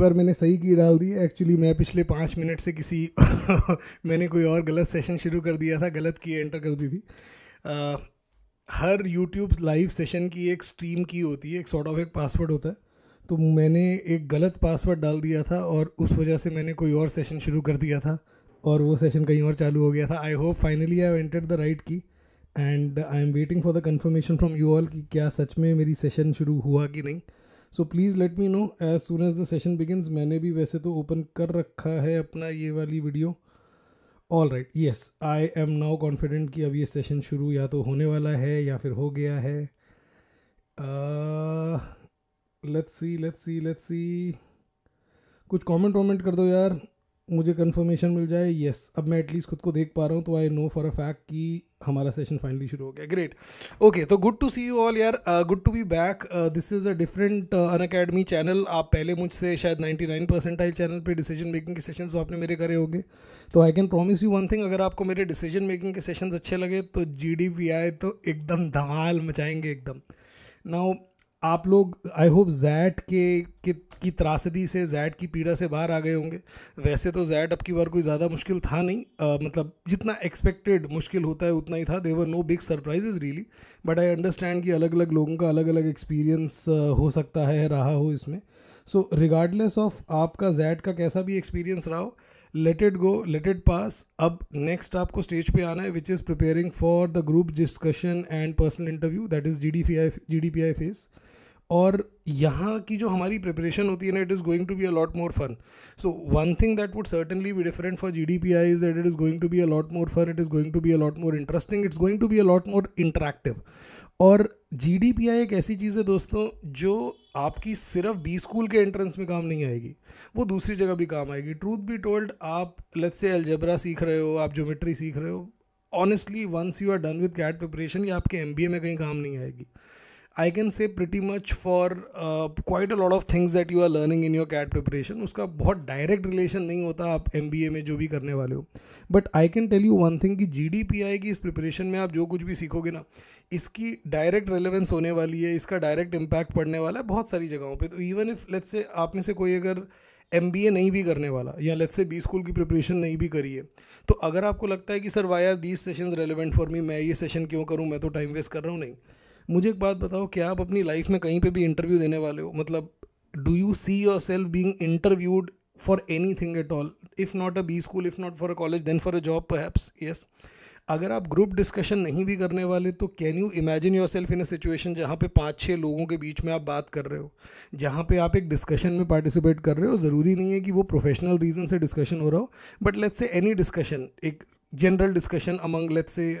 बार मैंने सही की डाल दी एक्चुअली मैं पिछले पाँच मिनट से किसी मैंने कोई और गलत सेशन शुरू कर दिया था गलत की एंटर कर दी थी uh, हर यूट्यूब लाइव सेशन की एक स्ट्रीम की होती है एक सॉर्ट ऑफ एक पासवर्ड होता है तो मैंने एक गलत पासवर्ड डाल दिया था और उस वजह से मैंने कोई और सेशन शुरू कर दिया था और वो सेशन कहीं और चालू हो गया था I hope finally I enter the right key and I am waiting for the confirmation from you all कि क्या सच में मेरी सेशन शुरू हुआ कि नहीं so please let me know as soon as the session begins मैंने भी वैसे तो ओपन कर रखा है अपना ये वाली video all right yes I am now confident कि अब ये सेशन शुरू या तो होने वाला है या फिर हो गया है let's see let's see let's see कुछ कमेंट वमेंट कर दो यार मुझे कंफर्मेशन मिल जाए येस yes, अब मैं एटलीस्ट खुद को देख पा रहा हूँ तो I know for a fact कि हमारा सेशन फाइनली शुरू हो गया ग्रेट ओके तो good to see you all यार good to be back this is a different Unacademy channel आप पहले मुझसे शायद 99 नाइन परसेंटाइल चैनल पे डिसीजन मेकिंग के सेशन आपने मेरे करे होंगे तो I can promise you one thing अगर आपको मेरे डिसीजन मेकिंग के सेशन अच्छे लगे तो जी तो एकदम धमाल मचाएंगे एकदम नाउ आप लोग आई होप जैट के की त्रासदी से जैट की पीड़ा से बाहर आ गए होंगे वैसे तो जैट अब की बार कोई ज़्यादा मुश्किल था नहीं आ, मतलब जितना एक्सपेक्टेड मुश्किल होता है उतना ही था there were no big surprises really but I understand कि अलग अलग लोगों का अलग अलग एक्सपीरियंस हो सकता है रहा हो इसमें सो रिगार्डलेस ऑफ आपका जैट का कैसा भी एक्सपीरियंस रहा हो let it go let it pass अब नेक्स्ट आपको स्टेज पे आना है which is preparing for the group discussion and personal interview that is G D P I G D P I face और यहाँ की जो हमारी प्रिपरेशन होती है ना it is going to be a lot more fun so one thing that would certainly be different for G D P I is that it is going to be a lot more fun it is going to be a lot more interesting it's going to be a lot more interactive और G D P आई एक ऐसी चीज़ है दोस्तों जो आपकी सिर्फ B school के एंट्रेंस में काम नहीं आएगी वो दूसरी जगह भी काम आएगी ट्रूथ बी टोल्ड आप लेट्स से एलजबरा सीख रहे हो आप ज्योमेट्री सीख रहे हो honestly once you are done with CAT preparation ये आपके एम बी ए में कहीं काम नहीं आएगी I can say pretty much for quite a lot of things that you are learning in your CAT preparation उसका बहुत डायरेक्ट रिलेशन नहीं होता आप एम बी ए में जो भी करने वाले हो but I can tell you one thing कि जी डी पी आई की इस प्रिपरेशन में आप जो कुछ भी सीखोगे ना इसकी डायरेक्ट रेलिवेंस होने वाली है इसका डायरेक्ट इम्पैक्ट पड़ने वाला है बहुत सारी जगहों पर तो इवन इफ लेट्स से आप में से कोई अगर एम बी ए नहीं भी करने वाला या लेट्स से बी स्कूल की प्रिपरेशन नहीं भी करी है तो अगर आपको लगता है कि sir why are these session relevant for me मैं ये सेशन क्यों करूँ मैं तो टाइम वेस्ट कर रहा हूँ नहीं मुझे एक बात बताओ कि आप अपनी लाइफ में कहीं पे भी इंटरव्यू देने वाले हो मतलब do you see yourself being interviewed for anything at all if not a B school if not for a college then for a job perhaps yes अगर आप ग्रुप डिस्कशन नहीं भी करने वाले तो can you imagine yourself in a situation जहाँ पे पाँच छः लोगों के बीच में आप बात कर रहे हो जहाँ पे आप एक डिस्कशन में पार्टिसिपेट कर रहे हो ज़रूरी नहीं है कि वो प्रोफेशनल रीज़न से डिस्कशन हो रहा हो but let's say any discussion एक general discussion among let's say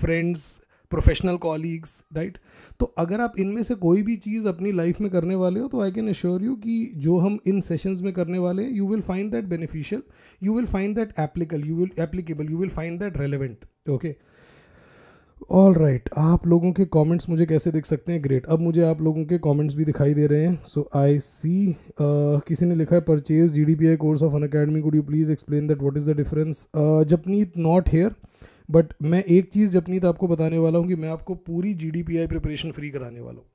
friends professional colleagues right तो अगर आप इनमें से कोई भी चीज़ अपनी लाइफ में करने वाले हो तो आई कैन एश्योर यू कि जो हम इन सेशंस में करने वाले हैं you will find that beneficial you will find that applicable you will applicable you will find that relevant okay all right आप लोगों के कॉमेंट्स मुझे कैसे दिख सकते हैं ग्रेट अब मुझे आप लोगों के कॉमेंट्स भी दिखाई दे रहे हैं सो आई सी किसी ने लिखा है purchase G D P I course of Unacademy could you please explain that what is the difference Japneet not here but मैं एक चीज़ जपनीत तो आपको बताने वाला हूँ कि मैं आपको पूरी G D P I preparation free कराने वाला हूँ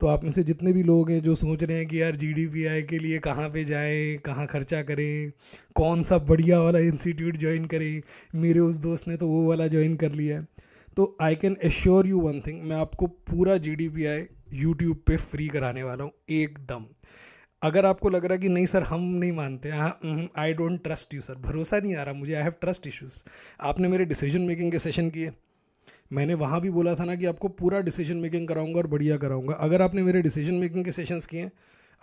तो आप में से जितने भी लोग हैं जो सोच रहे हैं कि यार जी डी पी आई के लिए कहाँ पे जाएँ कहाँ खर्चा करें कौन सा बढ़िया वाला इंस्टीट्यूट ज्वाइन करें मेरे उस दोस्त ने तो वो वाला ज्वाइन कर लिया है तो I can assure you one thing मैं आपको पूरा G D P I YouTube पर फ्री कराने वाला हूँ एकदम अगर आपको लग रहा है कि नहीं सर हम नहीं मानते I don't trust you sir भरोसा नहीं आ रहा मुझे आई हैव ट्रस्ट इश्यूज़ आपने मेरे डिसीजन मेकिंग के सेशन किए मैंने वहाँ भी बोला था ना कि आपको पूरा डिसीजन मेकिंग कराऊंगा और बढ़िया कराऊंगा अगर आपने मेरे डिसीजन मेकिंग के सेशंस किए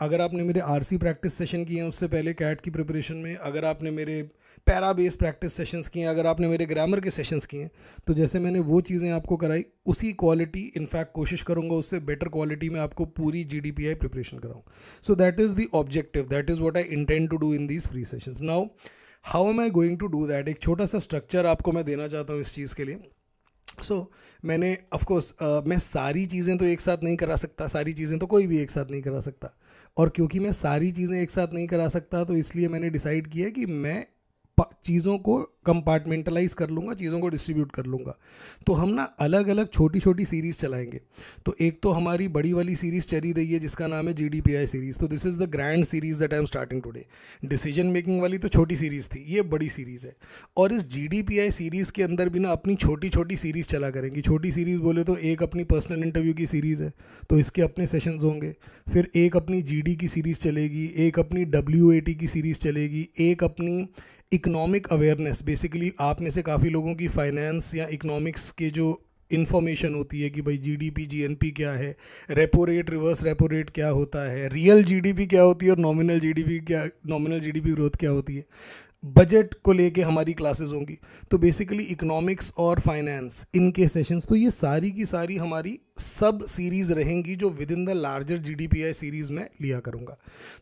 अगर आपने मेरे आरसी प्रैक्टिस सेशन किए हैं उससे पहले कैट की प्रिपरेशन में अगर आपने मेरे पैरा बेस प्रैक्टिस सेशंस किए हैं अगर आपने मेरे ग्रामर के सेशंस किए हैं तो जैसे मैंने वो चीज़ें आपको कराई उसी क्वालिटी इनफैक्ट कोशिश करूँगा उससे बेटर क्वालिटी में आपको पूरी G D P I preparation कराऊँ so that is the objective that is what I intend to do in these free sessions now how am I going to do that एक छोटा सा structure आपको मैं देना चाहता हूँ इस चीज़ के लिए सो so, मैंने ऑफकोर्स uh, मैं सारी चीज़ें तो एक साथ नहीं करा सकता सारी चीज़ें तो कोई भी एक साथ नहीं करा सकता और क्योंकि मैं सारी चीज़ें एक साथ नहीं करा सकता तो इसलिए मैंने डिसाइड किया कि मैं चीज़ों को कंपार्टमेंटलाइज कर लूँगा चीज़ों को डिस्ट्रीब्यूट कर लूँगा तो हम ना अलग अलग छोटी छोटी सीरीज़ चलाएंगे तो एक तो हमारी बड़ी वाली सीरीज़ चली रही है जिसका नाम है जी सीरीज़ तो this is the grand series that I am starting today decision making वाली तो छोटी सीरीज़ थी ये बड़ी सीरीज़ है और इस जी सीरीज़ के अंदर भी ना अपनी छोटी छोटी सीरीज़ चला करेंगी छोटी सीरीज़ बोले तो एक अपनी पर्सनल इंटरव्यू की सीरीज़ है तो इसके अपने सेशंस होंगे फिर एक अपनी जी की सीरीज़ चलेगी एक अपनी डब्ल्यू की सीरीज़ चलेगी एक अपनी इकोनॉमिक अवेयरनेस बेसिकली आप में से काफ़ी लोगों की फाइनेंस या इकोनॉमिक्स के जो इन्फॉर्मेशन होती है कि भाई जीडीपी जीएनपी क्या है repo rate reverse repo rate क्या होता है रियल जीडीपी क्या होती है और नॉमिनल जीडीपी क्या नॉमिनल जीडीपी ग्रोथ क्या होती है बजट को लेके हमारी क्लासेस होंगी तो बेसिकली इकोनॉमिक्स और फाइनेंस इनके सेशंस तो ये सारी की सारी हमारी सब सीरीज़ रहेंगी जो within the larger GDPI series में लिया करूँगा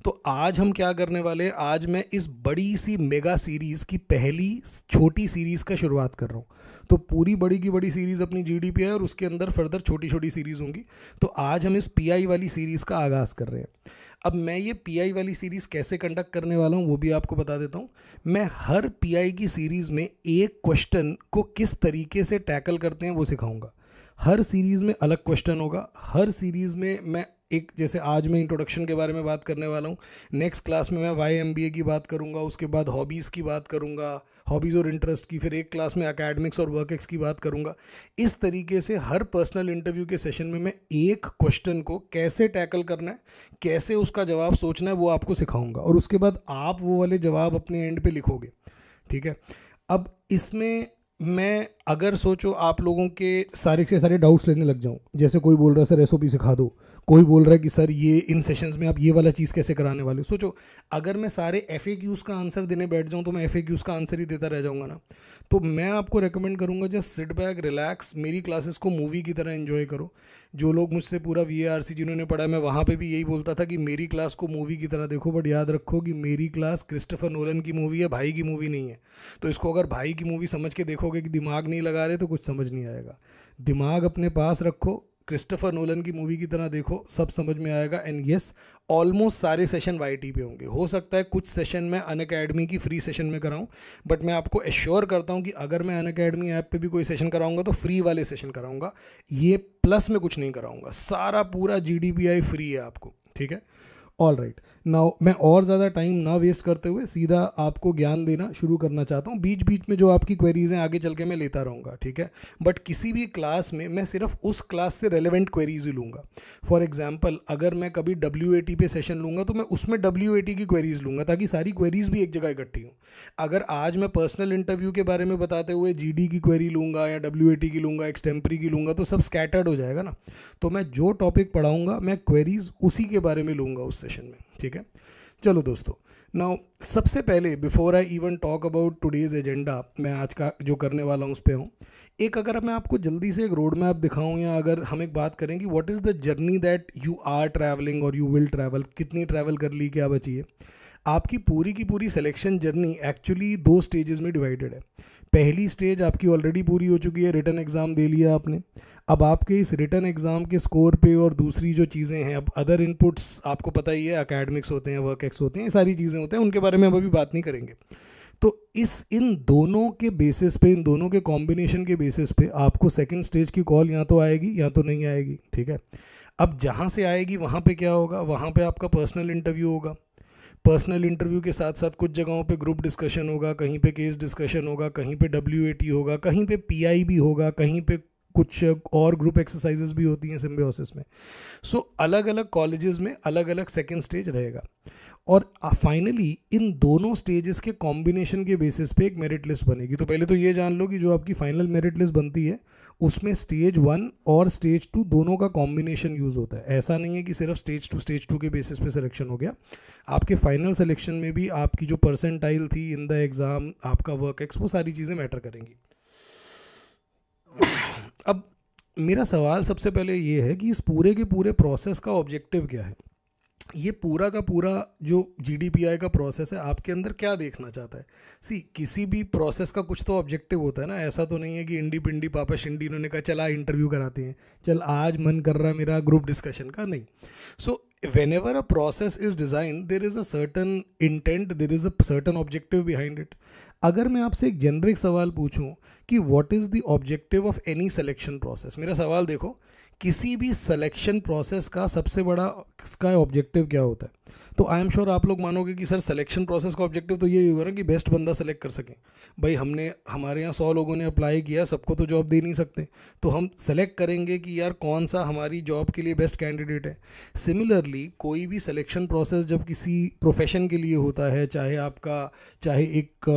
तो आज हम क्या करने वाले हैं आज मैं इस बड़ी सी मेगा सीरीज़ की पहली छोटी सीरीज़ का शुरुआत कर रहा हूँ तो पूरी बड़ी की बड़ी सीरीज़ अपनी जीडीपीआई और उसके अंदर फर्दर छोटी छोटी सीरीज़ होंगी तो आज हम इस पी वाली सीरीज़ का आगाज़ कर रहे हैं अब मैं ये पीआई वाली सीरीज़ कैसे कंडक्ट करने वाला हूँ वो भी आपको बता देता हूँ मैं हर पीआई की सीरीज़ में एक क्वेश्चन को किस तरीके से टैकल करते हैं वो सिखाऊंगा हर सीरीज़ में अलग क्वेश्चन होगा हर सीरीज़ में मैं एक जैसे आज मैं इंट्रोडक्शन के बारे में बात करने वाला हूँ नेक्स्ट क्लास में मैं वाई एम की बात करूँगा उसके बाद हॉबीज़ की बात करूँगा हॉबीज़ और इंटरेस्ट की फिर एक क्लास में अकेडमिक्स और वर्क एक्स की बात करूँगा इस तरीके से हर पर्सनल इंटरव्यू के सेशन में मैं एक क्वेश्चन को कैसे टैकल करना है कैसे उसका जवाब सोचना है वो आपको सिखाऊंगा और उसके बाद आप वो वाले जवाब अपने एंड पे लिखोगे ठीक है अब इसमें मैं अगर सोचो आप लोगों के सारे से सारे डाउट्स लेने लग जाऊँ जैसे कोई बोल रहा है सर एस सिखा दो कोई बोल रहा है कि सर ये इन सेशंस में आप ये वाला चीज़ कैसे कराने वाले हो सोचो अगर मैं सारे एफ का आंसर देने बैठ जाऊँ तो मैं एफ का आंसर ही देता रह जाऊँगा ना तो मैं आपको रिकमेंड करूँगा जस्ट सिट बैक रिलैक्स मेरी क्लासेस को मूवी की तरह इन्जॉय करो जो लोग मुझसे पूरा वी आर सी जिन्होंने पढ़ा मैं वहाँ पर भी यही बोलता था कि मेरी क्लास को मूवी की तरह देखो बट याद रखो कि मेरी क्लास क्रिस्टोफर नोलन की मूवी है भाई की मूवी नहीं है तो इसको अगर भाई की मूवी समझ के देखोगे कि दिमाग नहीं लगा रहे तो कुछ समझ नहीं आएगा दिमाग अपने पास रखो क्रिस्टोफर नोलन की मूवी की तरह देखो सब समझ में आएगा एंड यस ऑलमोस्ट सारे सेशन वाई टी पे होंगे हो सकता है कुछ सेशन मैं अन अकेडमी की फ्री सेशन में कराऊँ बट मैं आपको एश्योर करता हूँ कि अगर मैं अन अकेडमी ऐप पर भी कोई सेशन कराऊँगा तो फ्री वाले सेशन कराऊँगा ये प्लस में कुछ नहीं कराऊंगा सारा पूरा जी फ्री है आपको ठीक है ऑल राइट right. नाउ मैं और ज़्यादा टाइम ना वेस्ट करते हुए सीधा आपको ज्ञान देना शुरू करना चाहता हूँ बीच बीच में जो आपकी क्वेरीज़ हैं आगे चल के मैं लेता रहूँगा ठीक है बट किसी भी क्लास में मैं सिर्फ उस क्लास से रेलिवेंट क्वेरीज ही लूँगा फॉर एग्जाम्पल अगर मैं कभी डब्ल्यू ए टी पे सेशन लूँगा तो मैं उसमें डब्ल्यू ए टी की क्वेरीज़ लूँगा ताकि सारी क्वेरीज़ भी एक जगह इकट्ठी हूँ अगर आज मैं पर्सनल इंटरव्यू के बारे में बताते हुए जी डी की क्वेरी लूँगा या डब्ल्यू ए टी की लूँगा एक्सटेम्प्री की लूँगा तो सब स्कैटर्ड हो जाएगा ना तो मैं जो टॉपिक पढ़ाऊँगा मैं क्वेरीज़ उसी के बारे में लूँगा उस सेशन में ठीक है चलो दोस्तों नाउ सबसे पहले before I even talk about today's agenda मैं आज का जो करने वाला हूँ उस पर हूँ एक अगर मैं आपको जल्दी से एक रोड मैप दिखाऊँ या अगर हम एक बात करें कि what is the journey that you are travelling और यू विल ट्रैवल कितनी ट्रैवल कर ली क्या बचिए आपकी पूरी की पूरी सिलेक्शन जर्नी एक्चुअली दो स्टेजेस में डिवाइडेड है पहली स्टेज आपकी ऑलरेडी पूरी हो चुकी है रिटर्न एग्ज़ाम दे लिया आपने अब आपके इस रिटर्न एग्ज़ाम के स्कोर पे और दूसरी जो चीज़ें हैं अब अदर इनपुट्स आपको पता ही है अकेडमिक्स होते हैं वर्क एक्स होते हैं सारी चीज़ें होते हैं उनके बारे में अब अभी बात नहीं करेंगे तो इस इन दोनों के बेसिस पे इन दोनों के कॉम्बिनेशन के बेसिस पे आपको सेकंड स्टेज की कॉल या तो आएगी या तो नहीं आएगी ठीक है अब जहाँ से आएगी वहाँ पे क्या होगा वहाँ पे आपका पर्सनल इंटरव्यू होगा पर्सनल इंटरव्यू के साथ साथ कुछ जगहों पे ग्रुप डिस्कशन होगा कहीं पे केस डिस्कशन होगा कहीं पे डब्ल्यू होगा कहीं पे पी भी होगा कहीं पे कुछ और ग्रुप एक्सरसाइजेस भी होती हैं सिम्बियोसिस में सो so, अलग अलग कॉलेजेस में अलग अलग सेकेंड स्टेज रहेगा और फाइनली इन दोनों स्टेजेस के कॉम्बिनेशन के बेसिस पे एक मेरिट लिस्ट बनेगी तो पहले तो ये जान लो कि जो आपकी फाइनल मेरिट लिस्ट बनती है उसमें स्टेज वन और स्टेज टू दोनों का कॉम्बिनेशन यूज़ होता है ऐसा नहीं है कि सिर्फ स्टेज टू स्टेज टू के बेसिस पे सिलेक्शन हो गया आपके फाइनल सिलेक्शन में भी आपकी जो परसेंटाइल थी इन द एग्ज़ाम आपका वर्क एक्स वो सारी चीज़ें मैटर करेंगी अब मेरा सवाल सबसे पहले ये है कि इस पूरे के पूरे प्रोसेस का ऑब्जेक्टिव क्या है ये पूरा का पूरा जो जी का प्रोसेस है आपके अंदर क्या देखना चाहता है सी किसी भी प्रोसेस का कुछ तो ऑब्जेक्टिव होता है ना ऐसा तो नहीं है कि इंडी पिंडी पापा शिंडी इन्होंने कहा चला इंटरव्यू कराते हैं चल आज मन कर रहा मेरा ग्रुप डिस्कशन का नहीं so whenever a process is design there is a certain intent there is a certain objective behind it अगर मैं आपसे एक जेनरिक सवाल पूछूं कि what is the objective of any selection process मेरा सवाल देखो किसी भी सिलेक्शन प्रोसेस का सबसे बड़ा इसका ऑब्जेक्टिव क्या होता है तो आई एम श्योर आप लोग मानोगे कि सर सिलेक्शन प्रोसेस का ऑब्जेक्टिव तो यही होगा ना कि बेस्ट बंदा सेलेक्ट कर सकें भाई हमने हमारे यहाँ सौ लोगों ने अप्लाई किया सबको तो जॉब दे नहीं सकते तो हम सेलेक्ट करेंगे कि यार कौन सा हमारी जॉब के लिए बेस्ट कैंडिडेट है सिमिलरली कोई भी सिलेक्शन प्रोसेस जब किसी प्रोफेशन के लिए होता है चाहे आपका चाहे एक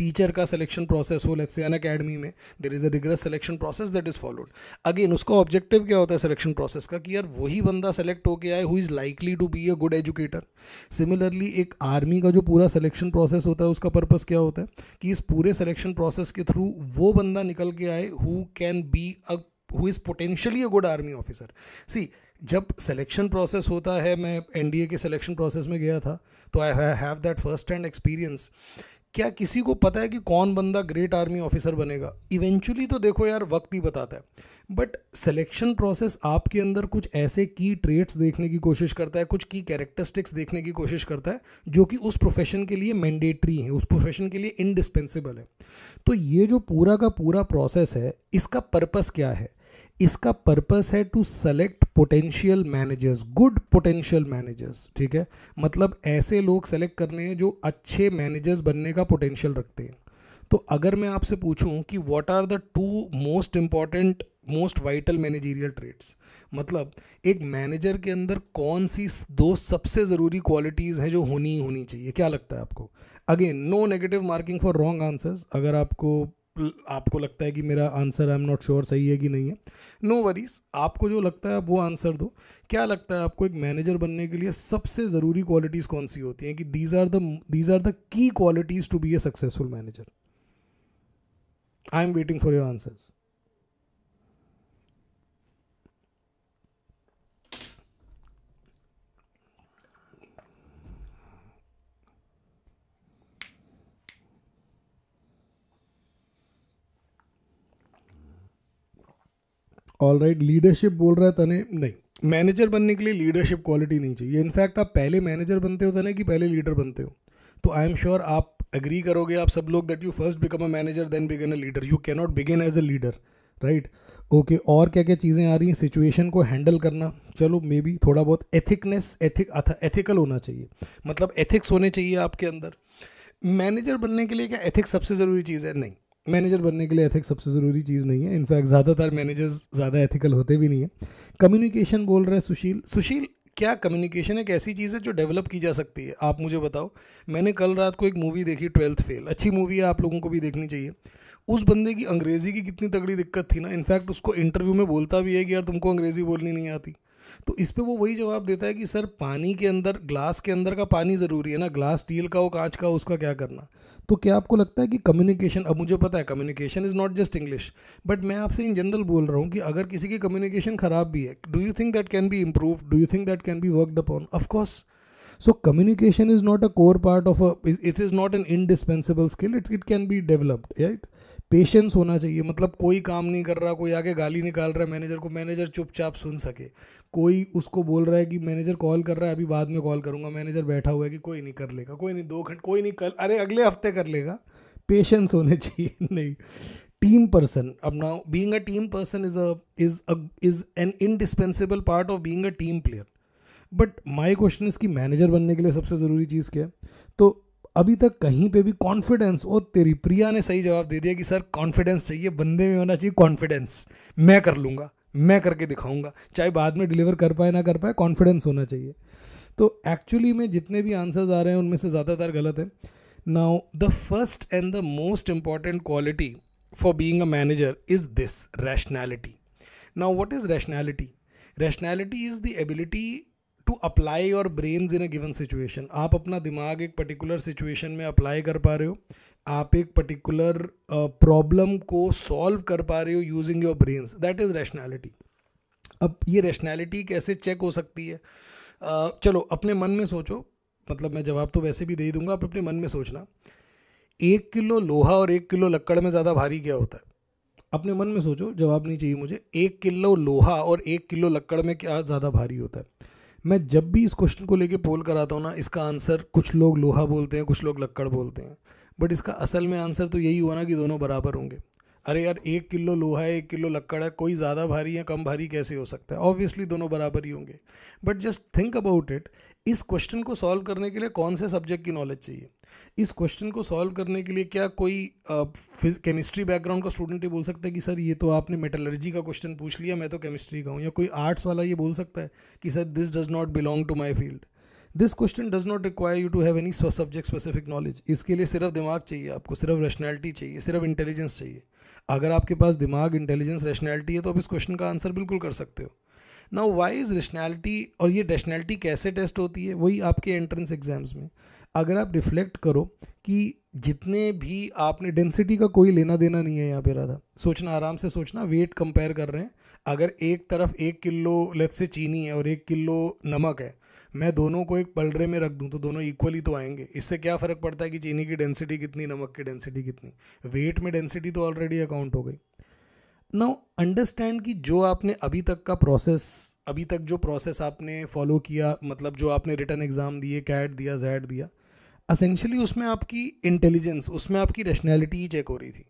टीचर का सिलेक्शन प्रोसेस हो लेट्स एन अकेडमी में there is a rigorous selection process that is followed again उसका ऑब्जेक्टिव क्या होता है सिलेक्शन प्रोसेस का कि यार वही बंदा सेलेक्ट होके आए who is likely to be a good educator similarly एक आर्मी का जो पूरा सिलेक्शन प्रोसेस होता है उसका पर्पज़ क्या होता है कि इस पूरे सिलेक्शन प्रोसेस के थ्रू वो बंदा निकल के आए who can be a who is potentially a good army officer see जब सिलेक्शन प्रोसेस होता है मैं एनडीए के सिलेक्शन प्रोसेस में गया था तो I have that first hand experience क्या किसी को पता है कि कौन बंदा ग्रेट आर्मी ऑफिसर बनेगा इवेंचुअली तो देखो यार वक्त ही बताता है बट सिलेक्शन प्रोसेस आपके अंदर कुछ ऐसे की ट्रेट्स देखने की कोशिश करता है कुछ की कैरेक्टरिस्टिक्स देखने की कोशिश करता है जो कि उस प्रोफेशन के लिए मैंडेटरी है उस प्रोफेशन के लिए इंडिस्पेंसिबल है तो ये जो पूरा का पूरा प्रोसेस है इसका पर्पस क्या है इसका पर्पस है to select potential managers good potential managers ठीक है मतलब ऐसे लोग सेलेक्ट करने हैं जो अच्छे मैनेजर्स बनने का पोटेंशियल रखते हैं तो अगर मैं आपसे पूछूं कि what are the two most important most vital managerial traits मतलब एक मैनेजर के अंदर कौन सी दो सबसे ज़रूरी क्वालिटीज़ हैं जो होनी ही होनी चाहिए क्या लगता है आपको again no negative marking for wrong answers अगर आपको आपको लगता है कि मेरा answer I am not sure सही है कि नहीं है नो no वरीज आपको जो लगता है आप वो आंसर दो क्या लगता है आपको एक मैनेजर बनने के लिए सबसे ज़रूरी क्वालिटीज़ कौन सी होती हैं कि these are the these are the key qualities to be a successful manager I am waiting for your answers all right leadership बोल रहा है तने नहीं मैनेजर बनने के लिए लीडरशिप क्वालिटी नहीं चाहिए इनफैक्ट आप पहले मैनेजर बनते हो तने कि पहले लीडर बनते हो तो आई एम श्योर आप एग्री करोगे आप सब लोग that you first become a manager then begin a leader you can not begin as a leader right okay और क्या क्या चीज़ें आ रही हैं सिचुएशन को हैंडल करना चलो मे बी थोड़ा बहुत एथिकनेस एथिक एथिकल होना चाहिए मतलब एथिक्स होने चाहिए आपके अंदर मैनेजर बनने के लिए क्या एथिक्स सबसे ज़रूरी चीज़ है नहीं मैनेजर बनने के लिए एथिक्स सबसे ज़रूरी चीज़ नहीं है इनफैक्ट ज़्यादातर मैनेजर्स ज़्यादा एथिकल होते भी नहीं है कम्युनिकेशन बोल रहे हैं सुशील सुशील क्या कम्युनिकेशन एक ऐसी चीज़ है जो डेवलप की जा सकती है आप मुझे बताओ मैंने कल रात को एक मूवी देखी ट्वेल्थ फेल अच्छी मूवी है आप लोगों को भी देखनी चाहिए उस बंदे की अंग्रेज़ी की कितनी तगड़ी दिक्कत थी ना इनफैक्ट उसको इंटरव्यू में बोलता भी है कि यार तुमको अंग्रेज़ी बोलनी नहीं आती तो इस पर वो वही जवाब देता है कि सर पानी के अंदर ग्लास के अंदर का पानी ज़रूरी है ना ग्लास स्टील का हो कांच का हो उसका क्या करना तो क्या आपको लगता है कि कम्युनिकेशन अब मुझे पता है communication is not just English but मैं आपसे इन जनरल बोल रहा हूँ कि अगर किसी की कम्युनिकेशन ख़राब भी है do you think that can be improve do you think that can be worked upon of course so communication is not a core part of a is not an indispensable skill it it can be developed right right patience होना चाहिए मतलब कोई काम नहीं कर रहा कोई आगे गाली निकाल रहा है मैनेजर को मैनेजर चुपचाप सुन सके कोई उसको बोल रहा है कि मैनेजर कॉल कर रहा है अभी बाद में कॉल करूँगा मैनेजर बैठा हुआ है कि कोई नहीं कर लेगा कोई नहीं दो घंटे कोई नहीं कल अरे अगले हफ्ते कर लेगा पेशेंस होने चाहिए नहीं टीम पर्सन अब being a team person is a is a is an indispensable part of being a team player but my question इसकी मैनेजर बनने के लिए सबसे ज़रूरी चीज़ क्या है तो अभी तक कहीं पे भी कॉन्फिडेंस ओ तेरी प्रिया ने सही जवाब दे दिया कि सर कॉन्फिडेंस चाहिए बंदे में होना चाहिए कॉन्फिडेंस मैं कर लूँगा मैं करके दिखाऊंगा चाहे बाद में डिलीवर कर पाए ना कर पाए कॉन्फिडेंस होना चाहिए तो एक्चुअली में जितने भी आंसर्स आ रहे हैं उनमें से ज़्यादातर गलत है now the first and the most important quality for being a manager is this rationality now what is rationality rationality is the ability to apply your brains in a given situation आप अपना दिमाग एक particular situation में apply कर पा रहे हो आप एक पर्टिकुलर प्रॉब्लम uh, को सॉल्व कर पा रहे हो using your brains that is rationality अब ये रैशनैलिटी कैसे चेक हो सकती है uh, चलो अपने मन में सोचो मतलब मैं जवाब तो वैसे भी दे दूंगा आप अपने मन में सोचना एक किलो लोहा और एक किलो लक्कड़ में ज़्यादा भारी क्या होता है अपने मन में सोचो जवाब नहीं चाहिए मुझे एक किलो लोहा और एक किलो लक्कड़ में क्या ज़्यादा भारी होता है मैं जब भी इस क्वेश्चन को लेके पोल कराता हूँ ना इसका आंसर कुछ लोग लोहा बोलते हैं कुछ लोग लक्कड़ बोलते हैं बट इसका असल में आंसर तो यही हुआ ना कि दोनों बराबर होंगे अरे यार एक किलो लोहा है एक किलो लक्कड़ है कोई ज़्यादा भारी या कम भारी कैसे हो सकता है ऑब्वियसली दोनों बराबर ही होंगे but just think about it इस क्वेश्चन को सॉल्व करने के लिए कौन से सब्जेक्ट की नॉलेज चाहिए इस क्वेश्चन को सॉल्व करने के लिए क्या कोई केमिस्ट्री बैकग्राउंड का स्टूडेंट ये बोल सकता है कि सर ये तो आपने मेटलर्जी का क्वेश्चन पूछ लिया मैं तो केमिस्ट्री का हूँ या कोई आर्ट्स वाला ये बोल सकता है कि sir this does not belong to my field this question does not require you to have any subject specific knowledge इसके लिए सिर्फ दिमाग चाहिए आपको सिर्फ रेशनैलिटी चाहिए सिर्फ इंटेलिजेंस चाहिए अगर आपके पास दिमाग इंटेलिजेंस रेशनैलिटी है तो आप इस क्वेश्चन का आंसर बिल्कुल कर सकते हो ना वाई इज़ रेशनैलिटी और ये रेशनैलिटी कैसे टेस्ट होती है वही आपके एंट्रेंस एग्ज़ाम्स में अगर आप रिफ्लेक्ट करो कि जितने भी आपने डेंसिटी का कोई लेना देना नहीं है यहाँ पे राधा सोचना आराम से सोचना वेट कंपेयर कर रहे हैं अगर एक तरफ एक किलो लेट से चीनी है और एक किलो नमक है मैं दोनों को एक पलड़े में रख दूं तो दोनों इक्वली तो आएंगे इससे क्या फ़र्क पड़ता है कि चीनी की डेंसिटी कितनी नमक की डेंसिटी कितनी वेट में डेंसिटी तो ऑलरेडी अकाउंट हो गई नाउ अंडरस्टैंड कि जो आपने अभी तक का प्रोसेस अभी तक जो प्रोसेस आपने फॉलो किया मतलब जो आपने रिटर्न एग्ज़ाम दिए कैट दिया जैड दिया असेंशली उसमें आपकी इंटेलिजेंस उसमें आपकी रेशनैलिटी ही चेक हो रही थी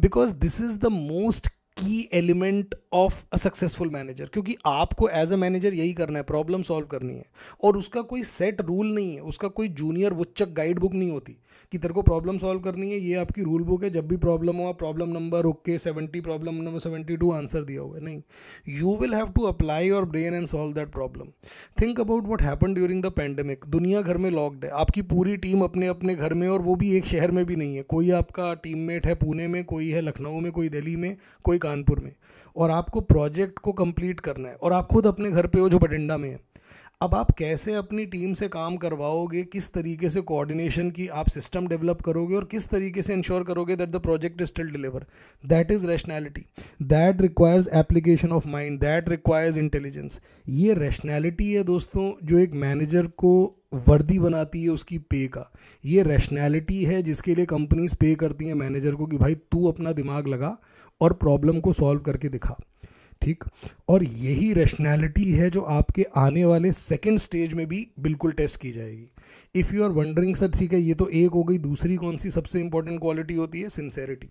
because this is the most key element of a successful manager क्योंकि आपको एज अ मैनेजर यही करना है प्रॉब्लम सॉल्व करनी है और उसका कोई सेट रूल नहीं है उसका कोई जूनियर वुच्चक गाइड बुक नहीं होती कि तेरे को प्रॉब्लम सॉल्व करनी है ये आपकी रूल बुक है जब भी प्रॉब्लम हो problem number okay seventy problem number seventy two answer दिया हुआ है नहीं you will have to apply your brain and solve that problem think about what happen during the pandemic दुनिया घर में लॉक्ड है आपकी पूरी टीम अपने अपने घर में और वो भी एक शहर में भी नहीं है कोई आपका टीममेट है पुणे में कोई है लखनऊ में कोई दिल्ली में कोई कानपुर में और आपको प्रोजेक्ट को कंप्लीट करना है और आप खुद अपने घर पे हो जो बठिंडा में है अब आप कैसे अपनी टीम से काम करवाओगे किस तरीके से कोऑर्डिनेशन की आप सिस्टम डेवलप करोगे और किस तरीके से इंश्योर करोगे that the project is still deliver that is rationality that requires application of mind that requires intelligence ये रैशनैलिटी है दोस्तों जो एक मैनेजर को वर्दी बनाती है उसकी पे का ये रैशनैलिटी है जिसके लिए कंपनीज पे करती हैं मैनेजर को कि भाई तू अपना दिमाग लगा और प्रॉब्लम को सॉल्व करके दिखा ठीक और यही रेशनैलिटी है जो आपके आने वाले सेकेंड स्टेज में भी बिल्कुल टेस्ट की जाएगी if you are wondering sir ठीक है ये तो एक हो गई दूसरी कौन सी सबसे इंपॉर्टेंट क्वालिटी होती है sincerity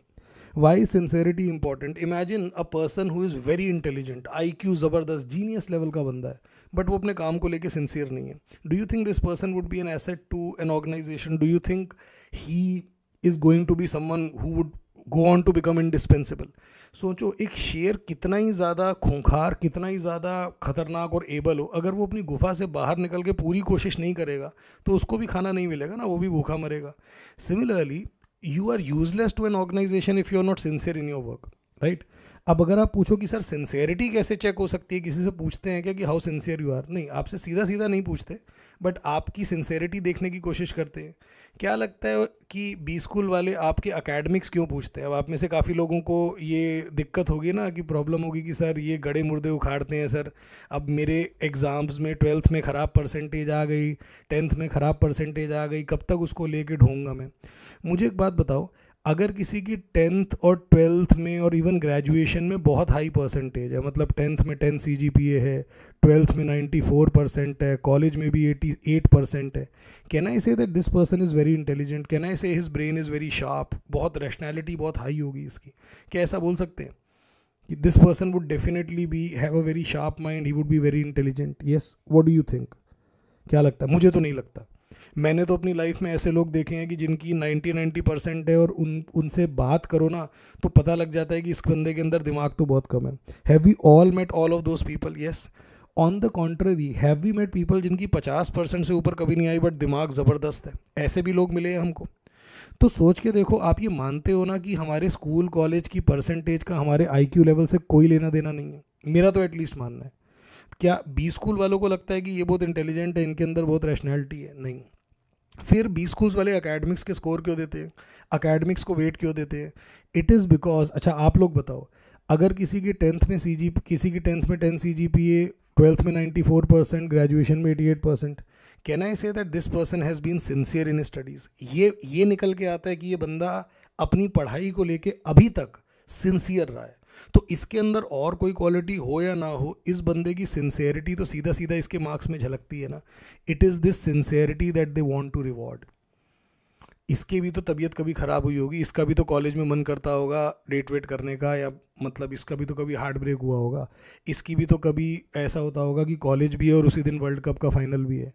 why sincerity important imagine a person who is very intelligent I Q ज़बरदस्त जीनियस लेवल का बंदा है बट वो अपने काम को लेकर सिंसियर नहीं है do you think this person would be an asset to an organization do you think he is going to be someone who would go on to become indispensable सोचो एक शेर कितना ही ज़्यादा खूंखार कितना ही ज़्यादा खतरनाक और एबल हो अगर वो अपनी गुफा से बाहर निकल के पूरी कोशिश नहीं करेगा तो उसको भी खाना नहीं मिलेगा ना वो भी भूखा मरेगा similarly you are useless to an organization if you are not sincere in your work right अब अगर आप पूछो कि सर सिंसियरिटी कैसे चेक हो सकती है किसी से पूछते हैं क्या कि हाउ सिंसियर यू आर नहीं आपसे सीधा सीधा नहीं पूछते बट आपकी सिंसियरिटी देखने की कोशिश करते हैं क्या लगता है कि बी स्कूल वाले आपके अकेडमिक्स क्यों पूछते हैं अब आप में से काफ़ी लोगों को ये दिक्कत होगी ना कि प्रॉब्लम होगी कि सर ये गड़े मुर्दे उखाड़ते हैं सर अब मेरे एग्ज़ाम्स में ट्वेल्थ में ख़राब परसेंटेज आ गई टेंथ में ख़राब परसेंटेज आ गई कब तक उसको ले कर ढूंढूंगा मैं मुझे एक बात बताओ अगर किसी की टेंथ और ट्वेल्थ में और इवन ग्रेजुएशन में बहुत हाई परसेंटेज है मतलब टेंथ में टेन सी जी पी ए है ट्वेल्थ में नाइन्टी फोर परसेंट है कॉलेज में भी एटी एट परसेंट है can I say that this person is very intelligent can I say his brain is very sharp बहुत रैशनैलिटी बहुत high होगी इसकी क्या ऐसा बोल सकते हैं कि this person would definitely be have a very sharp mind he would be very intelligent yes what do you think क्या लगता है मुझे तो नहीं लगता मैंने तो अपनी लाइफ में ऐसे लोग देखे हैं कि जिनकी नाइन्टी नाइन्टी परसेंट है और उन उनसे बात करो ना तो पता लग जाता है कि इस बंदे के अंदर दिमाग तो बहुत कम है have we all met all of those people yes on the contrary have we met people जिनकी पचास परसेंट से ऊपर कभी नहीं आई बट दिमाग ज़बरदस्त है ऐसे भी लोग मिले हैं हमको तो सोच के देखो आप ये मानते हो ना कि हमारे स्कूल कॉलेज की परसेंटेज का हमारे आईक्यू लेवल से कोई लेना देना नहीं है मेरा तो एटलीस्ट मानना है क्या बी स्कूल वालों को लगता है कि ये बहुत इंटेलिजेंट है इनके अंदर बहुत रैशनैलिटी है नहीं फिर बी स्कूल्स वाले अकेडमिक्स के स्कोर क्यों देते हैं अकेडमिक्स को वेट क्यों देते हैं इट इज़ बिकॉज अच्छा आप लोग बताओ अगर किसी की टेंथ में सी जी किसी की टेंथ में ten C G P A twelfth में नाइन्टी फोर परसेंट ग्रेजुएशन में eighty eight percent can I say that this person has been sincere in studies ये ये निकल के आता है कि ये बंदा अपनी पढ़ाई को लेके अभी तक सिंसियर रहा है तो इसके अंदर और कोई क्वालिटी हो या ना हो इस बंदे की सिंसेरिटी तो सीधा सीधा इसके मार्क्स में झलकती है ना it is this sincerity that they want to reward इसकी भी तो तबीयत कभी ख़राब हुई होगी इसका भी तो कॉलेज में मन करता होगा डेट वेट करने का या मतलब इसका भी तो कभी हार्ट ब्रेक हुआ होगा इसकी भी तो कभी ऐसा होता होगा कि कॉलेज भी है और उसी दिन वर्ल्ड कप का फाइनल भी है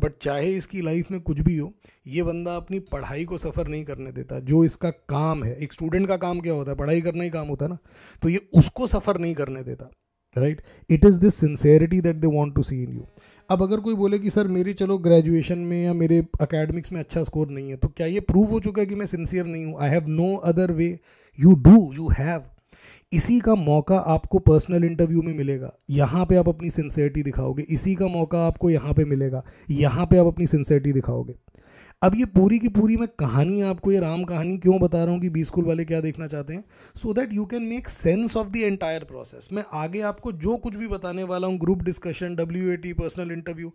बट चाहे इसकी लाइफ में कुछ भी हो ये बंदा अपनी पढ़ाई को सफ़र नहीं करने देता जो इसका काम है एक स्टूडेंट का काम क्या होता है पढ़ाई करना ही काम होता है ना तो ये उसको सफ़र नहीं करने देता right it is this sincerity that they want to see in you अब अगर कोई बोले कि सर मेरी चलो ग्रेजुएशन में या मेरे अकेडमिक्स में अच्छा स्कोर नहीं है तो क्या ये प्रूव हो चुका है कि मैं सिंसियर नहीं हूँ I have no other way you do you have इसी का मौका आपको पर्सनल इंटरव्यू में मिलेगा यहाँ पे आप अपनी सिंसियरिटी दिखाओगे इसी का मौका आपको यहाँ पे मिलेगा यहाँ पे आप अपनी सिंसियरिटी दिखाओगे अब ये पूरी की पूरी मैं कहानी आपको ये राम कहानी क्यों बता रहा हूँ कि बी स्कूल वाले क्या देखना चाहते हैं so that you can make sense of the entire process मैं आगे आपको जो कुछ भी बताने वाला हूँ group discussion W A T personal interview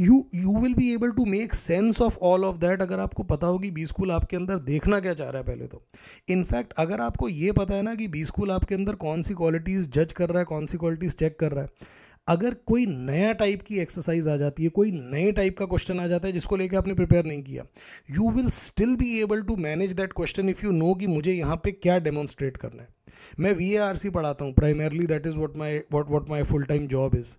you you will be able to make sense of all of that अगर आपको पता होगी बी स्कूल आपके अंदर देखना क्या चाह रहा है पहले तो इनफैक्ट अगर आपको ये पता है ना कि बी स्कूल आपके अंदर कौन सी क्वालिटीज़ जज कर रहा है कौन सी क्वालिटीज़ चेक कर रहा है अगर कोई नया टाइप की एक्सरसाइज आ जाती है कोई नए टाइप का क्वेश्चन आ जाता है जिसको लेकर आपने प्रिपेयर नहीं किया you will still be able to manage that question if you know कि मुझे यहाँ पे क्या डेमोन्स्ट्रेट करना है मैं वी आर सी पढ़ाता हूँ primarily that is what my what what my full time job is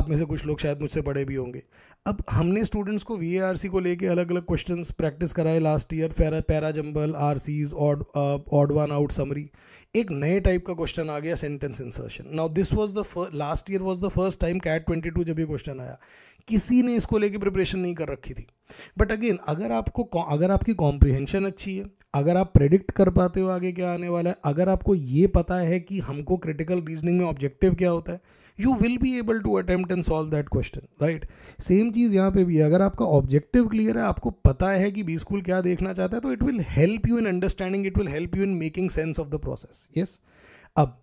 आप में से कुछ लोग शायद मुझसे बड़े भी होंगे अब हमने स्टूडेंट्स को वी को लेके अलग अलग क्वेश्चन प्रैक्टिस कराए last year para jumble R Cs odd one out summary एक नए टाइप का क्वेश्चन आ गया sentence insertion now this was the last year was the first time CAT twenty two जब ये क्वेश्चन आया किसी ने इसको लेके प्रिपरेशन नहीं कर रखी थी बट अगेन अगर आपको अगर आपकी कॉम्प्रिहेंशन अच्छी है अगर आप प्रेडिक्ट कर पाते हो आगे क्या आने वाला है अगर आपको ये पता है कि हमको क्रिटिकल रीजनिंग में ऑब्जेक्टिव क्या होता है you will be able to attempt and solve that question right same चीज़ यहाँ पे भी है अगर आपका ऑब्जेक्टिव क्लियर है आपको पता है कि बी स्कूल क्या देखना चाहता है तो it will help you in understanding it will help you in making sense of the process yes अब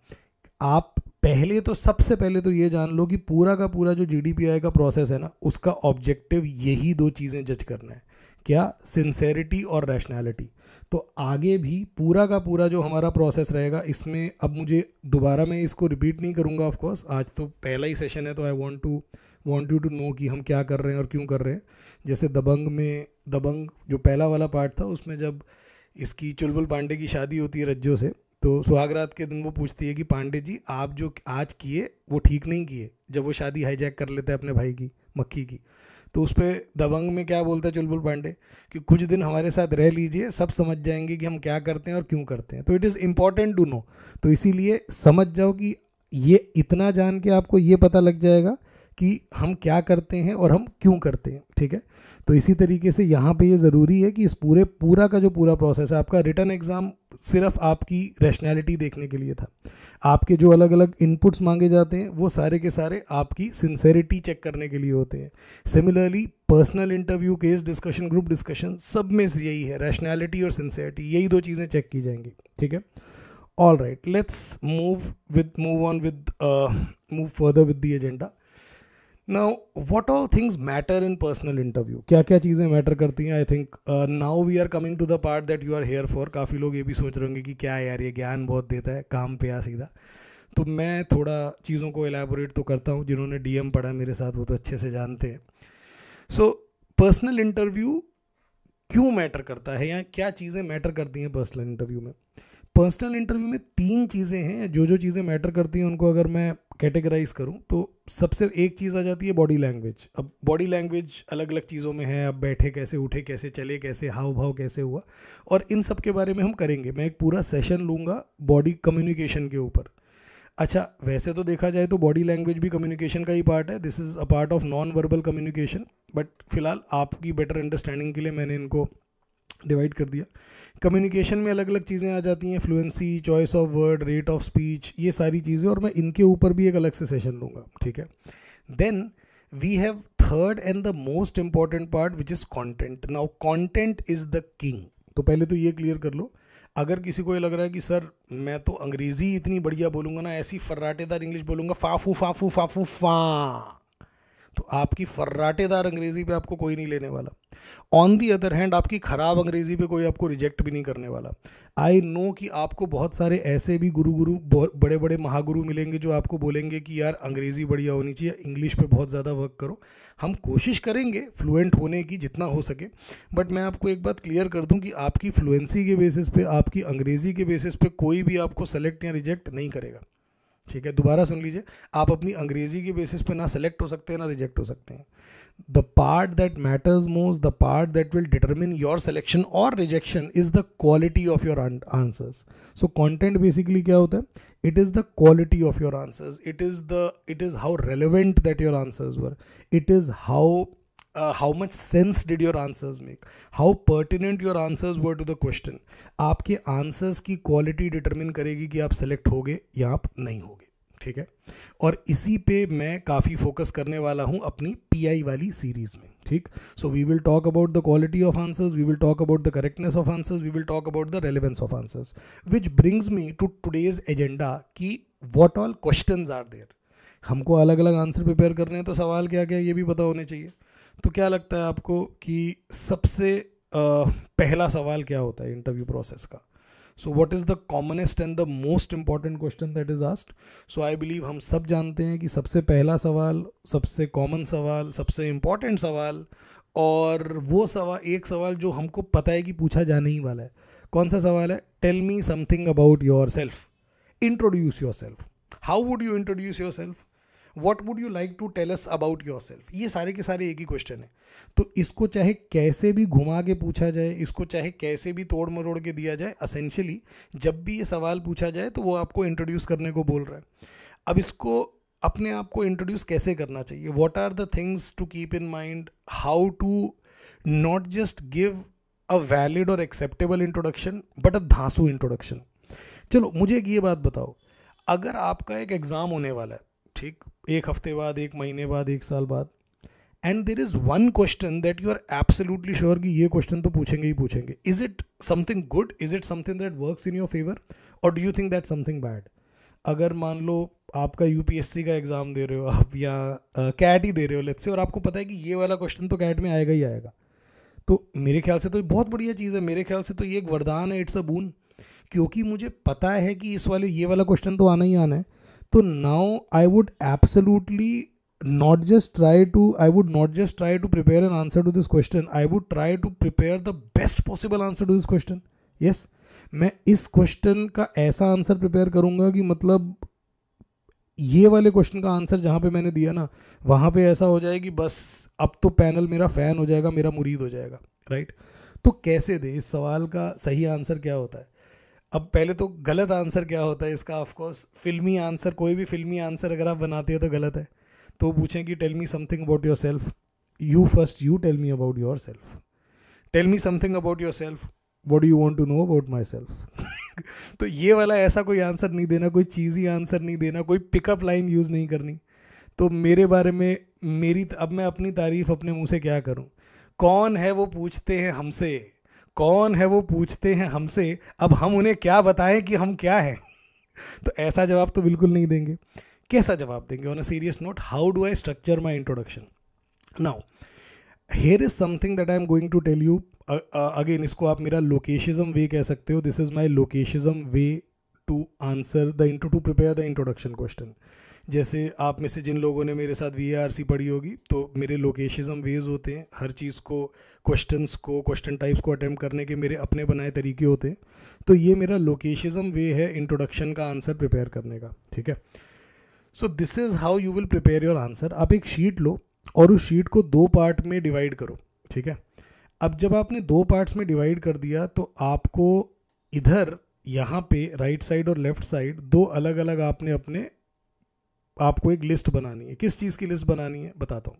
आप पहले तो सबसे पहले तो ये जान लो कि पूरा का पूरा जो जी का प्रोसेस है ना उसका ऑब्जेक्टिव यही दो चीज़ें जज करना है क्या सिंसेरिटी और रैशनैलिटी तो आगे भी पूरा का पूरा जो हमारा प्रोसेस रहेगा इसमें अब मुझे दोबारा मैं इसको रिपीट नहीं करूँगा ऑफकोर्स आज तो पहला ही सेशन है तो I want to want you to know कि हम क्या कर रहे हैं और क्यों कर रहे हैं जैसे दबंग में दबंग जो पहला वाला पार्ट था उसमें जब इसकी चुलबुल पांडे की शादी होती है रज्जो से तो सुहागरात के दिन वो पूछती है कि पांडे जी आप जो आज किए वो ठीक नहीं किए जब वो शादी हाईजैक कर लेते हैं अपने भाई की मक्खी की तो उस पर दबंग में क्या बोलता है चुलबुल पांडे कि कुछ दिन हमारे साथ रह लीजिए सब समझ जाएंगे कि हम क्या करते हैं और क्यों करते हैं तो it is important to know तो इसीलिए समझ जाओ कि ये इतना जान के आपको ये पता लग जाएगा कि हम क्या करते हैं और हम क्यों करते हैं ठीक है तो इसी तरीके से यहाँ पे ये ज़रूरी है कि इस पूरे पूरा का जो पूरा प्रोसेस है आपका रिटर्न एग्ज़ाम सिर्फ आपकी रैशनैलिटी देखने के लिए था आपके जो अलग अलग इनपुट्स मांगे जाते हैं वो सारे के सारे आपकी सिंसेरिटी चेक करने के लिए होते हैं similarly personal interview case discussion group discussion सब में से यही है रैशनैलिटी और सिंसेरिटी यही दो चीज़ें चेक की जाएंगी ठीक है all right let's move with move on with move further with the agenda now what all things matter in personal interview क्या क्या चीज़ें मैटर करती हैं I think now we are coming to the part that you are here for काफ़ी लोग ये भी सोच रहे होंगे कि क्या यार ये ज्ञान बहुत देता है काम पे आ सीधा तो मैं थोड़ा चीज़ों को एलेबोरेट तो करता हूँ जिन्होंने डी एम पढ़ा मेरे साथ वो तो अच्छे से जानते हैं सो पर्सनल इंटरव्यू क्यों मैटर करता है या क्या चीज़ें मैटर करती हैं पर्सनल इंटरव्यू में पर्सनल इंटरव्यू में तीन चीज़ें हैं जो जो चीज़ें मैटर करती हैं उनको अगर मैं कैटेगराइज करूँ तो सबसे एक चीज़ आ जाती है बॉडी लैंग्वेज अब बॉडी लैंग्वेज अलग अलग चीज़ों में है अब बैठे कैसे उठे कैसे चले कैसे हाव भाव कैसे हुआ और इन सब के बारे में हम करेंगे मैं एक पूरा सेशन लूँगा बॉडी कम्युनिकेशन के ऊपर अच्छा वैसे तो देखा जाए तो बॉडी लैंग्वेज भी कम्युनिकेशन का ही पार्ट है this is a part of non verbal communication but फिलहाल आपकी बेटर अंडरस्टैंडिंग के लिए मैंने इनको डिवाइड कर दिया कम्युनिकेशन में अलग अलग चीज़ें आ जाती हैं fluency choice of word rate of speech ये सारी चीज़ें और मैं इनके ऊपर भी एक अलग से सेशन लूँगा ठीक है then we have third and the most important part which is content now content is the king तो पहले तो ये क्लियर कर लो अगर किसी को ये लग रहा है कि सर मैं तो अंग्रेज़ी इतनी बढ़िया बोलूँगा ना ऐसी फर्राटेदार इंग्लिश बोलूँगा फाफू फाफू फाफू फा तो आपकी फर्राटेदार अंग्रेज़ी पे आपको कोई नहीं लेने वाला ऑन दी अदर हैंड आपकी ख़राब अंग्रेज़ी पे कोई आपको रिजेक्ट भी नहीं करने वाला आई नो कि आपको बहुत सारे ऐसे भी गुरु गुरु बड़े बड़े महागुरु मिलेंगे जो आपको बोलेंगे कि यार अंग्रेज़ी बढ़िया होनी चाहिए इंग्लिश पे बहुत ज़्यादा वर्क करो हम कोशिश करेंगे फ्लुएंट होने की जितना हो सके बट मैं आपको एक बात क्लियर कर दूँ कि आपकी फ्लुएंसी के बेसिस पे आपकी अंग्रेज़ी के बेसिस पे कोई भी आपको सेलेक्ट या रिजेक्ट नहीं करेगा ठीक है दोबारा सुन लीजिए आप अपनी अंग्रेजी के बेसिस पे ना सेलेक्ट हो सकते हैं ना रिजेक्ट हो सकते हैं the part that matters most the part that will determine your selection और rejection is the quality of your answers so content basically क्या होता है it is the quality of your answers it is the it is how relevant that your answers were it is how uh, how much sense did your answers make how pertinent your answers were to the question आपके answers की quality determine करेगी कि आप select होगे या आप नहीं होगे ठीक है और इसी पे मैं काफ़ी फोकस करने वाला हूँ अपनी पीआई वाली सीरीज़ में ठीक so we will talk about the quality of answers we will talk about the correctness of answers we will talk about the relevance of answers which brings me to today's agenda कि what all question are there हमको अलग अलग answer prepare करने हैं तो सवाल क्या क्या ये भी पता होने चाहिए तो क्या लगता है आपको कि सबसे पहला सवाल क्या होता है इंटरव्यू प्रोसेस का so what is the commonest and the most important question that is asked so I believe हम सब जानते हैं कि सबसे पहला सवाल सबसे कॉमन सवाल सबसे इम्पॉर्टेंट सवाल और वो सवाल एक सवाल जो हमको पता है कि पूछा जाने ही वाला है कौन सा सवाल है tell me something about yourself introduce yourself how would you introduce yourself what would you like to tell us about yourself ये सारे के सारे एक ही क्वेश्चन है तो इसको चाहे कैसे भी घुमा के पूछा जाए इसको चाहे कैसे भी तोड़ मरोड़ के दिया जाए असेंशली जब भी ये सवाल पूछा जाए तो वो आपको इंट्रोड्यूस करने को बोल रहा है अब इसको अपने आप को इंट्रोड्यूस कैसे करना चाहिए what are the things to keep in mind how to not just give a valid और एक्सेप्टेबल इंट्रोडक्शन बट अ धांसू इंट्रोडक्शन चलो मुझे एक ये बात बताओ अगर आपका एक एग्ज़ाम होने वाला है एक एक हफ्ते बाद एक महीने बाद एक साल बाद and there is one question that you are absolutely sure कि ये क्वेश्चन तो पूछेंगे ही पूछेंगे is it something good is it something that works in your favour और do you think that something bad अगर मान लो आपका यूपीएससी का एग्ज़ाम दे रहे हो आप या कैट uh, ही दे रहे हो लेट से और आपको पता है कि ये वाला क्वेश्चन तो कैट में आएगा ही आएगा तो मेरे ख्याल से तो ये बहुत बढ़िया चीज़ है मेरे ख्याल से तो ये एक वरदान है इट्स अ बून क्योंकि मुझे पता है कि इस वाले ये वाला क्वेश्चन तो आना ही आना है तो now I would absolutely not just try to I would not just try to prepare an answer to this question I would try to prepare the best possible answer to this question yes मैं इस question का ऐसा answer prepare करूंगा कि मतलब ये वाले question का आंसर जहां पे मैंने दिया ना वहां पे ऐसा हो जाएगी बस अब तो पैनल मेरा फैन हो जाएगा मेरा मुरीद हो जाएगा राइट तो कैसे दे इस सवाल का सही आंसर क्या होता है अब पहले तो गलत आंसर क्या होता है इसका ऑफकोर्स फिल्मी आंसर कोई भी फिल्मी आंसर अगर आप बनाते हो तो गलत है तो पूछें कि tell me something about yourself you first you tell me about yourself tell me something about yourself what you want to know about myself तो ये वाला ऐसा कोई आंसर नहीं देना कोई चीज़ी आंसर नहीं देना कोई पिकअप लाइन यूज़ नहीं करनी तो मेरे बारे में मेरी अब मैं अपनी तारीफ़ अपने मुंह से क्या करूं कौन है वो पूछते हैं हमसे कौन है वो पूछते हैं हमसे अब हम उन्हें क्या बताएं कि हम क्या हैं तो ऐसा जवाब तो बिल्कुल नहीं देंगे कैसा जवाब देंगे on a serious note how do I structure my introduction now here is something that I am going to tell you again इसको आप मेरा लोकेशिज्म वे कह सकते हो दिस इज माई लोकेशिज्म way to answer the into to prepare the introduction question जैसे आप में से जिन लोगों ने मेरे साथ वी पढ़ी होगी तो मेरे लोकेशिज्म वेज होते हैं हर चीज़ को क्वेश्चंस को क्वेश्चन टाइप्स को अटैम्प्ट करने के मेरे अपने बनाए तरीके होते हैं तो ये मेरा लोकेशिज्म वे है इंट्रोडक्शन का आंसर प्रिपेयर करने का ठीक है so this is how you will prepare your answer आप एक शीट लो और उस शीट को दो पार्ट में डिवाइड करो ठीक है अब जब आपने दो पार्ट्स में डिवाइड कर दिया तो आपको इधर यहाँ पे राइट साइड और लेफ्ट साइड दो अलग अलग आपने अपने आपको एक लिस्ट बनानी है किस चीज़ की लिस्ट बनानी है बताता हूँ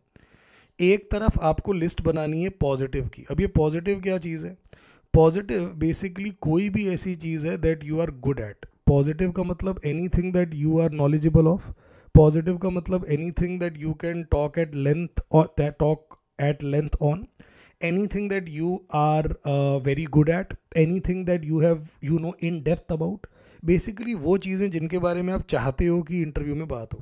एक तरफ आपको लिस्ट बनानी है पॉजिटिव की अब ये पॉजिटिव क्या चीज़ है पॉजिटिव बेसिकली कोई भी ऐसी चीज़ है that you are good at positive का मतलब anything that you are knowledgeable of positive का मतलब anything that you can talk at length talk at length on anything that you are very good at anything that you have you know in depth about basically वो चीज़ें जिनके बारे में आप चाहते हो कि interview में बात हो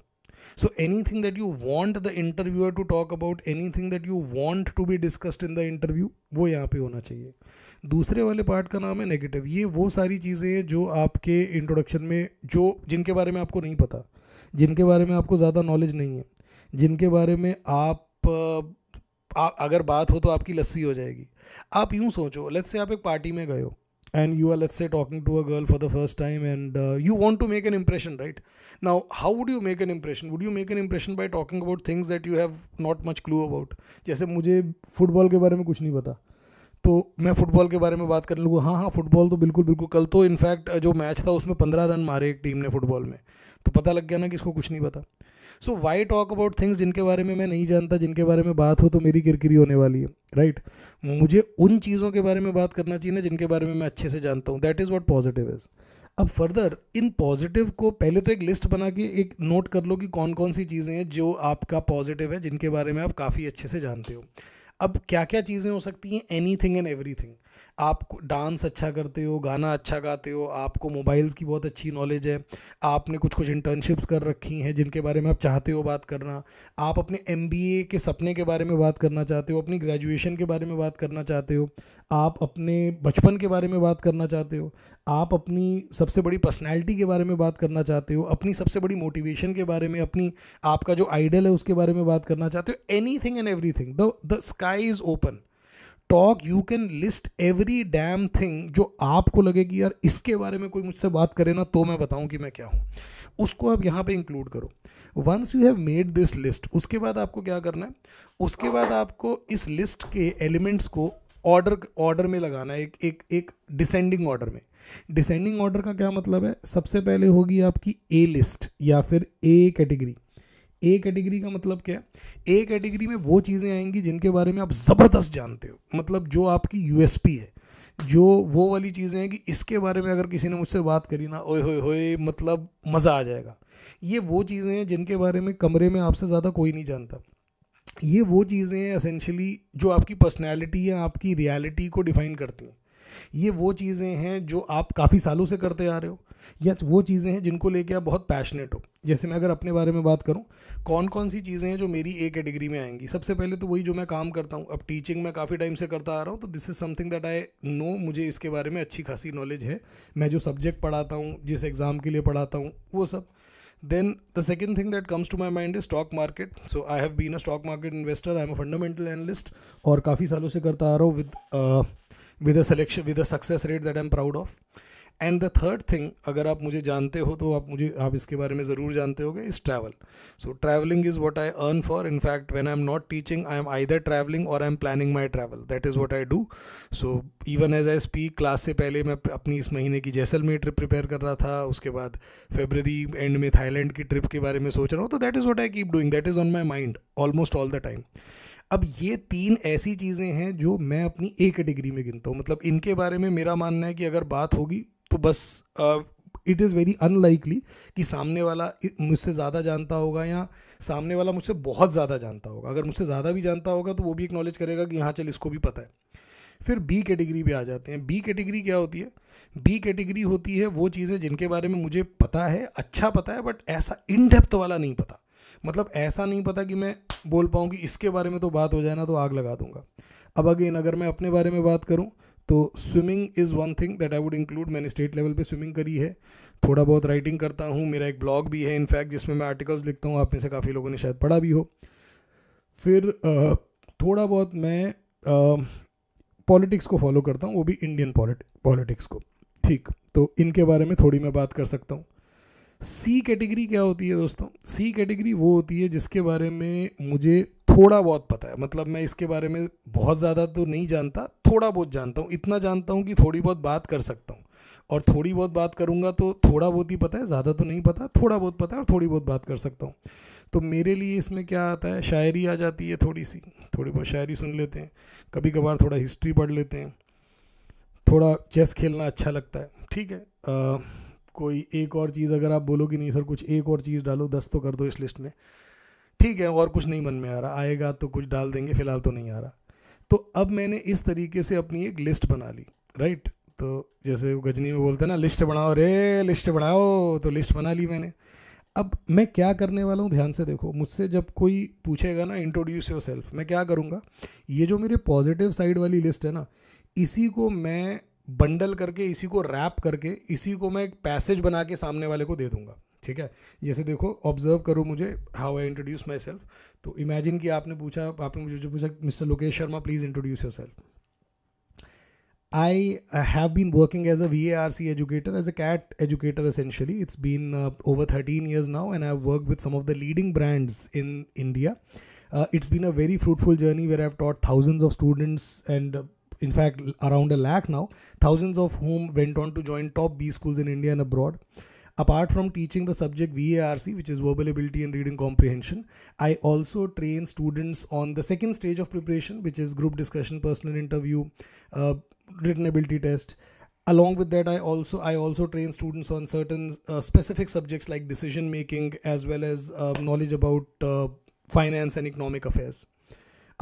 so anything that you want the interviewer to talk about anything that you want to be discussed in the interview वो यहाँ पे होना चाहिए दूसरे वाले पार्ट का नाम है नेगेटिव ये वो सारी चीज़ें हैं जो आपके इंट्रोडक्शन में जो जिनके बारे में आपको नहीं पता जिनके बारे में आपको ज़्यादा नॉलेज नहीं है जिनके बारे में आप आ, अगर बात हो तो आपकी लस्सी हो जाएगी आप यूँ सोचो लेट्स से आप एक पार्टी में गए हो and you are let's say talking to a girl for the first time and uh, you want to make an impression right now how would you make an impression would you make an impression by talking about things that you have not much clue about जैसे मुझे football के बारे में कुछ नहीं पता तो मैं फुटबॉल के बारे में बात कर लूँगा हाँ हाँ फुटबॉल तो बिल्कुल बिल्कुल कल तो इनफैक्ट जो मैच था उसमें पंद्रह रन मारे एक टीम ने फुटबॉल में तो पता लग गया ना कि इसको कुछ नहीं पता so why talk about things जिनके बारे में मैं नहीं जानता जिनके बारे में बात हो तो मेरी किरकिरी होने वाली है राइट right? मुझे उन चीज़ों के बारे में बात करना चाहिए ना जिनके बारे में मैं अच्छे से जानता हूँ that is what positive is अब फर्दर इन पॉजिटिव को पहले तो एक लिस्ट बना के एक नोट कर लो कि कौन कौन सी चीज़ें हैं जो आपका पॉजिटिव है जिनके बारे में आप काफ़ी अच्छे से जानते हो अब क्या क्या चीज़ें हो सकती हैं anything and everything आप डांस अच्छा करते हो गाना अच्छा गाते हो आपको मोबाइल्स की बहुत अच्छी नॉलेज है आपने कुछ कुछ इंटर्नशिप्स कर रखी हैं जिनके बारे में आप चाहते हो बात करना आप अपने एम के सपने के बारे में बात करना चाहते हो अपनी ग्रेजुएशन के बारे में बात करना चाहते हो आप अपने बचपन के बारे में बात करना चाहते हो आप अपनी सबसे बड़ी पर्सनैलिटी के बारे में बात करना चाहते हो अपनी सबसे बड़ी मोटिवेशन के बारे में अपनी आपका जो आइडल है उसके बारे में बात करना चाहते हो anything and everything the sky is open talk you can list every damn thing जो आपको लगेगी यार इसके बारे में कोई मुझसे बात करे ना तो मैं बताऊं कि मैं क्या हूँ उसको आप यहाँ पे इंक्लूड करो once you have made this list उसके बाद आपको क्या करना है उसके बाद आपको इस लिस्ट के एलिमेंट्स को ऑर्डर ऑर्डर में लगाना है एक एक एक डिसेंडिंग ऑर्डर में डिसेंडिंग ऑर्डर का क्या मतलब है सबसे पहले होगी आपकी ए लिस्ट या फिर ए कैटेगरी ए कैटेगरी का मतलब क्या है ए कैटेगरी में वो चीज़ें आएंगी जिनके बारे में आप ज़बरदस्त जानते हो मतलब जो आपकी यू है जो वो वाली चीज़ें हैं कि इसके बारे में अगर किसी ने मुझसे बात करी ना ओए होए होए मतलब मज़ा आ जाएगा ये वो चीज़ें हैं जिनके बारे में कमरे में आपसे ज़्यादा कोई नहीं जानता ये वो चीज़ें हैं असेंशली जो आपकी पर्सनैलिटी या आपकी रियलिटी को डिफ़ाइन करती हैं ये वो चीज़ें हैं जो आप काफ़ी सालों से करते आ रहे हो या वो चीज़ें हैं जिनको लेके आप बहुत पैशनेट हो जैसे मैं अगर अपने बारे में बात करूँ कौन कौन सी चीज़ें हैं जो मेरी ए कैटेगरी में आएंगी सबसे पहले तो वही जो मैं काम करता हूँ अब टीचिंग मैं काफ़ी टाइम से करता आ रहा हूँ तो this is something that I know मुझे इसके बारे में अच्छी खासी नॉलेज है मैं जो सब्जेक्ट पढ़ाता हूँ जिस एग्ज़ाम के लिए पढ़ाता हूँ वो सब then the second thing that comes to my mind is stock market so I have been a stock market investor I am a fundamental analyst और काफ़ी सालों से करता आ रहा हूँ with with a selection with a success rate that I am proud of and the third thing अगर आप मुझे जानते हो तो आप मुझे आप इसके बारे में ज़रूर जानते होगे is travel so travelling is what I earn for in fact when I am not teaching I am there travelling और I am planning my travel that is what I do so even as I speak class से पहले मैं अपनी इस महीने की Jaisalmer trip prepare कर रहा था उसके बाद फेबररी एंड में थाईलैंड की ट्रिप के बारे में सोच रहा हूँ तो that is what I keep doing that is on my mind almost all the time अब ये तीन ऐसी चीज़ें हैं जो मैं अपनी ए कैटेगरी में गिनता हूँ मतलब इनके बारे में मेरा मानना है कि अगर बात होगी तो बस इट इज़ वेरी अनलाइकली कि सामने वाला मुझसे ज़्यादा जानता होगा या सामने वाला मुझसे बहुत ज़्यादा जानता होगा अगर मुझसे ज़्यादा भी जानता होगा तो वो भी एक्नॉलेज करेगा कि हाँ चल इसको भी पता है फिर बी कैटेगरी पे आ जाते हैं बी कैटेगरी क्या होती है बी कैटेगरी होती है वो चीज़ें जिनके बारे में मुझे पता है अच्छा पता है बट ऐसा इन डेप्थ वाला नहीं पता मतलब ऐसा नहीं पता कि मैं बोल पाऊँ कि इसके बारे में तो बात हो जाए ना तो आग लगा दूंगा अब अगेन अगर मैं अपने बारे में बात करूँ तो swimming is one thing that I would include मैंने स्टेट लेवल पे स्विमिंग करी है थोड़ा बहुत राइटिंग करता हूँ मेरा एक ब्लॉग भी है इनफैक्ट जिसमें मैं आर्टिकल्स लिखता हूँ आप में से काफ़ी लोगों ने शायद पढ़ा भी हो फिर थोड़ा बहुत मैं पॉलिटिक्स को फॉलो करता हूँ वो भी इंडियन पॉलिटिक्स को ठीक तो इनके बारे में थोड़ी मैं बात कर सकता हूँ सी कैटेगरी क्या होती है दोस्तों सी कैटेगरी वो होती है जिसके बारे में मुझे थोड़ा बहुत पता है मतलब मैं इसके बारे में बहुत ज़्यादा तो नहीं जानता थोड़ा बहुत जानता हूँ इतना जानता हूँ कि थोड़ी बहुत बात कर सकता हूँ और थोड़ी बहुत बात करूँगा तो थोड़ा बहुत ही पता है ज़्यादा तो नहीं पता थोड़ा बहुत पता है और थोड़ी बहुत बात कर सकता हूँ तो मेरे लिए इसमें क्या आता है शायरी आ जाती है थोड़ी सी थोड़ी बहुत शायरी सुन लेते हैं कभी कभार थोड़ा हिस्ट्री पढ़ लेते हैं थोड़ा चेस खेलना अच्छा लगता है ठीक है कोई एक और चीज़ अगर आप बोलो कि नहीं सर कुछ एक और चीज़ डालो दस तो कर दो इस लिस्ट में ठीक है और कुछ नहीं मन में आ रहा आएगा तो कुछ डाल देंगे फ़िलहाल तो नहीं आ रहा तो अब मैंने इस तरीके से अपनी एक लिस्ट बना ली राइट तो जैसे गजनी में बोलते हैं ना लिस्ट बनाओ रे लिस्ट बनाओ तो लिस्ट बना ली मैंने अब मैं क्या करने वाला हूँ ध्यान से देखो मुझसे जब कोई पूछेगा ना इंट्रोड्यूस योर सेल्फ मैं क्या करूँगा ये जो मेरे पॉजिटिव साइड वाली लिस्ट है ना इसी को मैं बंडल करके इसी को रैप करके इसी को मैं एक पैसेज बना के सामने वाले को दे दूँगा ठीक है जैसे देखो ऑब्जर्व करो मुझे how I introduce myself तो इमेजिन कि आपने पूछा आपने मुझे पूछा Mister Lokesh Sharma please introduce yourself I have been working as a V A R C educator as a CAT educator essentially it's been over thirteen years now and I work with some of the leading brands in India it's been a very fruitful journey where have taught thousands of students and in fact around a lakh now thousands of whom went on to join top B schools in India and abroad apart from teaching the subject VARC, which is verbal ability and reading comprehension, I also train students on the second stage of preparation, which is group discussion, personal interview, uh, written ability test. Along with that, I also I also train students on certain uh, specific subjects like decision making as well as uh, knowledge about uh, finance and economic affairs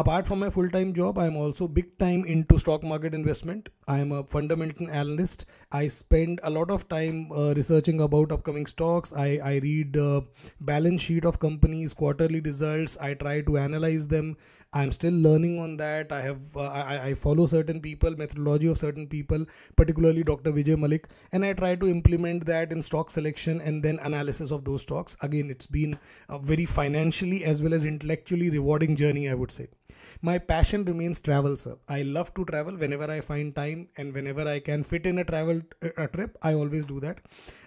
apart from my full-time job i'm also big time into stock market investment i'm a fundamental analyst i spend a lot of time uh, researching about upcoming stocks i, I read uh, balance sheet of companies quarterly results i try to analyze them i'm still learning on that i have uh, I, I follow certain people methodology of certain people particularly dr vijay malik and i try to implement that in stock selection and then analysis of those stocks again it's been a very financially as well as intellectually rewarding journey i would say my passion remains travel sir i love to travel whenever i find time and whenever i can fit in a travel a trip i always do that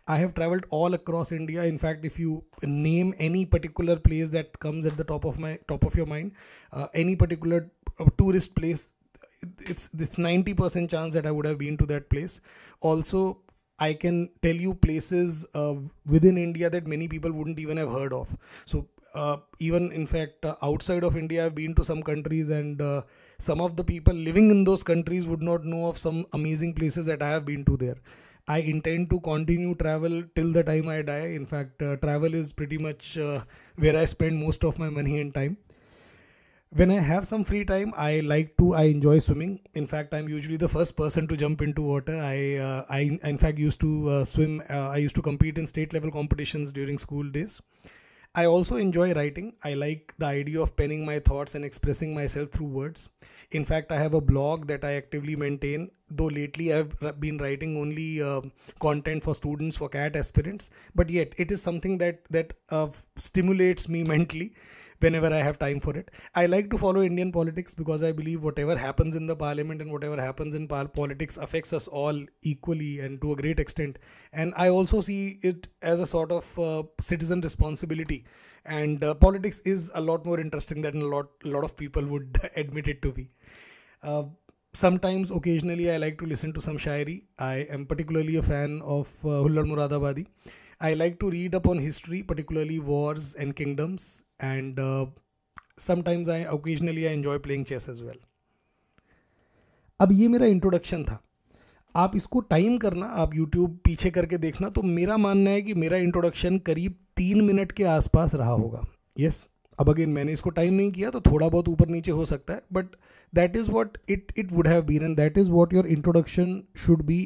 I have traveled all across India. In fact, if you name any particular place that comes at the top of my top of your mind, uh, any particular uh, tourist place, it's this ninety percent chance that I would have been to that place. Also, I can tell you places uh, within India that many people wouldn't even have heard of. So uh, even in fact uh, outside of india i've been to some countries and uh, some of the people living in those countries would not know of some amazing places that i have been to there I intend to continue travel till the time I die. In fact, uh, travel is pretty much uh, where I spend most of my money and time. When I have some free time, I like to. I enjoy swimming. In fact, I'm usually the first person to jump into water. I uh, I in fact used to uh, swim. Uh, I used to compete in state level competitions during school days. I also enjoy writing. I like the idea of penning my thoughts and expressing myself through words. In fact, I have a blog that I actively maintain, though lately I've been writing only uh, content for students, for CAT aspirants. But yet, it is something that, that uh, stimulates me mentally whenever I have time for it. I like to follow Indian politics because I believe whatever happens in the parliament and whatever happens in politics affects us all equally and to a great extent. And I also see it as a sort of uh, citizen responsibility. And uh, politics is a lot more interesting than a lot a lot of people would admit it to be. Uh, sometimes occasionally i like to listen to some shairi i am particularly a fan of uh, muradabadi I like to read on history, particularly wars and kingdoms, and uh, sometimes I occasionally I enjoy playing chess as well. अब ये मेरा introduction था आप इसको time करना आप YouTube पीछे करके देखना तो मेरा मानना है कि मेरा इंट्रोडक्शन करीब तीन मिनट के आसपास रहा होगा यस yes, अब अगेन मैंने इसको टाइम नहीं किया तो थोड़ा बहुत ऊपर नीचे हो सकता है but that is what it it would have been and that is what your introduction should be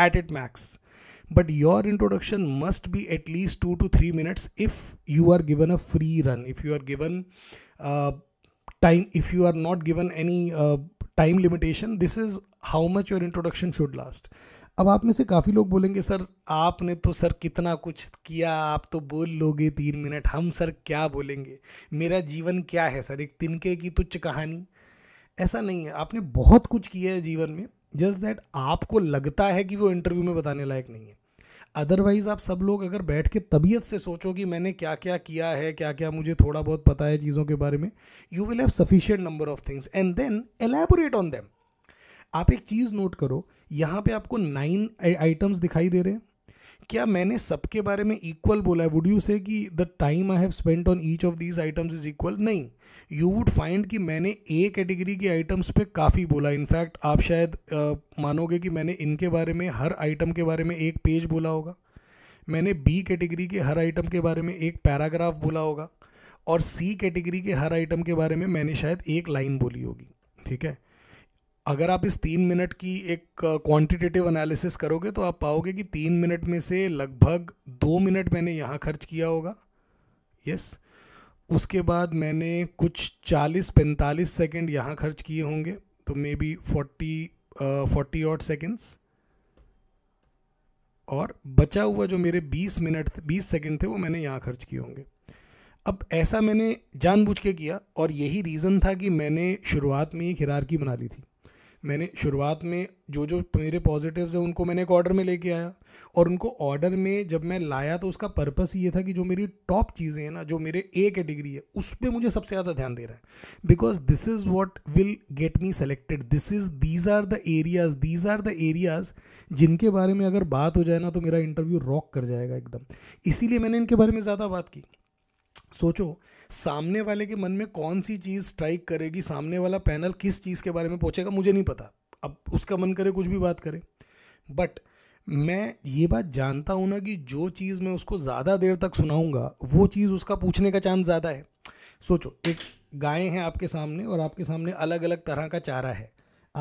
at it max but your introduction must be at least 2 to 3 minutes if you are given a free run if you are given uh time if you are not given any uh, time limitation this is how much your introduction should last अब आप में से काफ़ी लोग बोलेंगे sir आपने तो sir कितना कुछ किया आप तो बोल लोगे तीन मिनट हम सर क्या बोलेंगे मेरा जीवन क्या है सर एक तिनके की तुच्छ कहानी ऐसा नहीं है आपने बहुत कुछ किया है जीवन में जस्ट दैट आपको लगता है कि वो इंटरव्यू में बताने लायक नहीं है अदरवाइज़ आप सब लोग अगर बैठ के तबीयत से सोचो कि मैंने क्या क्या किया है क्या क्या मुझे थोड़ा बहुत पता है चीज़ों के बारे में you will have sufficient number of things and then elaborate on them आप एक चीज़ नोट करो यहाँ पे आपको नाइन आइटम्स दिखाई दे रहे हैं क्या मैंने सबके बारे में इक्वल बोला है वुड यू से कि the time I have spent on each of these items is equal नहीं यू वुड फाइंड कि मैंने ए कैटेगरी के आइटम्स पे काफ़ी बोला इनफैक्ट आप शायद uh, मानोगे कि मैंने इनके बारे में हर आइटम के बारे में एक पेज बोला होगा मैंने बी कैटेगरी के हर आइटम के बारे में एक पैराग्राफ बोला होगा और सी कैटेगरी के हर आइटम के बारे में मैंने शायद एक लाइन बोली होगी ठीक है अगर आप इस तीन मिनट की एक क्वांटिटेटिव एनालिसिस करोगे तो आप पाओगे कि तीन मिनट में से लगभग दो मिनट मैंने यहाँ खर्च किया होगा यस उसके बाद मैंने कुछ चालीस पैंतालीस सेकेंड यहाँ खर्च किए होंगे तो maybe forty forty odd seconds और बचा हुआ जो मेरे बीस मिनट बीस सेकेंड थे वो मैंने यहाँ खर्च किए होंगे अब ऐसा मैंने जानबूझ के किया और यही रीज़न था कि मैंने शुरुआत में एक हिरारकी बना ली थी मैंने शुरुआत में जो जो मेरे पॉजिटिव्स हैं उनको मैंने एक ऑर्डर में लेके आया और उनको ऑर्डर में जब मैं लाया तो उसका पर्पस ये था कि जो मेरी टॉप चीज़ें हैं ना जो मेरे ए कैटेगरी है उस पर मुझे सबसे ज़्यादा ध्यान दे रहा है because this is what will get me selected this is these are the areas these are the areas जिनके बारे में अगर बात हो जाए ना तो मेरा इंटरव्यू रॉक कर जाएगा एकदम इसीलिए मैंने इनके बारे में ज़्यादा बात की सोचो सामने वाले के मन में कौन सी चीज़ स्ट्राइक करेगी सामने वाला पैनल किस चीज़ के बारे में पूछेगा मुझे नहीं पता अब उसका मन करे कुछ भी बात करे बट मैं ये बात जानता हूँ ना कि जो चीज़ मैं उसको ज़्यादा देर तक सुनाऊँगा वो चीज़ उसका पूछने का चांस ज़्यादा है सोचो एक गायें हैं आपके सामने और आपके सामने अलग अलग तरह का चारा है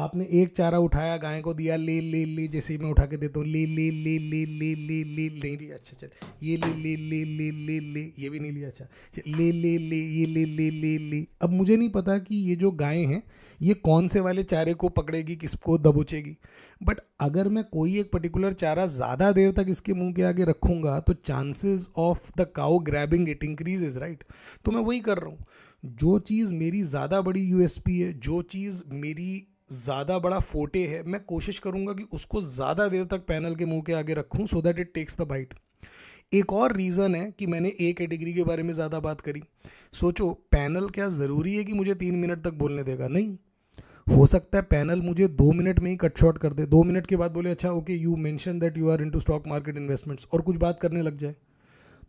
आपने एक चारा उठाया गाय को दिया ली ली ली जैसे मैं उठा के देता हूँ ली ली ली ली ली ली ली नहीं लिया अच्छा चल ये ली ली ली ली ली ली ये भी नहीं लिया अच्छा ले ले ले ये ले ले ले ले अब मुझे नहीं पता कि ये जो गायें हैं ये कौन से वाले चारे को पकड़ेगी किसको दबोचेगी बट अगर मैं कोई एक पर्टिकुलर चारा ज़्यादा देर तक इसके मुंह के आगे रखूँगा तो chances of the cow grabbing it is right तो मैं वही कर रहा हूँ जो चीज़ मेरी ज़्यादा बड़ी यूएसपी है जो चीज़ मेरी ज़्यादा बड़ा फोटे है मैं कोशिश करूँगा कि उसको ज़्यादा देर तक पैनल के मुंह के आगे रखूँ so that it takes the bite एक और रीज़न है कि मैंने ए कैटेगरी के बारे में ज़्यादा बात करी सोचो पैनल क्या ज़रूरी है कि मुझे तीन मिनट तक बोलने देगा नहीं हो सकता है पैनल मुझे दो मिनट में ही कट शॉर्ट कर दे दो मिनट के बाद बोले अच्छा okay you mention that you are into stock market investments और कुछ बात करने लग जाए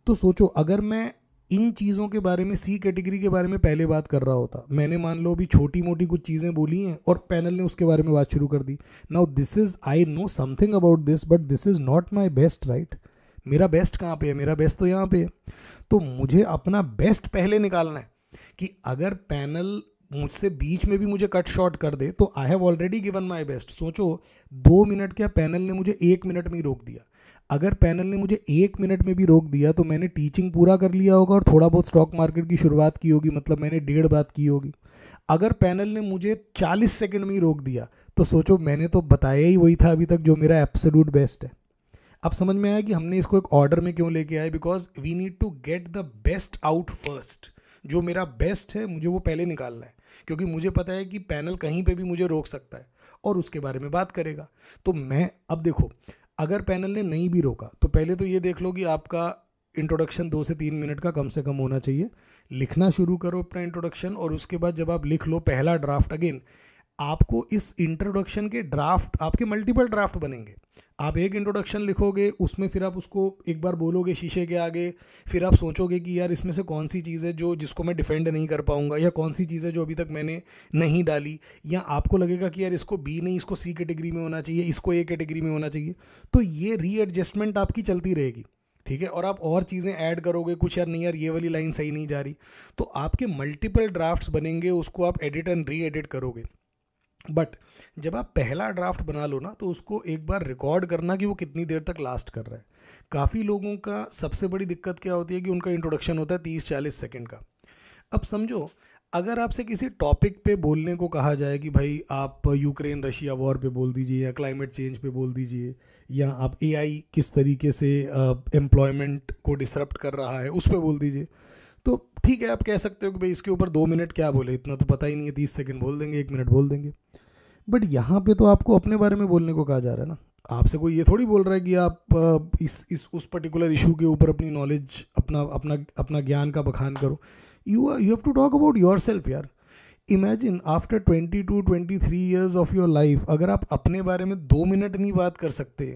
तो सोचो अगर मैं इन चीज़ों के बारे में सी कैटेगरी के बारे में पहले बात कर रहा होता मैंने मान लो अभी छोटी मोटी कुछ चीज़ें बोली हैं और पैनल ने उसके बारे में बात शुरू कर दी now this is I know something about this but this is not my best right मेरा बेस्ट कहाँ पे है मेरा बेस्ट तो यहाँ पे है तो मुझे अपना बेस्ट पहले निकालना है कि अगर पैनल मुझसे बीच में भी मुझे कट शॉर्ट कर दे तो I have already given my best सोचो दो मिनट क्या पैनल ने मुझे एक मिनट में ही रोक दिया अगर पैनल ने मुझे एक मिनट में भी रोक दिया तो मैंने टीचिंग पूरा कर लिया होगा और थोड़ा बहुत स्टॉक मार्केट की शुरुआत की होगी मतलब मैंने डेढ़ बात की होगी अगर पैनल ने मुझे 40 सेकंड में ही रोक दिया तो सोचो मैंने तो बताया ही वही था अभी तक जो मेरा एब्सोलूट बेस्ट है अब समझ में आया कि हमने इसको एक ऑर्डर में क्यों लेके आए because we need to get the best out first जो मेरा बेस्ट है मुझे वो पहले निकालना है क्योंकि मुझे पता है कि पैनल कहीं पे भी मुझे रोक सकता है और उसके बारे में बात करेगा तो मैं अब देखो अगर पैनल ने नहीं भी रोका तो पहले तो ये देख लो कि आपका इंट्रोडक्शन दो से तीन मिनट का कम से कम होना चाहिए लिखना शुरू करो अपना इंट्रोडक्शन और उसके बाद जब आप लिख लो पहला ड्राफ्ट अगेन आपको इस इंट्रोडक्शन के ड्राफ्ट आपके मल्टीपल ड्राफ्ट बनेंगे आप एक इंट्रोडक्शन लिखोगे उसमें फिर आप उसको एक बार बोलोगे शीशे के आगे फिर आप सोचोगे कि यार इसमें से कौन सी चीज़ है जो जिसको मैं डिफेंड नहीं कर पाऊँगा या कौन सी चीज़ है जो अभी तक मैंने नहीं डाली या आपको लगेगा कि यार इसको बी नहीं इसको सी कैटेगरी में होना चाहिए इसको ए कैटेगरी में होना चाहिए तो ये रीएडजस्टमेंट आपकी चलती रहेगी ठीक है और आप और चीज़ें ऐड करोगे कुछ यार नहीं यार ये वाली लाइन सही नहीं जा रही तो आपके मल्टीपल ड्राफ्ट्स बनेंगे उसको आप एडिट एंड री एडिट करोगे बट जब आप पहला ड्राफ्ट बना लो ना तो उसको एक बार रिकॉर्ड करना कि वो कितनी देर तक लास्ट कर रहा है काफ़ी लोगों का सबसे बड़ी दिक्कत क्या होती है कि उनका इंट्रोडक्शन होता है तीस चालीस सेकेंड का अब समझो अगर आपसे किसी टॉपिक पे बोलने को कहा जाए कि भाई आप यूक्रेन रशिया वॉर पे बोल दीजिए या क्लाइमेट चेंज पे बोल दीजिए या आप एआई किस तरीके से एम्प्लॉयमेंट को डिसरप्ट कर रहा है उस पर बोल दीजिए तो ठीक है आप कह सकते हो कि भाई इसके ऊपर दो मिनट क्या बोले इतना तो पता ही नहीं है तीस सेकंड बोल देंगे एक मिनट बोल देंगे बट यहाँ पे तो आपको अपने बारे में बोलने को कहा जा रहा है ना आपसे कोई ये थोड़ी बोल रहा है कि आप इस इस उस पर्टिकुलर इशू के ऊपर अपनी नॉलेज अपना अपना अपना ज्ञान का बखान करो you you have to talk about yourself यार imagine after twenty two twenty three years of your life अगर आप अपने बारे में दो मिनट नहीं बात कर सकते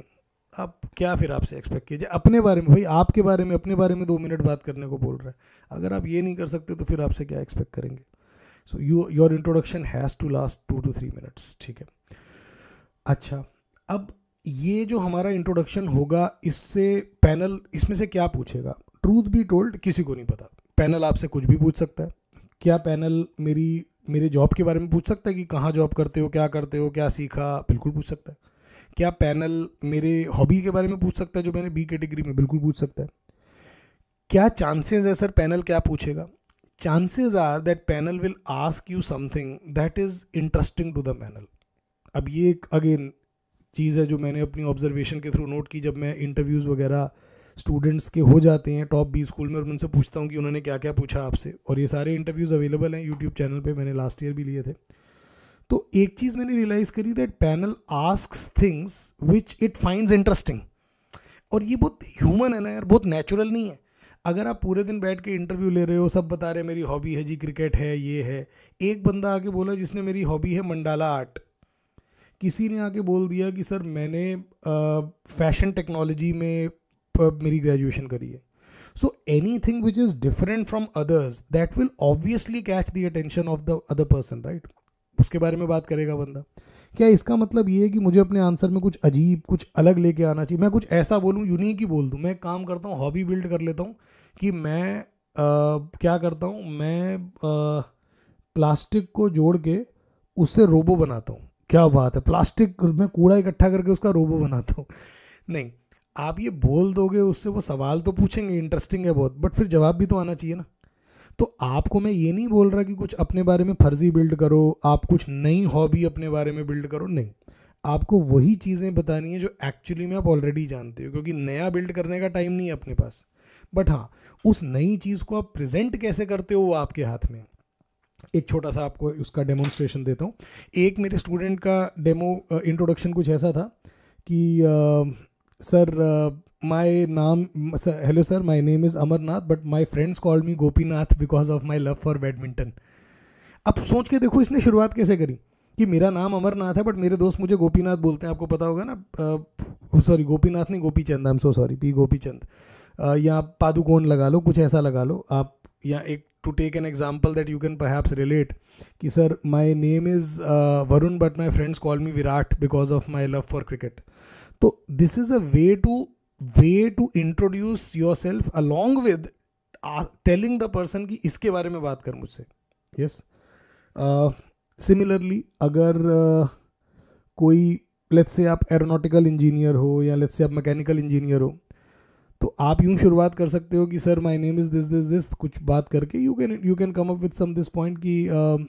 आप क्या फिर आपसे एक्सपेक्ट कीजिए अपने बारे में भाई आपके बारे में अपने बारे में दो मिनट बात करने को बोल रहा है अगर आप ये नहीं कर सकते तो फिर आपसे क्या एक्सपेक्ट करेंगे so you your introduction has to last two two three minutes ठीक है अच्छा अब ये जो हमारा इंट्रोडक्शन होगा इससे पैनल इसमें से क्या पूछेगा ट्रूथ बी टोल्ड किसी को नहीं पता पैनल आपसे कुछ भी पूछ सकता है क्या पैनल मेरी मेरे जॉब के बारे में पूछ सकता है कि कहाँ जॉब करते हो क्या करते हो क्या सीखा बिल्कुल पूछ सकता है क्या पैनल मेरे हॉबी के बारे में पूछ सकता है जो मैंने बी कैटेगरी में बिल्कुल पूछ सकता है क्या चांसेस है सर पैनल क्या पूछेगा chances are that panel will ask you something that is interesting to the panel अब ये एक अगेन चीज़ है जो मैंने अपनी ऑब्जर्वेशन के थ्रू नोट की जब मैं इंटरव्यूज़ वगैरह स्टूडेंट्स के हो जाते हैं टॉप बी स्कूल में और उनसे पूछता हूँ कि उन्होंने क्या क्या पूछा आपसे और ये सारे इंटरव्यूज़ अवेलेबल हैं यूट्यूब चैनल पे मैंने लास्ट ईयर भी लिए थे तो एक चीज़ मैंने रियलाइज़ करी that panel ask things which it find interesting और ये बहुत ह्यूमन है ना यार बहुत नेचुरल नहीं है अगर आप पूरे दिन बैठ के इंटरव्यू ले रहे हो सब बता रहे हैं मेरी हॉबी है जी क्रिकेट है ये है एक बंदा आके बोला जिसने मेरी हॉबी है मंडाला आर्ट किसी ने आके बोल दिया कि सर मैंने फैशन टेक्नोलॉजी में मेरी ग्रेजुएशन करी है so anything which is different from others that will obviously catch the attention of the other person right उसके बारे में बात करेगा बंदा क्या इसका मतलब ये है कि मुझे अपने आंसर में कुछ अजीब कुछ अलग लेके आना चाहिए मैं कुछ ऐसा बोलूँ यूनिक ही बोल दूँ मैं काम करता हूँ हॉबी बिल्ड कर लेता हूँ कि मैं आ, क्या करता हूँ मैं आ, प्लास्टिक को जोड़ के उससे रोबो बनाता हूँ क्या बात है प्लास्टिक में कूड़ा इकट्ठा करके उसका रोबो बनाता हूँ नहीं आप ये बोल दोगे उससे वो सवाल तो पूछेंगे इंटरेस्टिंग है बहुत बट फिर जवाब भी तो आना चाहिए ना तो आपको मैं ये नहीं बोल रहा कि कुछ अपने बारे में फर्जी बिल्ड करो आप कुछ नई हॉबी अपने बारे में बिल्ड करो नहीं आपको वही चीज़ें बतानी है जो एक्चुअली में आप ऑलरेडी जानते हो क्योंकि नया बिल्ड करने का टाइम नहीं है अपने पास बट हाँ उस नई चीज़ को आप प्रेजेंट कैसे करते हो वो आपके हाथ में एक छोटा सा आपको उसका डेमोन्स्ट्रेशन देता हूँ एक मेरे स्टूडेंट का डेमो इंट्रोडक्शन कुछ ऐसा था कि आ, सर आ, माई नाम hello sir my name is Amarnath but my friends call me Gopinath because of my love for badminton अब सोच के देखो इसने शुरुआत कैसे करी कि मेरा नाम अमरनाथ है बट मेरे दोस्त मुझे गोपीनाथ बोलते हैं आपको पता होगा ना सॉरी गोपीनाथ नहीं Gopi Chand I am so sorry P Gopichand या पादुकोण लगा लो कुछ ऐसा लगा लो आप या एक to take an example that you can perhaps relate कि sir my name is Varun but my friends call me Virat because of my love for cricket तो this is a way to way to introduce yourself along with telling the person कि इसके बारे में बात कर मुझसे yes similarly uh, अगर uh, कोई लेट्स से आप एरोनॉटिकल इंजीनियर हो या लेट्स से आप मैकेनिकल इंजीनियर हो तो आप यूं शुरुआत कर सकते हो कि sir my name is this this this कुछ बात करके you can you can come up with some this point कि uh,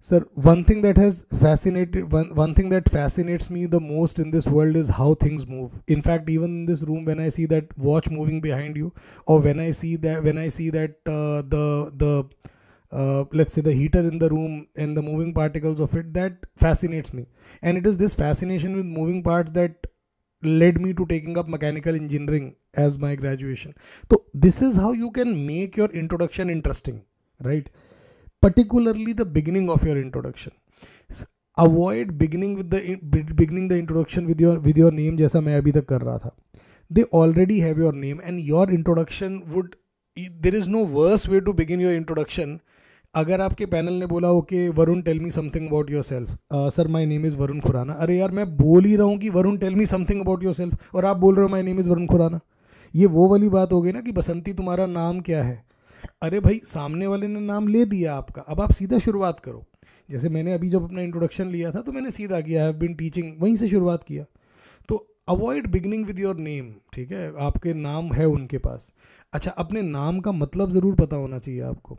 Sir, one thing that has fascinated one, one thing that fascinates me the most in this world is how things move. In fact, even in this room, when I see that watch moving behind you, or when I see that when I see that uh, the the uh, let's say the heater in the room and the moving particles of it, that fascinates me. And it is this fascination with moving parts that led me to taking up mechanical engineering as my graduation. So this is how you can make your introduction interesting, right? particularly the beginning of your introduction avoid beginning with the beginning the introduction with your with your name जैसा मैं अभी तक कर रहा था they already have your name and your introduction would there is no worse way to begin your introduction अगर आपके panel ने बोला okay Varun tell me something about yourself sir my name is Varun Khurana अरे यार मैं बोल ही रहा हूँ कि Varun tell me something about yourself और आप बोल रहे हो my name is Varun Khurana ये वो वाली बात हो गई ना कि बसंती तुम्हारा नाम क्या है अरे भाई सामने वाले ने नाम ले दिया आपका अब आप सीधा शुरुआत करो जैसे मैंने अभी जब अपना इंट्रोडक्शन लिया था तो मैंने सीधा किया हैव बिन टीचिंग वहीं से शुरुआत किया तो avoid beginning with your name ठीक है आपके नाम है उनके पास अच्छा अपने नाम का मतलब ज़रूर पता होना चाहिए आपको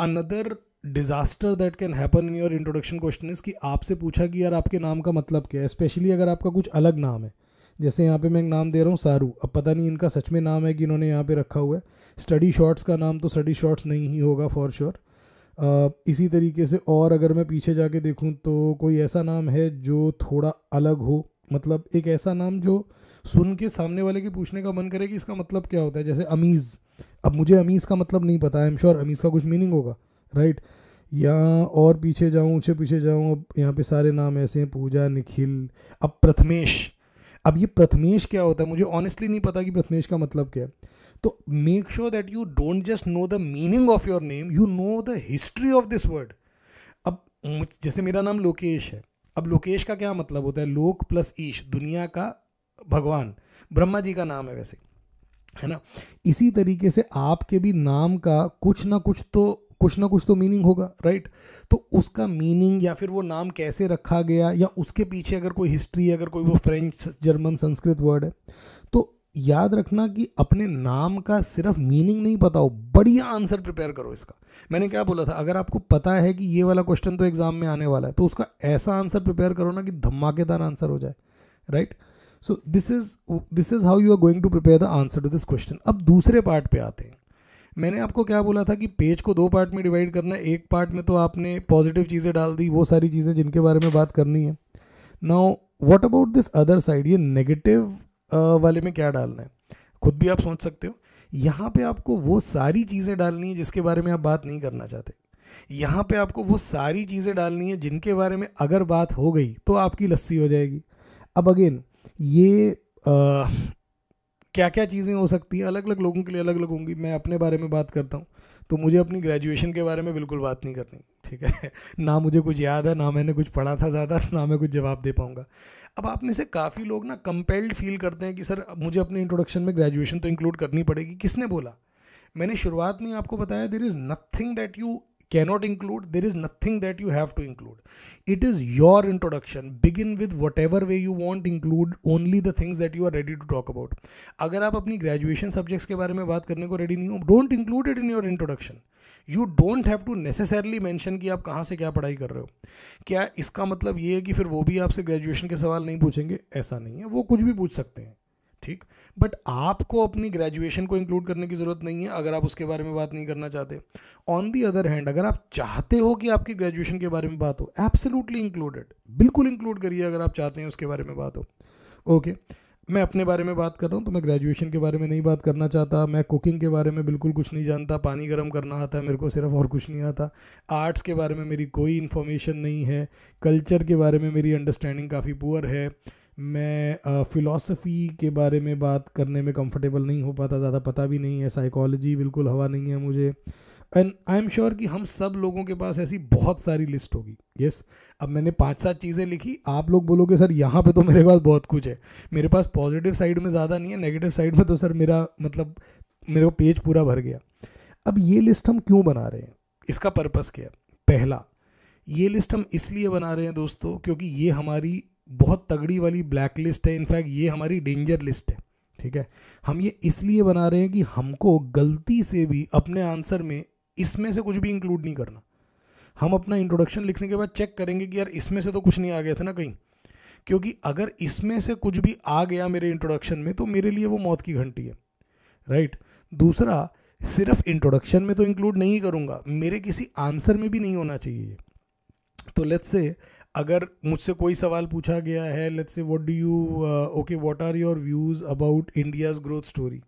another disaster that can happen in your introduction question is कि आपसे पूछा कि यार आपके नाम का मतलब क्या है स्पेशली अगर आपका कुछ अलग नाम है जैसे यहाँ पे मैं एक नाम दे रहा हूँ सारू अब पता नहीं इनका सच में नाम है कि इन्होंने यहाँ पे रखा हुआ है स्टडी शॉर्ट्स का नाम तो स्टडी शॉर्ट्स नहीं ही होगा फॉर श्योर sure. uh, इसी तरीके से और अगर मैं पीछे जाके देखूँ तो कोई ऐसा नाम है जो थोड़ा अलग हो मतलब एक ऐसा नाम जो सुन के सामने वाले के पूछने का मन करे कि इसका मतलब क्या होता है जैसे अमीज़ अब मुझे अमीज़ का मतलब नहीं पता आई एम श्योर अमीज़ का कुछ मीनिंग होगा राइट right? या और पीछे जाऊँ ऊँचे पीछे जाऊँ अब यहाँ पे सारे नाम ऐसे हैं पूजा निखिल अब प्रथमेश अब ये प्रथमेश क्या होता है मुझे ऑनेस्टली नहीं पता कि प्रथमेश का मतलब क्या है तो make sure that you don't just know the meaning of your name you know the history of this word अब जैसे मेरा नाम लोकेश है अब लोकेश का क्या मतलब होता है लोक प्लस ईश दुनिया का भगवान ब्रह्मा जी का नाम है वैसे है ना इसी तरीके से आपके भी नाम का कुछ ना कुछ तो कुछ ना कुछ तो मीनिंग होगा राइट तो उसका मीनिंग या फिर वो नाम कैसे रखा गया या उसके पीछे अगर कोई हिस्ट्री अगर कोई वो फ्रेंच जर्मन संस्कृत वर्ड है याद रखना कि अपने नाम का सिर्फ मीनिंग नहीं पता हो बढ़िया आंसर प्रिपेयर करो इसका मैंने क्या बोला था अगर आपको पता है कि ये वाला क्वेश्चन तो एग्जाम में आने वाला है तो उसका ऐसा आंसर प्रिपेयर करो ना कि धमाकेदार आंसर हो जाए right so this is this is how you are going to prepare the answer to this question अब दूसरे पार्ट पे आते हैं मैंने आपको क्या बोला था कि पेज को दो पार्ट में डिवाइड करना है एक पार्ट में तो आपने पॉजिटिव चीज़ें डाल दी वो सारी चीज़ें जिनके बारे में बात करनी है now what about this other side ये नेगेटिव वाले में क्या डालना है खुद भी आप सोच सकते हो यहाँ पे आपको वो सारी चीज़ें डालनी है जिसके बारे में आप बात नहीं करना चाहते यहाँ पे आपको वो सारी चीज़ें डालनी है जिनके बारे में अगर बात हो गई तो आपकी लस्सी हो जाएगी अब अगेन ये आ, क्या क्या चीज़ें हो सकती हैं अलग अलग लोगों के लिए अलग अलग होंगी मैं अपने बारे में बात करता हूँ तो मुझे अपनी ग्रेजुएशन के बारे में बिल्कुल बात नहीं करनी ठीक है ना मुझे कुछ याद है ना मैंने कुछ पढ़ा था ज़्यादा ना मैं कुछ जवाब दे पाऊँगा अब आप में से काफ़ी लोग ना कंपेल्ड फील करते हैं कि सर मुझे अपने इंट्रोडक्शन में ग्रेजुएशन तो इंक्लूड करनी पड़ेगी किसने बोला मैंने शुरुआत में आपको बताया there is nothing that you cannot include there is nothing that you have to include it is your introduction begin with whatever way you want include only the things that you are ready to talk about अगर आप अपनी graduation subjects के बारे में बात करने को ready नहीं हो don't include it in your introduction you don't have to necessarily mention कि आप कहाँ से क्या पढ़ाई कर रहे हो क्या इसका मतलब ये है कि फिर वो भी आपसे ग्रेजुएशन के सवाल नहीं पूछेंगे ऐसा नहीं है वो कुछ भी पूछ सकते हैं ठीक बट आपको अपनी ग्रेजुएशन को इंक्लूड करने की ज़रूरत नहीं है अगर आप उसके बारे में बात नहीं करना चाहते ऑन दी अदर हैंड अगर आप चाहते हो कि आपकी ग्रेजुएशन के बारे में बात हो एब्सोल्युटली इंक्लूडेड बिल्कुल इंक्लूड करिए अगर आप चाहते हैं उसके बारे में बात हो ओके okay. मैं अपने बारे में बात कर रहा हूँ तो मैं ग्रेजुएशन के बारे में नहीं बात करना चाहता मैं कुकिंग के बारे में बिल्कुल कुछ नहीं जानता पानी गर्म करना आता है मेरे को सिर्फ और कुछ नहीं आता आर्ट्स के बारे में मेरी कोई इन्फॉर्मेशन नहीं है कल्चर के बारे में मेरी अंडरस्टैंडिंग काफ़ी पुअर है मैं फ़िलासफ़ी के बारे में बात करने में कंफर्टेबल नहीं हो पाता ज़्यादा पता भी नहीं है साइकोलॉजी बिल्कुल हवा नहीं है मुझे एंड आई एम श्योर कि हम सब लोगों के पास ऐसी बहुत सारी लिस्ट होगी यस yes, अब मैंने पांच सात चीज़ें लिखी आप लोग बोलोगे सर यहाँ पे तो मेरे पास बहुत कुछ है मेरे पास पॉजिटिव साइड में ज़्यादा नहीं है नेगेटिव साइड में तो सर मेरा मतलब मेरे को पेज पूरा भर गया अब ये लिस्ट हम क्यों बना रहे हैं इसका पर्पस क्या है पहला ये लिस्ट हम इसलिए बना रहे हैं दोस्तों क्योंकि ये हमारी बहुत तगड़ी वाली ब्लैक लिस्ट है इनफैक्ट ये हमारी डेंजर लिस्ट है ठीक है हम ये इसलिए बना रहे हैं कि हमको गलती से भी अपने आंसर में इसमें से कुछ भी इंक्लूड नहीं करना हम अपना इंट्रोडक्शन लिखने के बाद चेक करेंगे कि यार इसमें से तो कुछ नहीं आ गया था ना कहीं क्योंकि अगर इसमें से कुछ भी आ गया मेरे इंट्रोडक्शन में तो मेरे लिए वो मौत की घंटी है राइट दूसरा सिर्फ इंट्रोडक्शन में तो इंक्लूड नहीं करूँगा मेरे किसी आंसर में भी नहीं होना चाहिए तो लेट्स से अगर मुझसे कोई सवाल पूछा गया है let's say what do you okay what are your views about India's growth story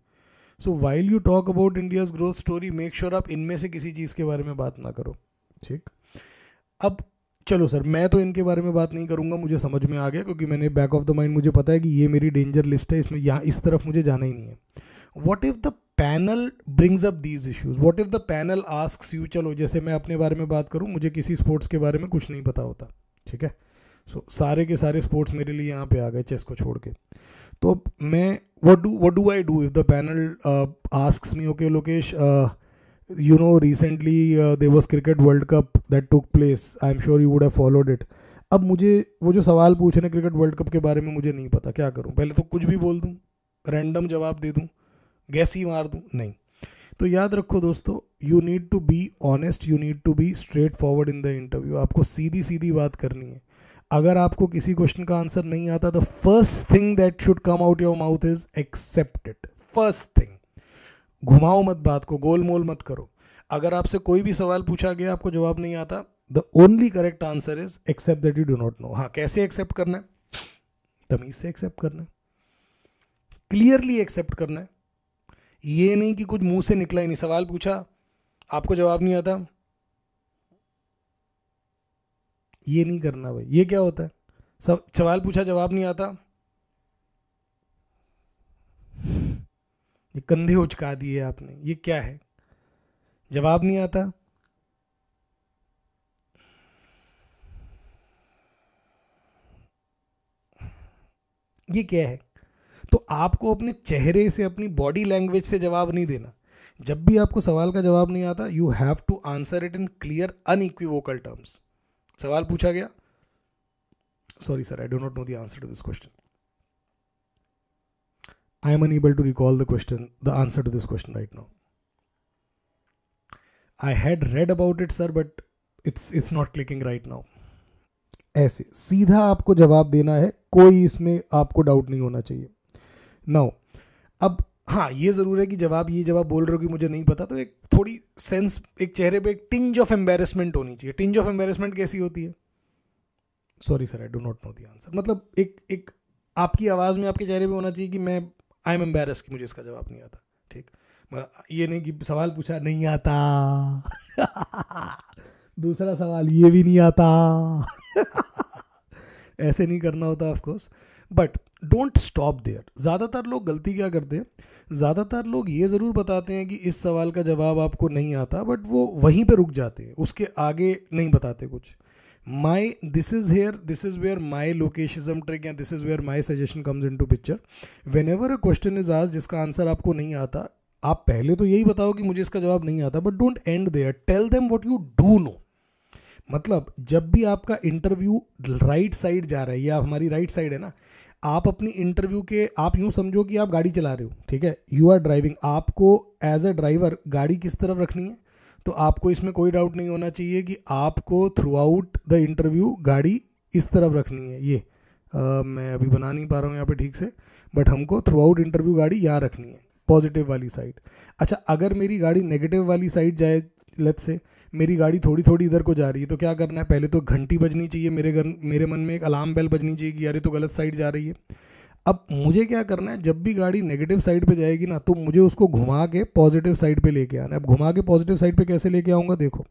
so while you talk about India's growth story make sure आप इनमें से किसी चीज़ के बारे में बात ना करो ठीक अब चलो सर मैं तो इनके बारे में बात नहीं करूंगा मुझे समझ में आ गया क्योंकि मैंने बैक ऑफ द माइंड मुझे पता है कि ये मेरी डेंजर लिस्ट है इसमें यहाँ इस तरफ मुझे जाना ही नहीं है what if the panel brings up these issues what if the panel ask you चलो जैसे मैं अपने बारे में बात करूँ मुझे किसी स्पोर्ट्स के बारे में कुछ नहीं पता होता ठीक है सो so, सारे के सारे स्पोर्ट्स मेरे लिए यहाँ पे आ गए चेस को छोड़ के तो अब मैं what do what do I do if the panel ask me okay Lokesh you know recently there was cricket world cup that took place I am sure you would have followed it अब मुझे वो जो सवाल पूछ रहे हैं cricket world cup के बारे में मुझे नहीं पता क्या करूँ पहले तो कुछ भी बोल दूँ रैंडम जवाब दे दूँ गैस ही मार दूँ नहीं तो याद रखो दोस्तों you need to be honest you need to be straightforward in the interview आपको सीधी सीधी बात करनी है अगर आपको किसी क्वेश्चन का आंसर नहीं आता तो first thing that should come out your mouth is accept first thing घुमाओ मत बात को गोल मोल मत करो अगर आपसे कोई भी सवाल पूछा गया आपको जवाब नहीं आता the only correct answer is accept that you do not know हाँ कैसे एक्सेप्ट करना है तमीज से एक्सेप्ट करना है क्लियरली एक्सेप्ट करना है ये नहीं कि कुछ मुंह से निकला ही नहीं सवाल पूछा आपको जवाब नहीं आता ये नहीं करना भाई ये क्या होता है सब सवाल पूछा जवाब नहीं आता ये कंधे उचका दिए आपने ये क्या है जवाब नहीं आता ये क्या है तो आपको अपने चेहरे से अपनी बॉडी लैंग्वेज से जवाब नहीं देना जब भी आपको सवाल का जवाब नहीं आता you have to answer it in clear unequivocal terms सवाल पूछा गया sorry sir I do not know the answer to this question I am unable to recall the question the answer to this question right now I had read about it sir but it's it's not clicking right now ऐसे सीधा आपको जवाब देना है कोई इसमें आपको doubt नहीं होना चाहिए नो अब हाँ ये ज़रूर है कि जब आप ये जब आप बोल रहे हो कि मुझे नहीं पता तो एक थोड़ी सेंस एक चेहरे पे एक टिंज ऑफ एम्बेरसमेंट होनी चाहिए टिंज ऑफ एम्बेरसमेंट कैसी होती है sorry sir I do not know the answer मतलब एक एक आपकी आवाज़ में आपके चेहरे पे होना चाहिए कि मैं आई एम एम्बेरस कि मुझे इसका जवाब नहीं आता ठीक ये नहीं कि सवाल पूछा नहीं आता दूसरा सवाल ये भी नहीं आता ऐसे नहीं करना होता of course but don't stop there ज़्यादातर लोग गलती क्या करते हैं ज़्यादातर लोग ये ज़रूर बताते हैं कि इस सवाल का जवाब आपको नहीं आता बट वो वहीं पे रुक जाते हैं उसके आगे नहीं बताते कुछ my this is here this is where my लोकेशिज्म ट्रिक या this is where my suggestion comes in to picture whenever a question is आज जिसका आंसर आपको नहीं आता आप पहले तो यही बताओ कि मुझे इसका जवाब नहीं आता but don't end there tell them what you do know मतलब जब भी आपका इंटरव्यू राइट साइड जा रहा है या हमारी राइट साइड है ना आप अपनी इंटरव्यू के आप यूँ समझो कि आप गाड़ी चला रहे हो ठीक है यू आर ड्राइविंग आपको एज अ ड्राइवर गाड़ी किस तरफ रखनी है तो आपको इसमें कोई डाउट नहीं होना चाहिए कि आपको थ्रू आउट द इंटरव्यू गाड़ी इस तरफ रखनी है ये आ, मैं अभी बना नहीं पा रहा हूँ यहाँ पे ठीक से बट हमको थ्रू आउट इंटरव्यू गाड़ी यहाँ रखनी है पॉजिटिव वाली साइड अच्छा अगर मेरी गाड़ी नेगेटिव वाली साइड जाए लेट से मेरी गाड़ी थोड़ी थोड़ी इधर को जा रही है तो क्या करना है पहले तो घंटी बजनी चाहिए मेरे घर मेरे मन में एक अलार्म बेल बजनी चाहिए कि अरे तो गलत साइड जा रही है अब मुझे क्या करना है जब भी गाड़ी नेगेटिव साइड पे जाएगी ना तो मुझे उसको घुमा के पॉजिटिव साइड पे लेके आना है अब घुमा के पॉजिटिव साइड पे कैसे लेके आऊँगा देखो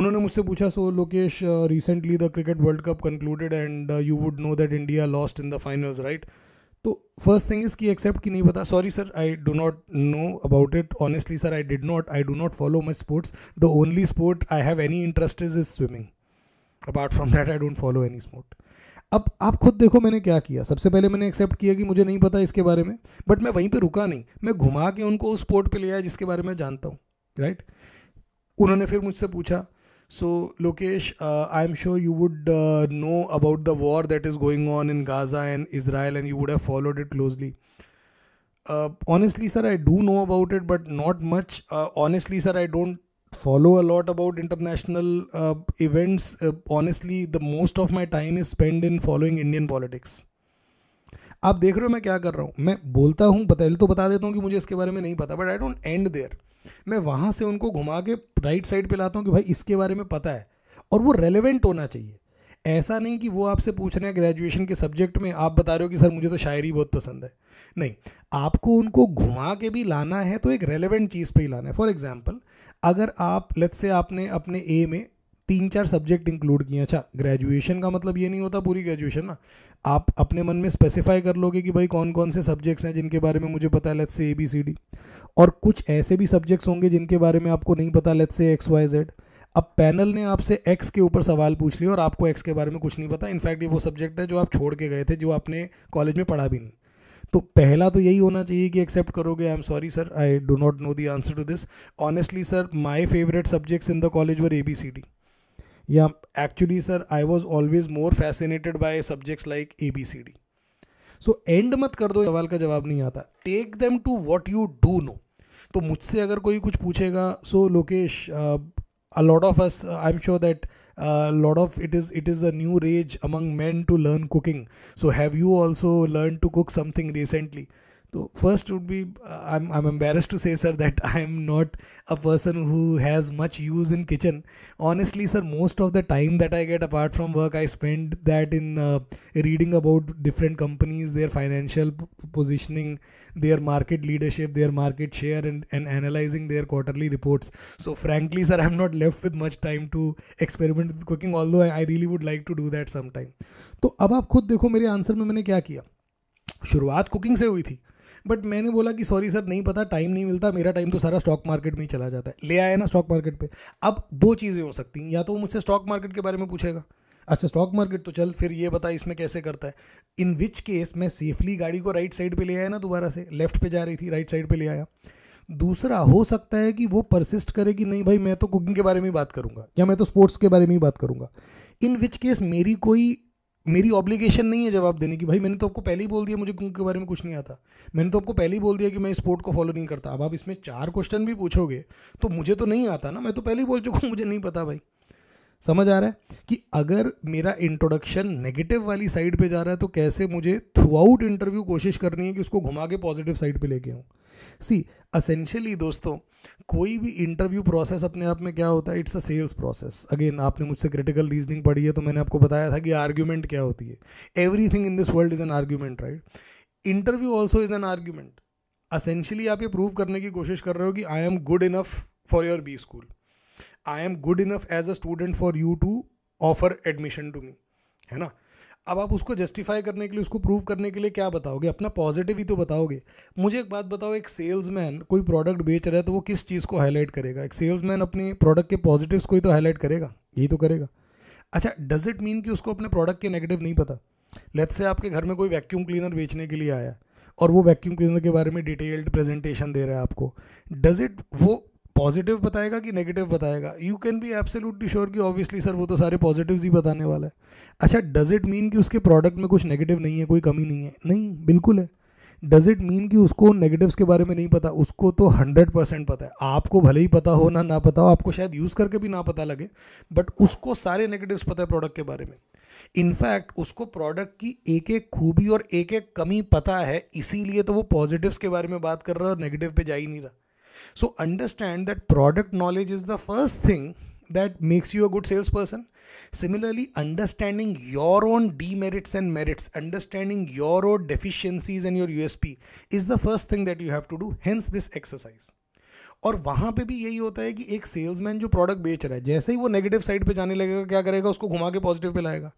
उन्होंने मुझसे पूछा so Lokesh recently the cricket world cup concluded and you would know that India lost in the finals right तो फर्स्ट थिंग इज कि एक्सेप्ट कि नहीं पता sorry sir I do not know about it honestly sir I did not I do not follow much sports the only sport I have any interest is is swimming apart from that I don't follow any sport अब आप खुद देखो मैंने क्या किया सबसे पहले मैंने एक्सेप्ट किया कि मुझे नहीं पता इसके बारे में बट मैं वहीं पे रुका नहीं मैं घुमा के उनको उस स्पोर्ट पे ले आया जिसके बारे में जानता हूँ राइट right? उन्होंने फिर मुझसे पूछा So, Lokesh, uh, I'm sure you would uh, know about the war that is going on in Gaza and Israel, and you would have followed it closely. Uh, honestly, sir, I do know about it, but not much. uh, honestly, sir, I don't follow a lot about international uh, events. uh, honestly, the most of my time is spent in following Indian politics. आप देख रहे हो मैं क्या कर रहा हूँ मैं बोलता हूँ पहले तो बता देता हूँ कि मुझे इसके बारे में नहीं पता but I don't end there मैं वहाँ से उनको घुमा के राइट साइड पे लाता हूँ कि भाई इसके बारे में पता है और वो रेलिवेंट होना चाहिए ऐसा नहीं कि वो आपसे पूछ रहे हैं ग्रेजुएशन के सब्जेक्ट में आप बता रहे हो कि सर मुझे तो शायरी बहुत पसंद है नहीं आपको उनको घुमा के भी लाना है तो एक रेलिवेंट चीज़ पे ही लाना है फॉर एग्जांपल अगर आप लेट्स से आपने अपने ए में तीन चार सब्जेक्ट इंक्लूड किए अच्छा ग्रेजुएशन का मतलब ये नहीं होता पूरी ग्रेजुएशन ना आप अपने मन में स्पेसिफाई कर लोगे कि भाई कौन कौन से सब्जेक्ट्स हैं जिनके बारे में मुझे पता है लेट्स से ए बी सी डी और कुछ ऐसे भी सब्जेक्ट्स होंगे जिनके बारे में आपको नहीं पता let's say X Y Z अब पैनल ने आपसे एक्स के ऊपर सवाल पूछ लिया और आपको एक्स के बारे में कुछ नहीं पता इनफैक्ट ये वो सब्जेक्ट है जो आप छोड़ के गए थे जो आपने कॉलेज में पढ़ा भी नहीं तो पहला तो यही होना चाहिए कि एक्सेप्ट करोगे I am sorry sir I do not know the answer to this honestly sir my favourite subjects in the college were A B C D या actually sir I was always more fascinated by subjects like A B C D so end मत कर दो सवाल का जवाब नहीं आता take them to what you do know तो मुझसे अगर कोई कुछ पूछेगा so Lokesh a lot of us I am sure that lot of it is it is a new rage among men to learn cooking so have you also learn to cook something recently तो first would be I am I am embarrass to say sir that I am not a person who has much use in kitchen honestly sir most of the time that I get apart from work I spend that in reading about different companies their financial positioning their market leadership their market share and and analysing their quarterly reports so frankly sir I am not लेव with much time to experiment with cooking although I really would like to do that some time तो अब आप खुद देखो मेरे answer में मैंने क्या किया शुरुआत कुकिंग से हुई थी बट मैंने बोला कि सॉरी सर नहीं पता टाइम नहीं मिलता मेरा टाइम तो सारा स्टॉक मार्केट में ही चला जाता है ले आया ना स्टॉक मार्केट पे अब दो चीज़ें हो सकती हैं या तो वो मुझसे स्टॉक मार्केट के बारे में पूछेगा अच्छा स्टॉक मार्केट तो चल फिर ये बता इसमें कैसे करता है इन विच केस मैं सेफली गाड़ी को राइट साइड पे ले आया ना दोबारा से लेफ्ट पे जा रही थी राइट साइड पे ले आया दूसरा हो सकता है कि वो परसिस्ट करे कि नहीं भाई मैं तो कुकिंग के बारे में ही बात करूंगा या मैं तो स्पोर्ट्स के बारे में ही बात करूंगा इन विच केस मेरी कोई मेरी ऑब्लिगेशन नहीं है जवाब देने की भाई मैंने तो आपको पहले ही बोल दिया मुझे कुंग के बारे में कुछ नहीं आता मैंने तो आपको पहले ही बोल दिया कि मैं स्पोर्ट को फॉलो नहीं करता अब आप इसमें चार क्वेश्चन भी पूछोगे तो मुझे तो नहीं आता ना मैं तो पहले ही बोल चुका हूँ मुझे नहीं पता भाई समझ आ रहा है कि अगर मेरा इंट्रोडक्शन नेगेटिव वाली साइड पे जा रहा है तो कैसे मुझे थ्रू आउट इंटरव्यू कोशिश करनी है कि उसको घुमा के पॉजिटिव साइड पे लेके आऊँ सी असेंशियली दोस्तों कोई भी इंटरव्यू प्रोसेस अपने आप में क्या होता है it's a sales process again आपने मुझसे क्रिटिकल रीजनिंग पढ़ी है तो मैंने आपको बताया था कि आर्ग्यूमेंट क्या होती है everything in this world is an argument right interview also is an argument essentially आप ये प्रूव करने की कोशिश कर रहे हो कि I am good enough for your B school I am good enough as a student for you to offer admission to me है ना अब आप उसको जस्टिफाई करने के लिए उसको प्रूव करने के लिए क्या बताओगे अपना पॉजिटिव ही तो बताओगे मुझे एक बात बताओ एक सेल्समैन कोई प्रोडक्ट बेच रहा है तो वो किस चीज़ को हाईलाइट करेगा एक सेल्समैन अपने प्रोडक्ट के पॉजिटिव्स को ही तो हाईलाइट करेगा यही तो करेगा अच्छा डज इट मीन कि उसको अपने प्रोडक्ट के नेगेटिव नहीं पता लेट से आपके घर में कोई वैक्यूम क्लीनर बेचने के लिए आया और वो वैक्यूम क्लीनर के बारे में डिटेल्ड प्रेजेंटेशन दे रहा है आपको डज इट वो पॉजिटिव बताएगा कि नेगेटिव बताएगा you can be absolutely sure कि ऑब्वियसली सर वो तो सारे पॉजिटिव ही बताने वाला है अच्छा डज इट मीन कि उसके प्रोडक्ट में कुछ नेगेटिव नहीं है कोई कमी नहीं है नहीं बिल्कुल है डज इट मीन कि उसको नेगेटिव्स के बारे में नहीं पता उसको तो हंड्रेड परसेंट पता है आपको भले ही पता हो ना ना पता हो आपको शायद यूज़ करके भी ना पता लगे बट उसको सारे नेगेटिव्स पता है प्रोडक्ट के बारे में इनफैक्ट उसको प्रोडक्ट की एक एक खूबी और एक एक कमी पता है इसीलिए तो वो पॉजिटिव्स के बारे में बात कर रहा है और नेगेटिव पे जा ही नहीं रहा So understand that product knowledge is the first thing that makes you a good salesperson. Similarly, understanding your own demerits and merits, understanding your own deficiencies and your USP is the first thing that you have to do. Hence, this exercise. और वहाँ पे भी यही होता है कि एक salesman जो प्रोडक्ट बेच रहा है जैसे ही वो नेगेटिव साइड पे जाने लगेगा क्या करेगा उसको घुमा के पॉजिटिव पे लाएगा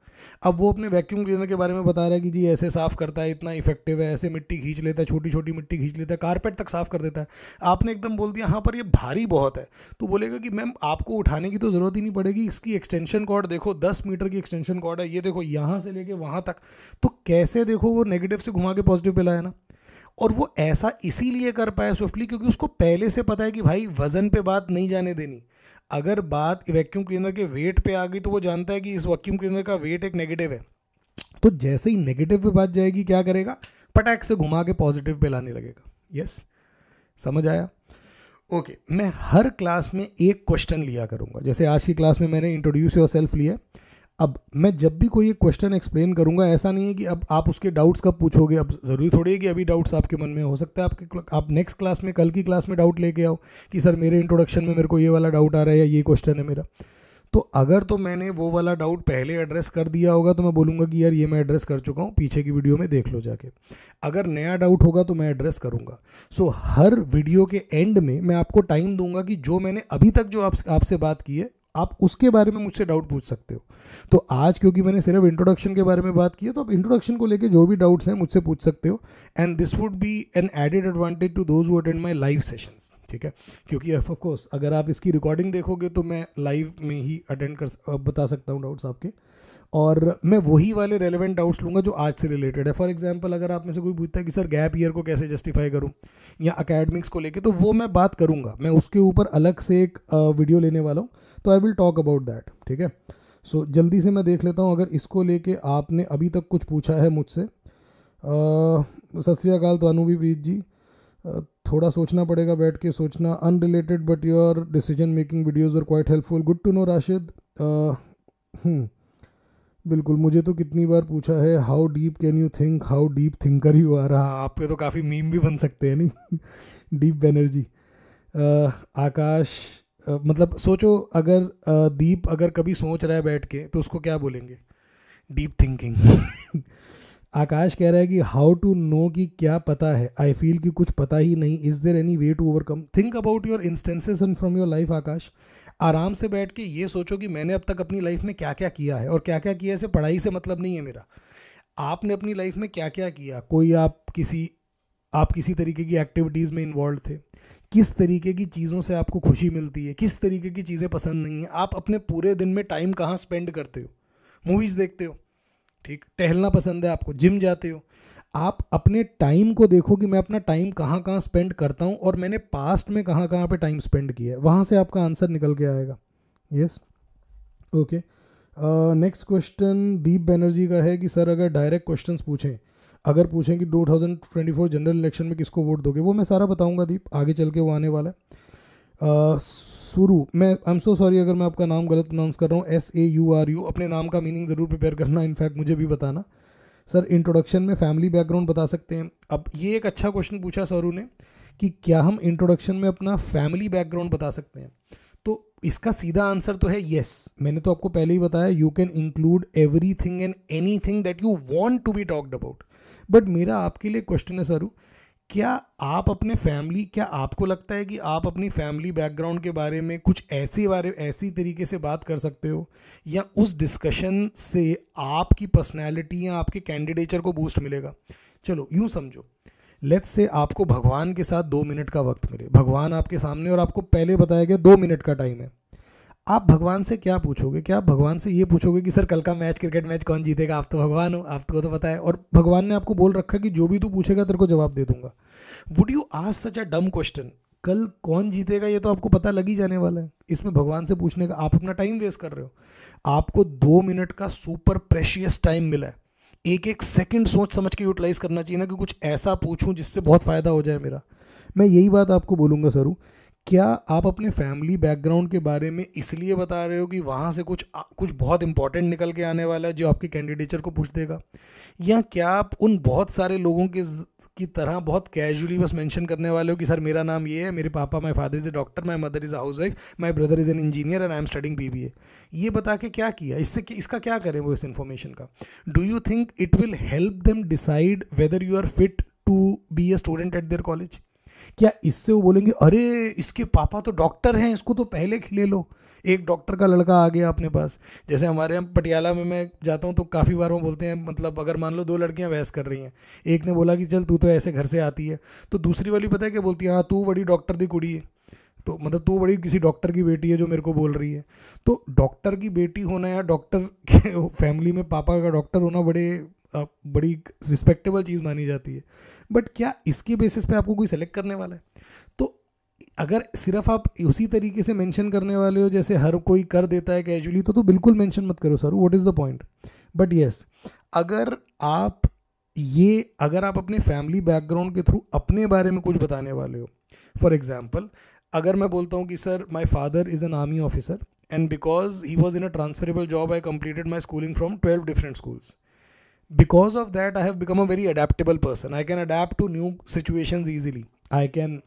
अब वो अपने वैक्यूम क्लीनर के बारे में बता रहा है कि जी ऐसे साफ़ करता है इतना इफेक्टिव है ऐसे मिट्टी खींच लेता है छोटी छोटी मिट्टी खींच लेता है कारपेट तक साफ़ कर देता है आपने एकदम बोल दिया हाँ पर यह भारी बहुत है तो बोलेगा कि मैम आपको उठाने की तो ज़रूरत ही नहीं पड़ेगी इसकी एक्सटेंशन कॉर्ड देखो दस मीटर की एक्सटेंशन कॉर्ड है ये देखो यहाँ से लेके वहाँ तक तो कैसे देखो वो नेगेटिव से घुमा के पॉजिटिव पे लाया ना और वो ऐसा इसीलिए कर पाया स्विफ्टली क्योंकि उसको पहले से पता है कि भाई वज़न पे बात नहीं जाने देनी अगर बात वैक्यूम क्लीनर के वेट पे आ गई तो वो जानता है कि इस वैक्यूम क्लीनर का वेट एक नेगेटिव है तो जैसे ही नेगेटिव पे बात जाएगी क्या करेगा पटैक से घुमा के पॉजिटिव पे लाने लगेगा यस समझ आया ओके okay, मैं हर क्लास में एक क्वेश्चन लिया करूँगा जैसे आज की क्लास में मैंने इंट्रोड्यूस योर सेल्फ लिया अब मैं जब भी कोई एक क्वेश्चन एक्सप्लेन करूँगा ऐसा नहीं है कि अब आप उसके डाउट्स कब पूछोगे अब ज़रूरी थोड़ी है कि अभी डाउट्स आपके मन में हो सकता है आपके आप नेक्स्ट क्लास में कल की क्लास में डाउट लेके आओ कि सर मेरे इंट्रोडक्शन में मेरे को ये वाला डाउट आ रहा है या ये क्वेश्चन है मेरा तो अगर तो मैंने वो वाला डाउट पहले एड्रेस कर दिया होगा तो मैं बोलूँगा कि यार ये मैं एड्रेस कर चुका हूँ पीछे की वीडियो में देख लो जाके अगर नया डाउट होगा तो मैं एड्रेस करूँगा सो हर वीडियो के एंड में मैं आपको टाइम दूंगा कि जो मैंने अभी तक जो आप आपसे बात की है आप उसके बारे में मुझसे डाउट पूछ सकते हो तो आज क्योंकि मैंने सिर्फ इंट्रोडक्शन के बारे में बात की है तो आप इंट्रोडक्शन को लेके जो भी डाउट्स हैं मुझसे पूछ सकते हो and this would be an added advantage to those attend my live sessions ठीक है क्योंकि ऑफकोर्स अगर आप इसकी रिकॉर्डिंग देखोगे तो मैं लाइव में ही अटेंड कर बता सकता हूँ डाउट्स आपके और मैं वही वाले रेलिवेंट डाउट्स लूँगा जो आज से रिलेटेड है फॉर एग्जाम्पल अगर आप में से कोई पूछता है कि सर गैप ईयर को कैसे जस्टिफाई करूँ या अकेडमिक्स को लेके तो वो मैं बात करूँगा मैं उसके ऊपर अलग से एक वीडियो लेने वाला हूँ तो I will talk about that ठीक है सो so, जल्दी से मैं देख लेता हूँ अगर इसको लेके आपने अभी तक कुछ पूछा है मुझसे सत श्रीकाल तो भी प्रीत जी थोड़ा सोचना पड़ेगा बैठ के सोचना unrelated but your decision making videos are quite helpful good to know Rashid बिल्कुल मुझे तो कितनी बार पूछा है how deep can you think how deep thinker you are हाँ आप पे तो काफ़ी मीम भी बन सकते हैं नहीं डीप बैनर्जी आकाश आ, मतलब सोचो अगर आ, दीप अगर कभी सोच रहा है बैठ के तो उसको क्या बोलेंगे डीप थिंकिंग आकाश कह रहा है कि हाउ टू नो कि क्या पता है आई फील कि कुछ पता ही नहीं is there any way to overcome think about your instances and from your life Akash आराम से बैठ के ये सोचो कि मैंने अब तक अपनी लाइफ में क्या क्या किया है और क्या क्या किया है ऐसे पढ़ाई से मतलब नहीं है मेरा आपने अपनी लाइफ में क्या क्या किया कोई आप किसी आप किसी तरीके की एक्टिविटीज़ में इन्वॉल्व थे किस तरीके की चीज़ों से आपको खुशी मिलती है किस तरीके की चीज़ें पसंद नहीं हैं आप अपने पूरे दिन में टाइम कहाँ स्पेंड करते हो मूवीज़ देखते हो ठीक टहलना पसंद है आपको जिम जाते हो आप अपने टाइम को देखो कि मैं अपना टाइम कहाँ कहाँ स्पेंड करता हूँ और मैंने पास्ट में कहाँ कहाँ पे टाइम स्पेंड किया है वहाँ से आपका आंसर निकल के आएगा yes okay next question Deep Banerjee का है कि सर अगर डायरेक्ट क्वेश्चन पूछें अगर पूछें कि 2024 जनरल इलेक्शन में किसको वोट दोगे वो मैं सारा बताऊंगा दीप आगे चल के वो आने वाला है uh, शुरू मैं आई एम सो सॉरी अगर मैं आपका नाम गलत प्रोनाउंस कर रहा हूँ S A U R U अपने नाम का मीनिंग ज़रूर प्रिपेयर करना इनफैक्ट मुझे भी बताना सर इंट्रोडक्शन में फैमिली बैकग्राउंड बता सकते हैं अब ये एक अच्छा क्वेश्चन पूछा सौरू ने कि क्या हम इंट्रोडक्शन में अपना फैमिली बैकग्राउंड बता सकते हैं तो इसका सीधा आंसर तो है येस मैंने तो आपको पहले ही बताया you can include everything and anything that you want to be talked about but मेरा आपके लिए क्वेश्चन है सरू क्या आप अपने फैमिली क्या आपको लगता है कि आप अपनी फैमिली बैकग्राउंड के बारे में कुछ ऐसे बारे ऐसी तरीके से बात कर सकते हो या उस डिस्कशन से आपकी पर्सनैलिटी या आपके कैंडिडेचर को बूस्ट मिलेगा चलो यूं समझो लेट्स से आपको भगवान के साथ दो मिनट का वक्त मिले भगवान आपके सामने और आपको पहले बताया गया दो मिनट का टाइम है आप भगवान से क्या पूछोगे क्या आप भगवान से ये पूछोगे कि सर कल का मैच क्रिकेट मैच कौन जीतेगा आप तो भगवान हो आपको तो पता है और भगवान ने आपको बोल रखा कि जो भी तू पूछेगा तेरे को जवाब दे दूंगा वुड यू आज सच अ डम क्वेश्चन कल कौन जीतेगा ये तो आपको पता लग ही जाने वाला है इसमें भगवान से पूछने का आप अपना टाइम वेस्ट कर रहे हो आपको दो मिनट का सुपर प्रेशियस टाइम मिला है एक एक सेकंड सोच समझ के यूटिलाइज करना चाहिए ना कि कुछ ऐसा पूछूं जिससे बहुत फ़ायदा हो जाए मेरा मैं यही बात आपको बोलूँगा सरू क्या आप अपने फैमिली बैकग्राउंड के बारे में इसलिए बता रहे हो कि वहाँ से कुछ कुछ बहुत इंपॉर्टेंट निकल के आने वाला है जो आपके कैंडिडेचर को पूछ देगा या क्या आप उन बहुत सारे लोगों के की तरह बहुत कैजुअली बस मेंशन करने वाले हो कि सर मेरा नाम ये है मेरे पापा my father is a doctor my mother is a housewife my brother is an engineer and I am studying B B A ये बता के क्या किया इससे इसका क्या करें वो इस इन्फॉर्मेशन का do you think it will help them decide whether you are fit to be a student at their college क्या इससे वो बोलेंगे अरे इसके पापा तो डॉक्टर हैं इसको तो पहले खिले लो एक डॉक्टर का लड़का आ गया अपने पास जैसे हमारे यहाँ पटियाला में मैं जाता हूँ तो काफ़ी बार वो बोलते हैं मतलब अगर मान लो दो लड़कियाँ बहस कर रही हैं एक ने बोला कि चल तू तो ऐसे घर से आती है तो दूसरी वाली पता है क्या बोलती है हाँ तू बड़ी डॉक्टर दी कुड़ी है तो मतलब तू बड़ी किसी डॉक्टर की बेटी है जो मेरे को बोल रही है तो डॉक्टर की बेटी होना या डॉक्टर के फैमिली में पापा का डॉक्टर होना बड़े बड़ी रिस्पेक्टेबल चीज़ मानी जाती है बट क्या इसके बेसिस पे आपको कोई सेलेक्ट करने वाला है तो अगर सिर्फ आप उसी तरीके से मेंशन करने वाले हो जैसे हर कोई कर देता है कैजुअली तो तो बिल्कुल मेंशन मत करो sir what is the point but yes अगर आप ये अगर आप अपने फैमिली बैकग्राउंड के थ्रू अपने बारे में कुछ बताने वाले हो फॉर एग्ज़ाम्पल अगर मैं बोलता हूँ कि sir my father is an army officer and because he was in a transferable job I completed my schooling from twelve different schools because of that i have become a very adaptable person i can adapt to new situations easily i can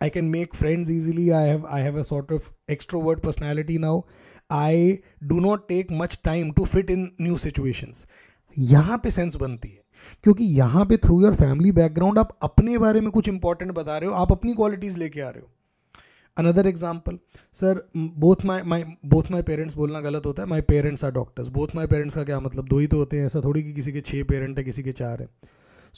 i can make friends easily i have i have a sort of extrovert personality now i do not take much time to fit in new situations यहाँ पे sense बनती है क्योंकि यहाँ पे through your family background आप अपने बारे में कुछ इंपॉर्टेंट बता रहे हो आप अपनी क्वालिटीज़ लेके आ रहे हो another example sir both my my both my parents बोलना गलत होता है my parents are doctors both my parents का क्या मतलब दो ही तो होते हैं ऐसा थोड़ी कि किसी के छः पेरेंट है किसी के चार हैं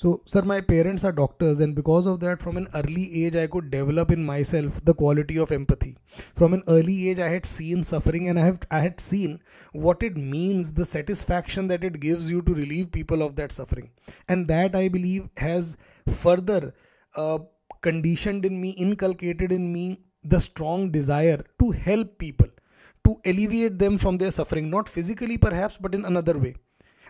so sir my parents are doctors and because of that from an early age I could develop in myself the quality of empathy from an early age I had seen suffering and I I had seen what it means the satisfaction that it gives you to relieve people of that suffering and that I believe has further conditioned in me inculcated in me the the Dzire to help people to alleviate them from their suffering not physically perhaps but in another way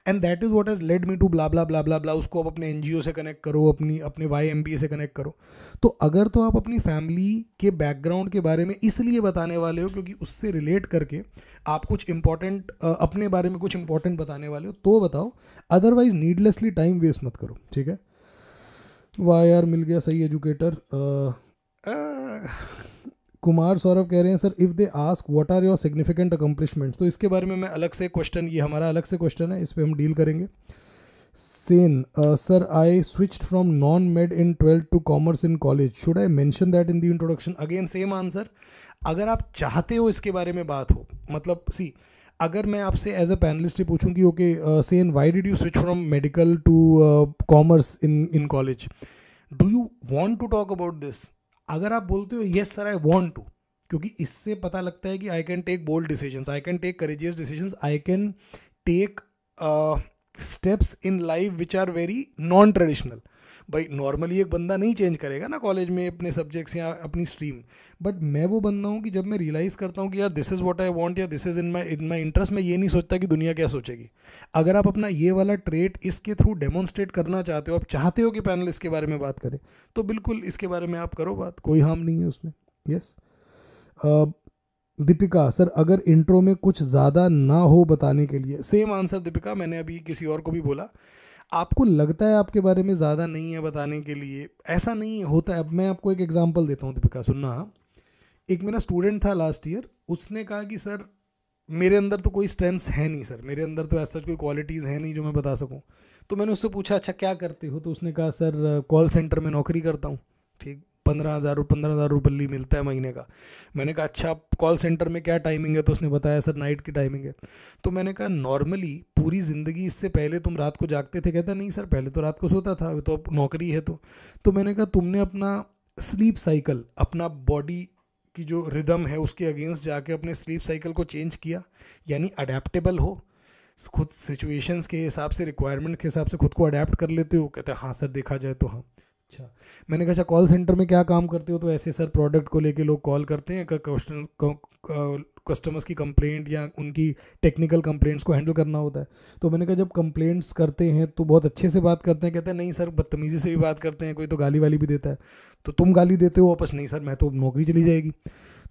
and that is what is led me to blah blah blah blah blah उसको आप अपने N G ओ से connect करो अपनी अपने Y M A से connect करो तो अगर तो आप अपनी फैमिली के बैकग्राउंड के बारे में इसलिए बताने वाले हो क्योंकि उससे रिलेट करके आप कुछ इंपॉर्टेंट अपने बारे में कुछ इंपॉर्टेंट बताने वाले हो तो बताओ अदरवाइज नीडलेसली टाइम वेस्ट मत करो ठीक है वाह यार मिल गया सही एजुकेटर कुमार सौरभ कह रहे हैं sir if they ask what are your significant accomplishments तो इसके बारे में मैं अलग से क्वेश्चन ये हमारा अलग से क्वेश्चन है इस पर हम डील करेंगे Sen sir I switch from non med in twelfth to commerce in college should I mention that in the introduction again same answer अगर आप चाहते हो इसके बारे में बात हो मतलब सी अगर मैं आपसे एज अ पैनलिस्ट ही पूछूँ कि okay Sen why did you switch from medical to commerce in in college do you want to talk about this अगर आप बोलते हो yes sir I want to क्योंकि इससे पता लगता है कि I can take bold decision I can take courageous decisions I can take steps in life which are very non traditional भाई नॉर्मली एक बंदा नहीं चेंज करेगा ना कॉलेज में अपने सब्जेक्ट्स या अपनी स्ट्रीम बट मैं वो बंदा हूँ कि जब मैं रियलाइज़ करता हूँ कि यार this is what I want या this is in my in my interest मैं ये नहीं सोचता कि दुनिया क्या सोचेगी अगर आप अपना ये वाला ट्रेट इसके थ्रू डेमोन्स्ट्रेट करना चाहते हो आप चाहते हो कि पैनल इसके बारे में बात करें तो बिल्कुल इसके बारे में आप करो बात कोई हार्म नहीं है उसमें यस uh, दीपिका सर अगर इंट्रो में कुछ ज़्यादा ना हो बताने के लिए सेम आंसर दीपिका मैंने अभी किसी और को भी बोला आपको लगता है आपके बारे में ज़्यादा नहीं है बताने के लिए ऐसा नहीं होता है अब मैं आपको एक एग्जाम्पल देता हूँ दीपिका सुनना एक मेरा स्टूडेंट था लास्ट ईयर उसने कहा कि सर मेरे अंदर तो कोई स्ट्रेंथ्स है नहीं सर मेरे अंदर तो ऐसा कोई क्वालिटीज़ है नहीं जो मैं बता सकूँ तो मैंने उससे पूछा अच्छा क्या करते हो तो उसने कहा सर कॉल सेंटर में नौकरी करता हूँ ठीक पंद्रह हज़ार पंद्रह हज़ार रुपये मिलता है महीने का मैंने कहा अच्छा कॉल सेंटर में क्या टाइमिंग है तो उसने बताया सर नाइट की टाइमिंग है तो मैंने कहा नॉर्मली पूरी ज़िंदगी इससे पहले तुम रात को जागते थे कहता नहीं सर पहले तो रात को सोता था तो अब नौकरी है तो तो मैंने कहा तुमने अपना स्लीप साइकिल अपना बॉडी की जो रिदम है उसके अगेंस्ट जाके अपने स्लीप साइकिल को चेंज किया यानी अडेप्टेबल हो खुद सिचुएशंस के हिसाब से रिक्वायरमेंट के हिसाब से खुद को अडेप्ट कर लेते हो कहते हैं हाँ सर देखा जाए तो हाँ अच्छा मैंने कहा कॉल अच्छा, सेंटर में क्या काम करते हो तो ऐसे सर प्रोडक्ट को लेके लोग कॉल करते हैं क्वेश्चन कस्टमर्स की कंप्लेंट या उनकी टेक्निकल कंप्लेंट्स को हैंडल करना होता है तो मैंने कहा जब कंप्लेंट्स करते हैं तो बहुत अच्छे से बात करते हैं कहते हैं नहीं सर बदतमीज़ी से भी बात करते हैं कोई तो गाली वाली भी देता है तो तुम गाली देते हो वापस नहीं सर मैं तो नौकरी चली जाएगी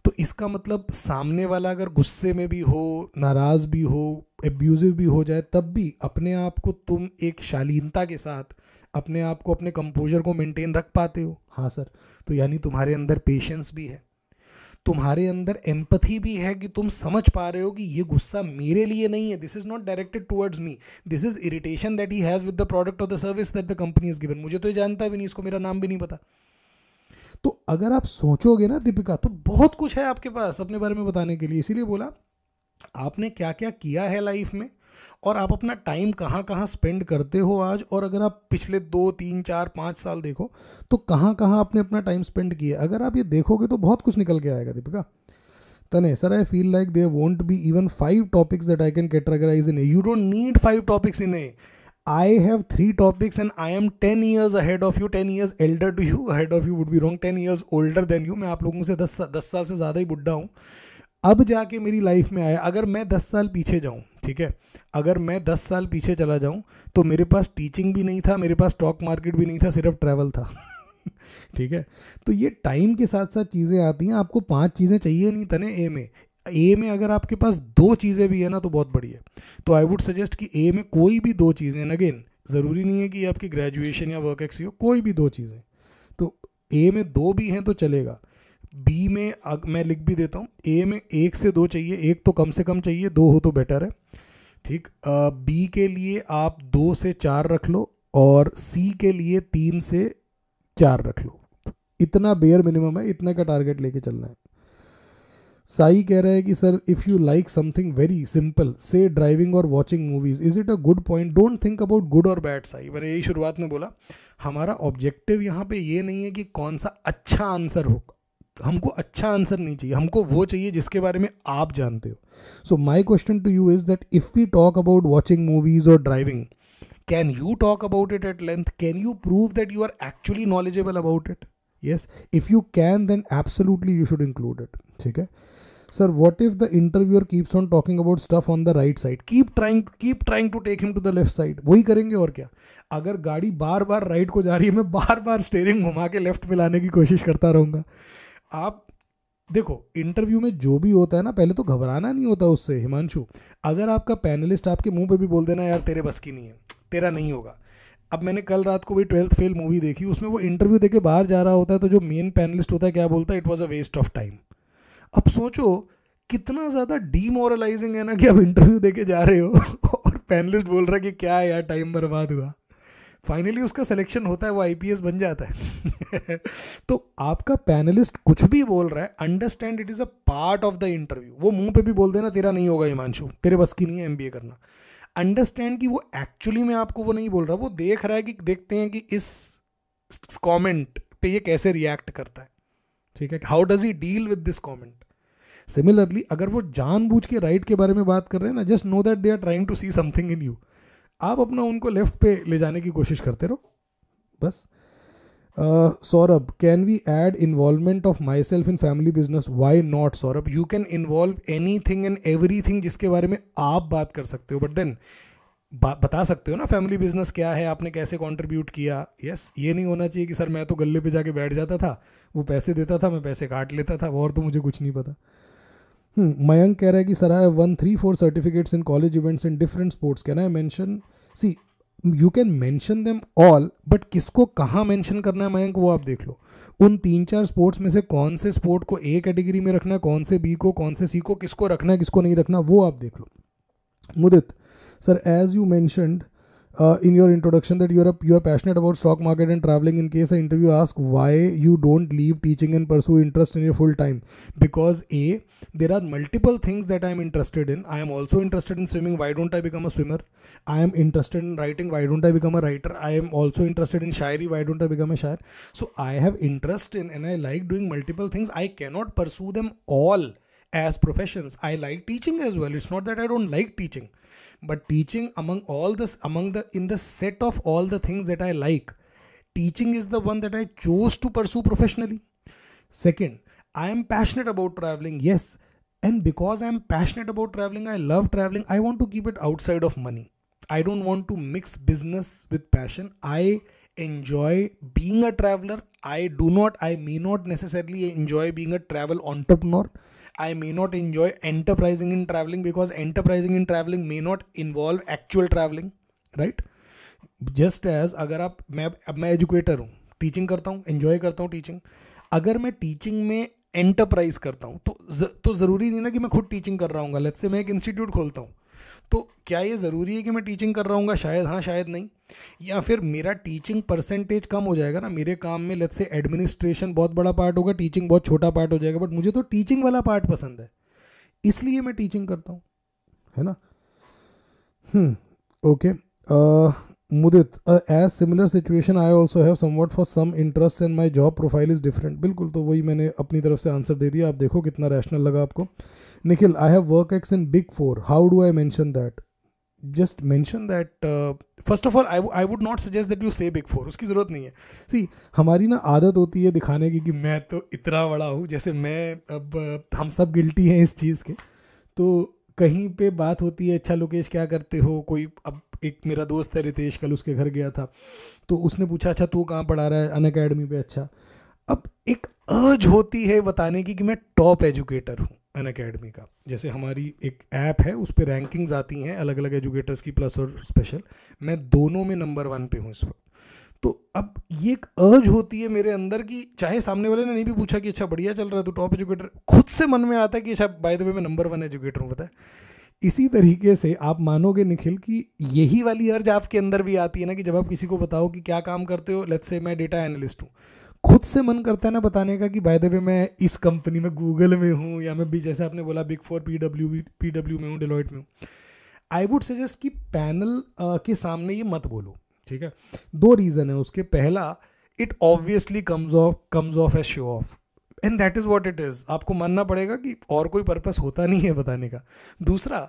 तो इसका मतलब सामने वाला अगर गुस्से में भी हो नाराज़ भी हो एब्यूज़िव भी हो जाए तब भी अपने आप को तुम एक शालीनता के साथ अपने आप को अपने कंपोजर को मेंटेन रख पाते हो हाँ सर तो यानी तुम्हारे अंदर पेशेंस भी है तुम्हारे अंदर एम्पथी भी है कि तुम समझ पा रहे हो कि ये गुस्सा मेरे लिए नहीं है this is not directed towards me this is irritation that he has with the product of the service that the company is given मुझे तो ये जानता भी नहीं इसको मेरा नाम भी नहीं पता तो अगर आप सोचोगे ना दीपिका तो बहुत कुछ है आपके पास अपने बारे में बताने के लिए इसीलिए बोला आपने क्या क्या किया है लाइफ में और आप अपना टाइम कहाँ कहाँ स्पेंड करते हो आज और अगर आप पिछले दो तीन चार पाँच साल देखो तो कहाँ कहाँ आपने अपना टाइम स्पेंड किया अगर आप ये देखोगे तो बहुत कुछ निकल के आएगा दीपिका तने sir I feel like there won't be even five topics that I can categorise in a you don't need five topics in a I have three topics and I am ten years ahead of you, ten years elder to you, ahead of you would be wrong, ten years older than you. मैं आप लोगों से दस दस साल से ज़्यादा ही बुढ़ा हूँ अब जाके मेरी लाइफ में आया अगर मैं दस साल पीछे जाऊँ ठीक है अगर मैं दस साल पीछे चला जाऊँ तो मेरे पास टीचिंग भी नहीं था मेरे पास स्टॉक मार्केट भी नहीं था सिर्फ ट्रैवल था ठीक है तो ये टाइम के साथ साथ चीज़ें आती हैं आपको पांच चीज़ें चाहिए नहीं तने ए में ए में अगर आपके पास दो चीज़ें भी है ना तो बहुत बढ़िया तो आई वुड सजेस्ट कि ए में कोई भी दो चीज़ें अगेन ज़रूरी नहीं है कि आपकी ग्रेजुएशन या वर्क एक्स हो कोई भी दो चीज़ें तो ए में दो भी हैं तो चलेगा बी में अग, मैं लिख भी देता हूँ ए में एक से दो चाहिए एक तो कम से कम चाहिए दो हो तो बेटर है ठीक बी के लिए आप दो से चार रख लो और सी के लिए तीन से चार रख लो इतना बेयर मिनिमम है इतने का टारगेट लेके चलना है साई कह रहा है कि sir if you like something very simple say driving और watching movies is it a good point don't think about good और बैड साई मैंने यही शुरुआत में बोला हमारा ऑब्जेक्टिव यहाँ पे ये नहीं है कि कौन सा अच्छा आंसर होगा हमको अच्छा आंसर नहीं चाहिए हमको वो चाहिए जिसके बारे में आप जानते हो so my question to you is that if we talk about watching movies और driving can you talk about it at length can you prove that you are actually knowledgeable about it yes if you can then absolutely you should include it ठीक है sir what if the interviewer keeps on talking about stuff on the right side keep trying keep trying to take him to the left side वही करेंगे और क्या अगर गाड़ी बार बार right को जा रही है मैं बार बार स्टेयरिंग घुमा के लेफ्ट में लाने की कोशिश करता रहूँगा आप देखो इंटरव्यू में जो भी होता है ना पहले तो घबराना नहीं होता उससे हिमांशु अगर आपका पैनलिस्ट आपके मुंह पे भी बोल देना यार तेरे बस की नहीं है तेरा नहीं होगा अब मैंने कल रात को भी ट्वेल्थ फेल मूवी देखी उसमें वो इंटरव्यू देके बाहर जा रहा होता है तो जो मेन पैनलिस्ट होता है क्या बोलता है it was a waste of time अब सोचो कितना ज़्यादा डीमोरलाइजिंग है ना कि आप इंटरव्यू देके जा रहे हो और पैनलिस्ट बोल रहा है कि क्या यार टाइम बर्बाद हुआ फाइनली उसका सिलेक्शन होता है वो आईपीएस बन जाता है तो आपका पैनलिस्ट कुछ भी बोल रहा है understand it is a part of the interview वो मुंह पे भी बोल देना तेरा नहीं होगा हिमांशु तेरे बस की नहीं है एमबीए करना अंडरस्टैंड कि वो एक्चुअली में आपको वो नहीं बोल रहा वो देख रहा है कि देखते हैं कि इस कॉमेंट पे ये कैसे रिएक्ट करता है ठीक है how does he deal with this comment similarly अगर वो जानबूझ के राइट के बारे में बात कर रहे हैं ना just know that they are trying to see something in you आप अपना उनको लेफ्ट पे ले जाने की कोशिश करते रहो बस Saurabh can we add involvement of myself in family business why not Saurabh you can involve anything and everything जिसके बारे में आप बात कर सकते हो बट देन बता सकते हो ना फैमिली बिजनेस क्या है आपने कैसे कॉन्ट्रीब्यूट किया यस yes, ये नहीं होना चाहिए कि सर मैं तो गले पे जाके बैठ जाता था वो पैसे देता था मैं पैसे काट लेता था और तो मुझे कुछ नहीं पता हम्म, मयंक कह रहा है कि sir I won three four certificates in college events in different sports can I mention see you can mention them all but किसको कहाँ मेंशन करना है मयंक वो आप देख लो उन तीन चार स्पोर्ट्स में से कौन से स्पोर्ट को ए कैटेगरी में रखना है कौन से बी को कौन से सी को किसको रखना है किसको नहीं रखना वो आप देख लो Mudit sir as you mentioned uh, in your introduction that you're a, you're passionate about stock market and traveling in case an interview ask why you don't leave teaching and pursue interest in your full time because a there are multiple things that i'm interested in i am also interested in swimming why don't i become a swimmer i am interested in writing why don't i become a writer i am also interested in shayari. why don't i become a shayar? so i have interest in and i like doing multiple things i cannot pursue them all as professions i like teaching as well it's not that i don't like teaching but teaching among all this among the in the set of all the things that i like teaching is the one that i chose to pursue professionally second i am passionate about traveling yes and because i'm passionate about traveling i love traveling i want to keep it outside of money i don't want to mix business with passion i enjoy being a traveler i do not i may not necessarily enjoy being a travel entrepreneur I may not enjoy enterprising in travelling because enterprising in travelling may not involve actual travelling right just as अगर आप मैं अब मैं educator हूँ teaching करता हूँ enjoy करता हूँ टीचिंग अगर मैं टीचिंग में एंटरप्राइज करता हूँ तो ज, तो ज़रूरी नहीं ना कि मैं खुद टीचिंग कर रहा हूँ लेट से मैं एक इंस्टीट्यूट खोलता हूँ तो क्या ये ज़रूरी है कि मैं टीचिंग कर रहा हूँ शायद हाँ शायद नहीं या फिर मेरा टीचिंग परसेंटेज कम हो जाएगा ना मेरे काम में लेट्स से एडमिनिस्ट्रेशन बहुत बड़ा पार्ट होगा टीचिंग बहुत छोटा पार्ट हो जाएगा बट मुझे तो टीचिंग वाला पार्ट पसंद है इसलिए मैं टीचिंग करता हूँ है ना okay hmm, Mudit as similar situation I also have somewhat for some interest and my job profile is different बिल्कुल तो वही मैंने अपनी तरफ से आंसर दे दिया आप देखो कितना रैशनल लगा आपको Nikhil, I have X in Big Four. How do I mention that? Just mention that. Uh, first of all, I, I would not suggest that you say Big Four. उसकी ज़रूरत नहीं है See, हमारी ना आदत होती है दिखाने की कि मैं तो इतना बड़ा हूँ जैसे मैं अब हम सब गिल्टी हैं इस चीज़ के तो कहीं पे बात होती है अच्छा लोकेश क्या करते हो कोई अब एक मेरा दोस्त है रितेश कल उसके घर गया था तो उसने पूछा अच्छा तू कहाँ पढ़ा रहा है अन अकेडमी पर अच्छा अब एक अर्ज होती है बताने की कि मैं टॉप एजुकेटर हूँ अन अकेडमी का जैसे हमारी एक ऐप है उस पर रैंकिंग्स आती हैं अलग अलग एजुकेटर्स की प्लस और स्पेशल मैं दोनों में नंबर वन पे हूँ इस वक्त तो अब ये एक अर्ज होती है मेरे अंदर कि चाहे सामने वाले ने नहीं भी पूछा कि अच्छा बढ़िया चल रहा है तो टॉप एजुकेटर खुद से मन में आता है कि अच्छा बाय द वे मैं नंबर वन एजुकेटर हूँ पता है इसी तरीके से आप मानोगे निखिल कि यही वाली अर्ज आपके अंदर भी आती है ना कि जब आप किसी को बताओ कि क्या काम करते हो लेट्स से मैं डेटा एनालिस्ट हूँ खुद से मन करता है ना बताने का कि बाय द वे मैं इस कंपनी में गूगल में हूँ या मैं भी जैसे आपने बोला big four P W P W में हूँ डिलॉइट में हूँ आई वुड सजेस्ट कि पैनल के सामने ये मत बोलो ठीक है दो रीज़न है उसके पहला it obviously comes of comes of a show off and that is what it is आपको मानना पड़ेगा कि और कोई पर्पस होता नहीं है बताने का दूसरा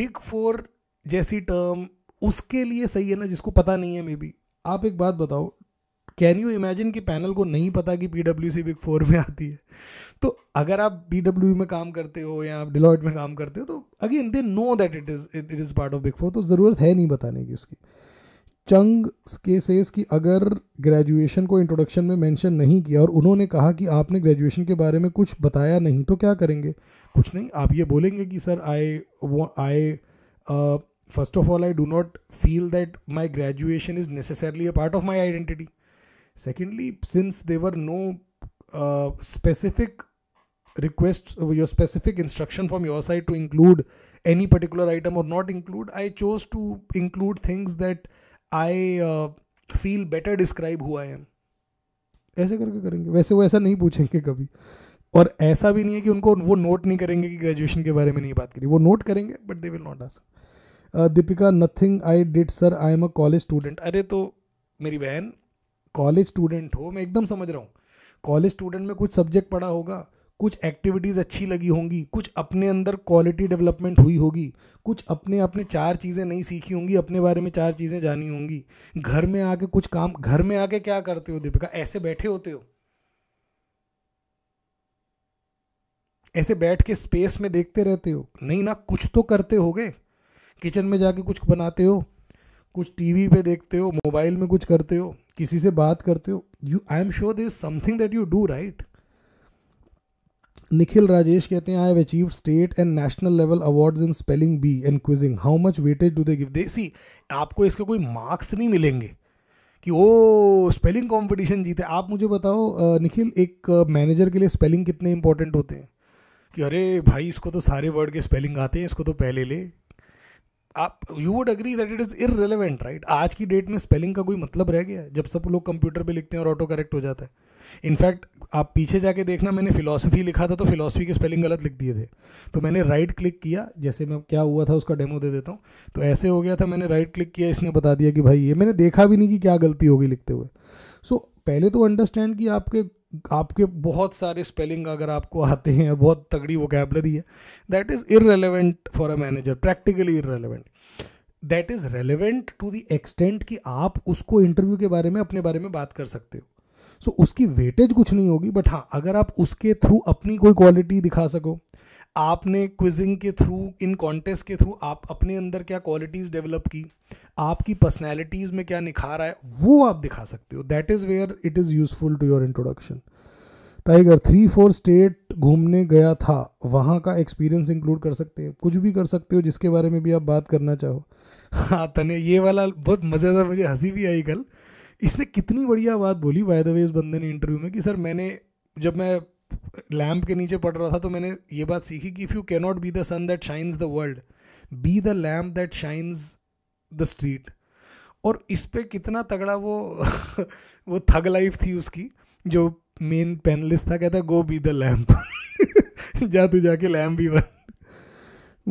बिग फोर जैसी टर्म उसके लिए सही है ना जिसको पता नहीं है मे बी आप एक बात बताओ कैन यू इमेजिन कि पैनल को नहीं पता कि P W C big four में आती है तो अगर आप पी डब्ल्यू में काम करते हो या आप डिलॉइट में काम करते हो तो again they know that it is it it is part of big four तो ज़रूरत है नहीं बताने की उसकी चंग के सेस की अगर ग्रेजुएशन को इंट्रोडक्शन में मेंशन नहीं किया और उन्होंने कहा कि आपने ग्रेजुएशन के बारे में कुछ बताया नहीं तो क्या करेंगे कुछ नहीं आप ये बोलेंगे कि sir I I first of all I do not feel that my graduation is necessarily a part of my identity secondly since there were no uh, specific request your specific instruction from your side to include any particular item or not include i chose to include things that i uh, feel better describe who i am ऐसे करके करेंगे वैसे वो ऐसा नहीं पूछेंगे कभी और ऐसा भी नहीं है कि उनको वो नोट नहीं करेंगे कि ग्रेजुएशन के बारे में नहीं बात करी वो नोट करेंगे but they will not ask Deepika nothing I did sir I am a college student अरे तो मेरी बहन कॉलेज स्टूडेंट हो मैं एकदम समझ रहा हूँ कॉलेज स्टूडेंट में कुछ सब्जेक्ट पढ़ा होगा कुछ एक्टिविटीज़ अच्छी लगी होंगी कुछ अपने अंदर क्वालिटी डेवलपमेंट हुई होगी कुछ अपने अपने चार चीज़ें नहीं सीखी होंगी अपने बारे में चार चीज़ें जानी होंगी घर में आके कुछ काम घर में आके क्या करते हो दीपिका ऐसे बैठे होते हो ऐसे बैठ के स्पेस में देखते रहते हो नहीं ना कुछ तो करते हो किचन में जाके कुछ बनाते हो कुछ टीवी पे देखते हो मोबाइल में कुछ करते हो किसी से बात करते हो you I am sure this something that you do right Nikhil Rajesh कहते हैं I have achieve state and national level award in spelling bee and quizzing how much weightage do they give they see आपको इसके कोई marks नहीं मिलेंगे कि O spelling competition जीते आप मुझे बताओ निखिल एक मैनेजर के लिए स्पेलिंग कितने इंपॉर्टेंट होते हैं कि अरे भाई इसको तो सारे वर्ड के स्पेलिंग आते हैं इसको तो पहले ले आप you would agree that it is irrelevant right आज की डेट में स्पेलिंग का कोई मतलब रह गया जब सब लोग कंप्यूटर पे लिखते हैं और ऑटो करेक्ट हो जाता है इनफैक्ट आप पीछे जाके देखना मैंने फिलोसफी लिखा था तो फिलोसफी के स्पेलिंग गलत लिख दिए थे तो मैंने राइट क्लिक किया जैसे मैं क्या हुआ था उसका डेमो दे देता हूँ तो ऐसे हो गया था मैंने राइट क्लिक किया इसने बता दिया कि भाई ये मैंने देखा भी नहीं कि क्या गलती होगी लिखते हुए सो so, पहले तो अंडरस्टैंड कि आपके आपके बहुत सारे स्पेलिंग अगर आपको आते हैं और बहुत तगड़ी कैबलरी है that is irrelevant for a manager practically irrelevant that is relevant to the extent कि आप उसको इंटरव्यू के बारे में अपने बारे में बात कर सकते हो सो so, उसकी वेटेज कुछ नहीं होगी बट हाँ अगर आप उसके थ्रू अपनी कोई क्वालिटी दिखा सको आपने क्विजिंग के थ्रू इन कॉन्टेस्ट के थ्रू आप अपने अंदर क्या क्वालिटीज़ डेवलप की आपकी पर्सनैलिटीज़ में क्या निखार आया वो आप दिखा सकते हो that is where it is useful to your introduction tiger three four state घूमने गया था वहाँ का एक्सपीरियंस इंक्लूड कर सकते हैं कुछ भी कर सकते हो जिसके बारे में भी आप बात करना चाहो हाँ तने ये वाला बहुत मज़ेदार मुझे हंसी भी आई कल इसने कितनी बढ़िया बात बोली बाय द वे इस बंदे ने इंटरव्यू में कि सर मैंने जब मैं लैम्प के नीचे पढ़ रहा था तो मैंने ये बात सीखी कि if you cannot be the sun that shines the world be the lamp that shines the street और इस पर कितना तगड़ा वो वो थग लाइफ थी उसकी जो मेन पैनलिस्ट था कहता गो बी द लैम्प जा तू जाके लैम्प भी बन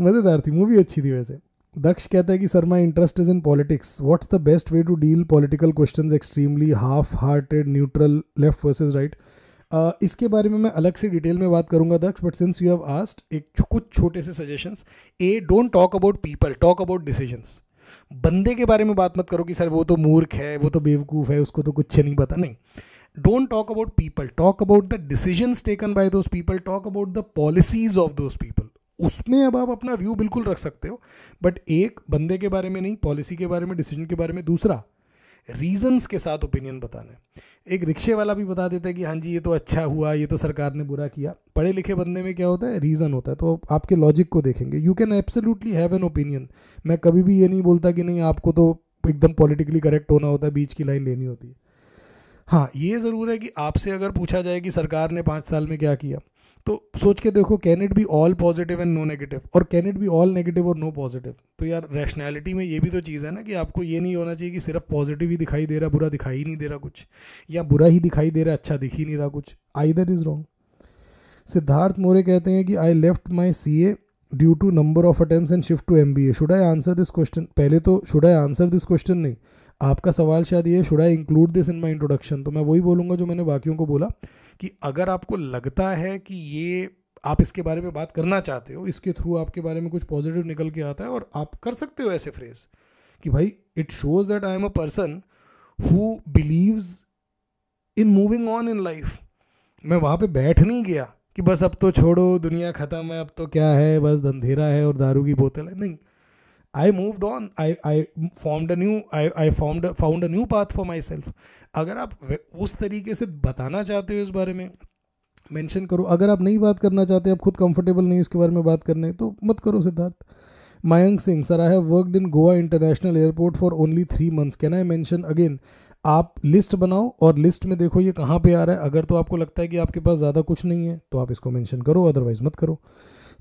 मज़ेदार थी मूवी अच्छी थी वैसे दक्ष कहता है कि sir my interest is in politics what's the best way to deal political question extremely half hearted neutral left versus right right? इसके बारे में मैं अलग से डिटेल में बात करूंगा Daksh but since you have asked एक कुछ छोटे से suggestions a don't talk about people talk about decisions बंदे के बारे में बात मत करो कि सर वो तो मूर्ख है वो तो बेवकूफ़ है उसको तो कुछ नहीं पता नहीं don't talk about people talk about the decisions taken by those people talk about the policies of those people उसमें अब आप अपना व्यू बिल्कुल रख सकते हो बट एक बंदे के बारे में नहीं पॉलिसी के बारे में डिसीजन के बारे में दूसरा रीजंस के साथ ओपिनियन बताना है एक रिक्शे वाला भी बता देता है कि हाँ जी ये तो अच्छा हुआ ये तो सरकार ने बुरा किया पढ़े लिखे बंदे में क्या होता है रीज़न होता है तो आपके लॉजिक को देखेंगे you can absolutely have an opinion मैं कभी भी ये नहीं बोलता कि नहीं आपको तो एकदम पॉलिटिकली करेक्ट होना होता है बीच की लाइन लेनी होती है हाँ ये ज़रूर है कि आपसे अगर पूछा जाए कि सरकार ने पाँच साल में क्या किया तो सोच के देखो can it be all positive and no negative और can it be all negative और नो पॉजिटिव तो यार रैशनैलिटी में ये भी तो चीज़ है ना कि आपको ये नहीं होना चाहिए कि सिर्फ पॉजिटिव ही दिखाई दे रहा बुरा दिखाई नहीं दे रहा कुछ या बुरा ही दिखाई दे रहा अच्छा दिख ही नहीं रहा कुछ that is wrong Siddharth More कहते हैं कि I left my C A due to number of attempt and shift to M B A should I answer this question पहले तो should I answer this question नहीं आपका सवाल शायद ये should I include this in my introduction तो मैं वही बोलूँगा जो मैंने बाकियों को बोला कि अगर आपको लगता है कि ये आप इसके बारे में बात करना चाहते हो इसके थ्रू आपके बारे में कुछ पॉजिटिव निकल के आता है और आप कर सकते हो ऐसे फ्रेज कि भाई it shows that I am a person who believes in moving on in life मैं वहाँ पे बैठ नहीं गया कि बस अब तो छोड़ो दुनिया ख़त्म है अब तो क्या है बस अंधेरा है और दारू की बोतल है नहीं I moved on I I formed a new I I formed found a new path for myself अगर आप उस तरीके से बताना चाहते हो इस बारे में मेंशन करो अगर आप नहीं बात करना चाहते आप खुद कंफर्टेबल नहीं उसके बारे में बात करने तो मत करो Siddharth Mayank Singh sir I have worked in Goa international airport for only three months can I mention again आप लिस्ट बनाओ और लिस्ट में देखो ये कहाँ पे आ रहा है अगर तो आपको लगता है कि आपके पास ज़्यादा कुछ नहीं है तो आप इसको मेंशन करो अदरवाइज मत करो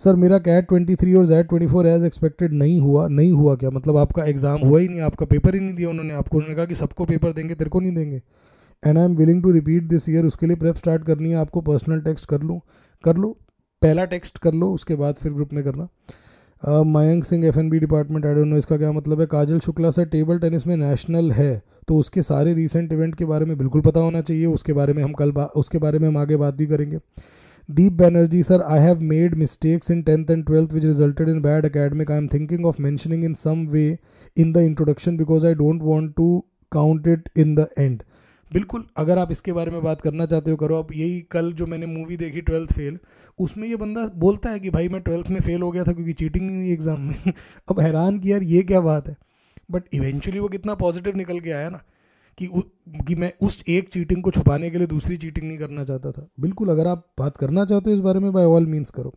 सर मेरा कैट ट्वेंटी थ्री और XAT twenty four as expected नहीं हुआ नहीं हुआ क्या मतलब आपका एग्ज़ाम हुआ ही नहीं आपका पेपर ही नहीं दिया उन्होंने आपको उन्होंने कहा कि सबको पेपर देंगे तेरे को नहीं देंगे and I am willing to repeat this year उसके लिए प्रेप स्टार्ट करनी है आपको पर्सनल टेक्स्ट कर लूँ कर लो पहला टेक्स्ट कर लो उसके बाद फिर ग्रुप में करना Mayank Singh F department I don't know इसका क्या मतलब है Kajal Shukla sir table tennis में नेशनल है तो उसके सारे रिसेंट इवेंट के बारे में बिल्कुल पता होना चाहिए उसके बारे में हम कल बा उसके बारे में हम आगे बात भी करेंगे Deep Banerjee sir I have made mistakes in tenth and twelfth which resulted in bad academic I am thinking of mentioning in some way in the introduction because I don't want to count it in the end बिल्कुल अगर आप इसके बारे में बात करना चाहते हो करो आप यही कल जो मैंने मूवी देखी ट्वेल्थ फेल उसमें ये बंदा बोलता है कि भाई मैं ट्वेल्थ में फेल हो गया था क्योंकि चीटिंग नहीं हुई एग्जाम में अब हैरान किया यार ये क्या बात है बट इवेंचुअली वो कितना पॉजिटिव निकल के आया ना कि, उ, कि मैं उस एक चीटिंग को छुपाने के लिए दूसरी चीटिंग नहीं करना चाहता था बिल्कुल अगर आप बात करना चाहते हो इस बारे में बाय ऑल मीन्स करो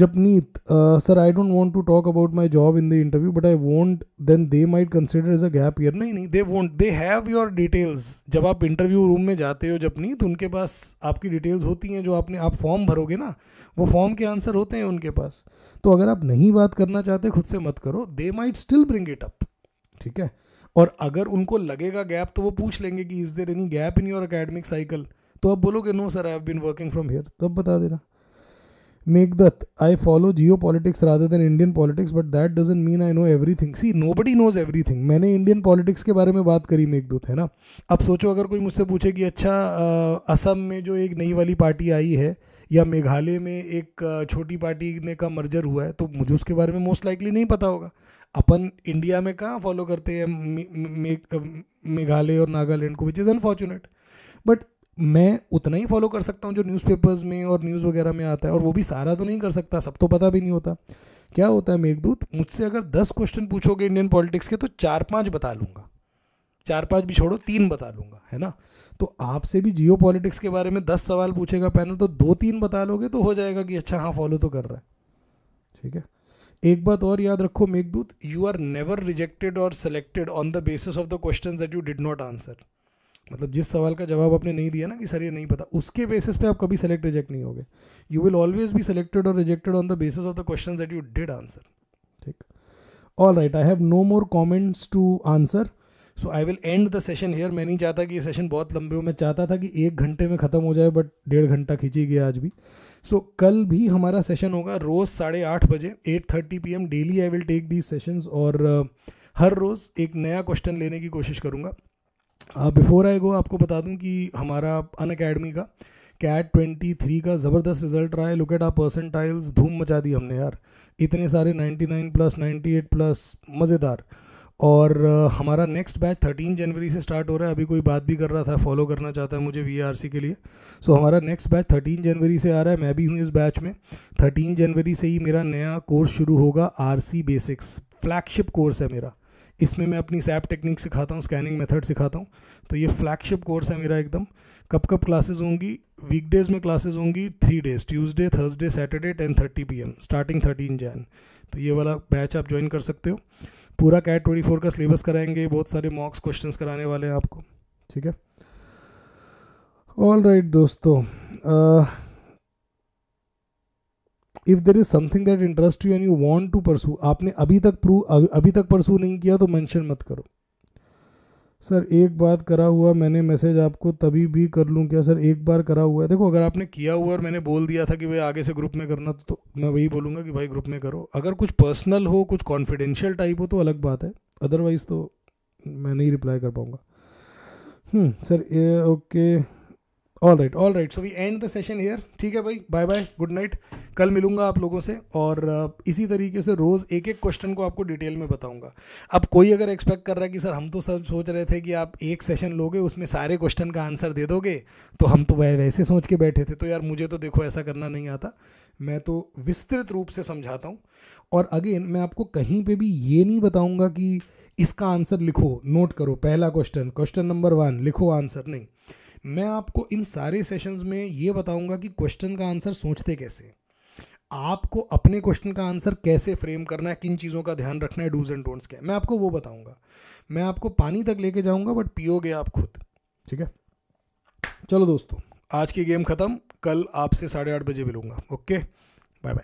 Japneet sir I don't want to talk about my job in the interview but I want then they might consider as a gap year नहीं नहीं they want they have your details जब आप interview room में जाते हो जपनीत उनके पास आपकी details होती हैं जो आपने आप फॉर्म भरोगे ना वो फॉर्म के आंसर होते हैं उनके पास तो अगर आप नहीं बात करना चाहते खुद से मत करो they might still bring it up ठीक है और अगर उनको लगेगा गैप तो वो पूछ लेंगे कि is there any gap in your academic cycle तो आप बोलोगे no sir I have been working from here तब बता देना Dutt I follow geo politics rather than Indian politics but that doesn't mean I know everything see nobody knows everything मैंने Indian politics के बारे में बात करी दूत है ना अब सोचो अगर कोई मुझसे पूछे कि अच्छा असम में जो एक नई वाली पार्टी आई है या मेघालय में एक छोटी पार्टी ने का मर्जर हुआ है तो मुझे उसके बारे में मोस्ट लाइकली नहीं पता होगा अपन इंडिया में कहाँ फॉलो करते हैं मेघालय और नागालैंड को विच इज़ अनफॉर्चुनेट बट मैं उतना ही फॉलो कर सकता हूँ जो न्यूज़पेपर्स में और न्यूज़ वगैरह में आता है और वो भी सारा तो नहीं कर सकता सब तो पता भी नहीं होता क्या होता है मेघदूत मुझसे अगर दस क्वेश्चन पूछोगे इंडियन पॉलिटिक्स के तो चार पाँच बता लूँगा चार पाँच भी छोड़ो तीन बता लूँगा है ना तो आपसे भी जियो पॉलिटिक्स के बारे में दस सवाल पूछेगा पैनल तो दो तीन बता लोगे तो हो जाएगा कि अच्छा हाँ फॉलो तो कर रहा है ठीक है एक बात और याद रखो Meghdoot you are never rejected और selected on the basis of the question that you did not answer मतलब जिस सवाल का जवाब आपने नहीं दिया ना कि सर ये नहीं पता उसके बेसिस पे आप कभी सेलेक्ट रिजेक्ट नहीं होगे you will always be selected और rejected on the basis of the question that you did answer ठीक all right I have no more comments to answer so I will end the session here मैं नहीं चाहता कि ये session बहुत लंबे हो मैं चाहता था कि एक घंटे में ख़त्म हो जाए बट डेढ़ घंटा खींची गया आज भी सो so, कल भी हमारा सेशन होगा रोज़ साढ़े आठ बजे eight thirty P M daily I will take these sessions और uh, हर रोज़ एक नया क्वेश्चन लेने की कोशिश करूँगा बिफोर आई गो आपको बता दूँ कि हमारा अन अकेडमी का कैट ट्वेंटी थ्री का ज़बरदस्त रिजल्ट रहा है लुकेट आ परसेंटाइल्स धूम मचा दी हमने यार इतने सारे ninety nine plus ninety eight plus मज़ेदार और हमारा नेक्स्ट बैच थर्टीन जनवरी से स्टार्ट हो रहा है अभी कोई बात भी कर रहा था फॉलो करना चाहता है मुझे वी के लिए सो so, हमारा नेक्स्ट बैच थर्टीन जनवरी से आ रहा है मैं भी हूँ इस बैच में थर्टीन जनवरी से ही मेरा नया कोर्स शुरू होगा आर बेसिक्स फ्लैगशिप कोर्स है मेरा इसमें मैं अपनी सैप टेक्निक सिखाता हूँ स्कैनिंग मेथड सिखाता हूँ तो ये फ्लैगशिप कोर्स है मेरा एकदम कब कब क्लासेज होंगी वीकडेज़ में क्लासेज होंगी three days Tuesday Thursday Saturday ten thirty P M starting thirteen Jan तो ये वाला बैच आप ज्वाइन कर सकते हो पूरा कैट ट्वेंटी फोर का सिलेबस कराएंगे बहुत सारे मॉक्स क्वेश्चन कराने वाले हैं आपको ठीक है ऑल राइट दोस्तों if there is something that interest you and you want to pursue आपने अभी तक प्रू अभी तक परसू नहीं किया तो मैंशन मत करो सर एक बात करा हुआ मैंने मैसेज आपको तभी भी कर लूँ क्या सर एक बार करा हुआ है देखो अगर आपने किया हुआ और मैंने बोल दिया था कि भाई आगे से ग्रुप में करना तो मैं वही बोलूँगा कि भाई ग्रुप में करो अगर कुछ पर्सनल हो कुछ कॉन्फिडेंशियल टाइप हो तो अलग बात है अदरवाइज़ तो मैं नहीं रिप्लाई कर पाऊँगा हम्म, सर ए, okay all right all right so we end the session here ठीक है भाई बाय बाय गुड नाइट कल मिलूंगा आप लोगों से और uh, इसी तरीके से रोज़ एक एक क्वेश्चन को आपको डिटेल में बताऊंगा अब कोई अगर एक्सपेक्ट कर रहा है कि सर हम तो सर सोच रहे थे कि आप एक सेशन लोगे उसमें सारे क्वेश्चन का आंसर दे दोगे तो हम तो वह वैसे सोच के बैठे थे तो यार मुझे तो देखो ऐसा करना नहीं आता मैं तो विस्तृत रूप से समझाता हूँ और अगेन मैं आपको कहीं पर भी ये नहीं बताऊँगा कि इसका आंसर लिखो नोट करो पहला क्वेश्चन क्वेश्चन नंबर वन लिखो आंसर नहीं मैं आपको इन सारे सेशंस में ये बताऊंगा कि क्वेश्चन का आंसर सोचते कैसे आपको अपने क्वेश्चन का आंसर कैसे फ्रेम करना है किन चीज़ों का ध्यान रखना है डूज एंड डोंट्स क्या मैं आपको वो बताऊंगा मैं आपको पानी तक लेके जाऊंगा बट पियोगे आप खुद ठीक है चलो दोस्तों आज की गेम ख़त्म कल आपसे साढ़े आठ बजे मिलूंगा ओके बाय बाय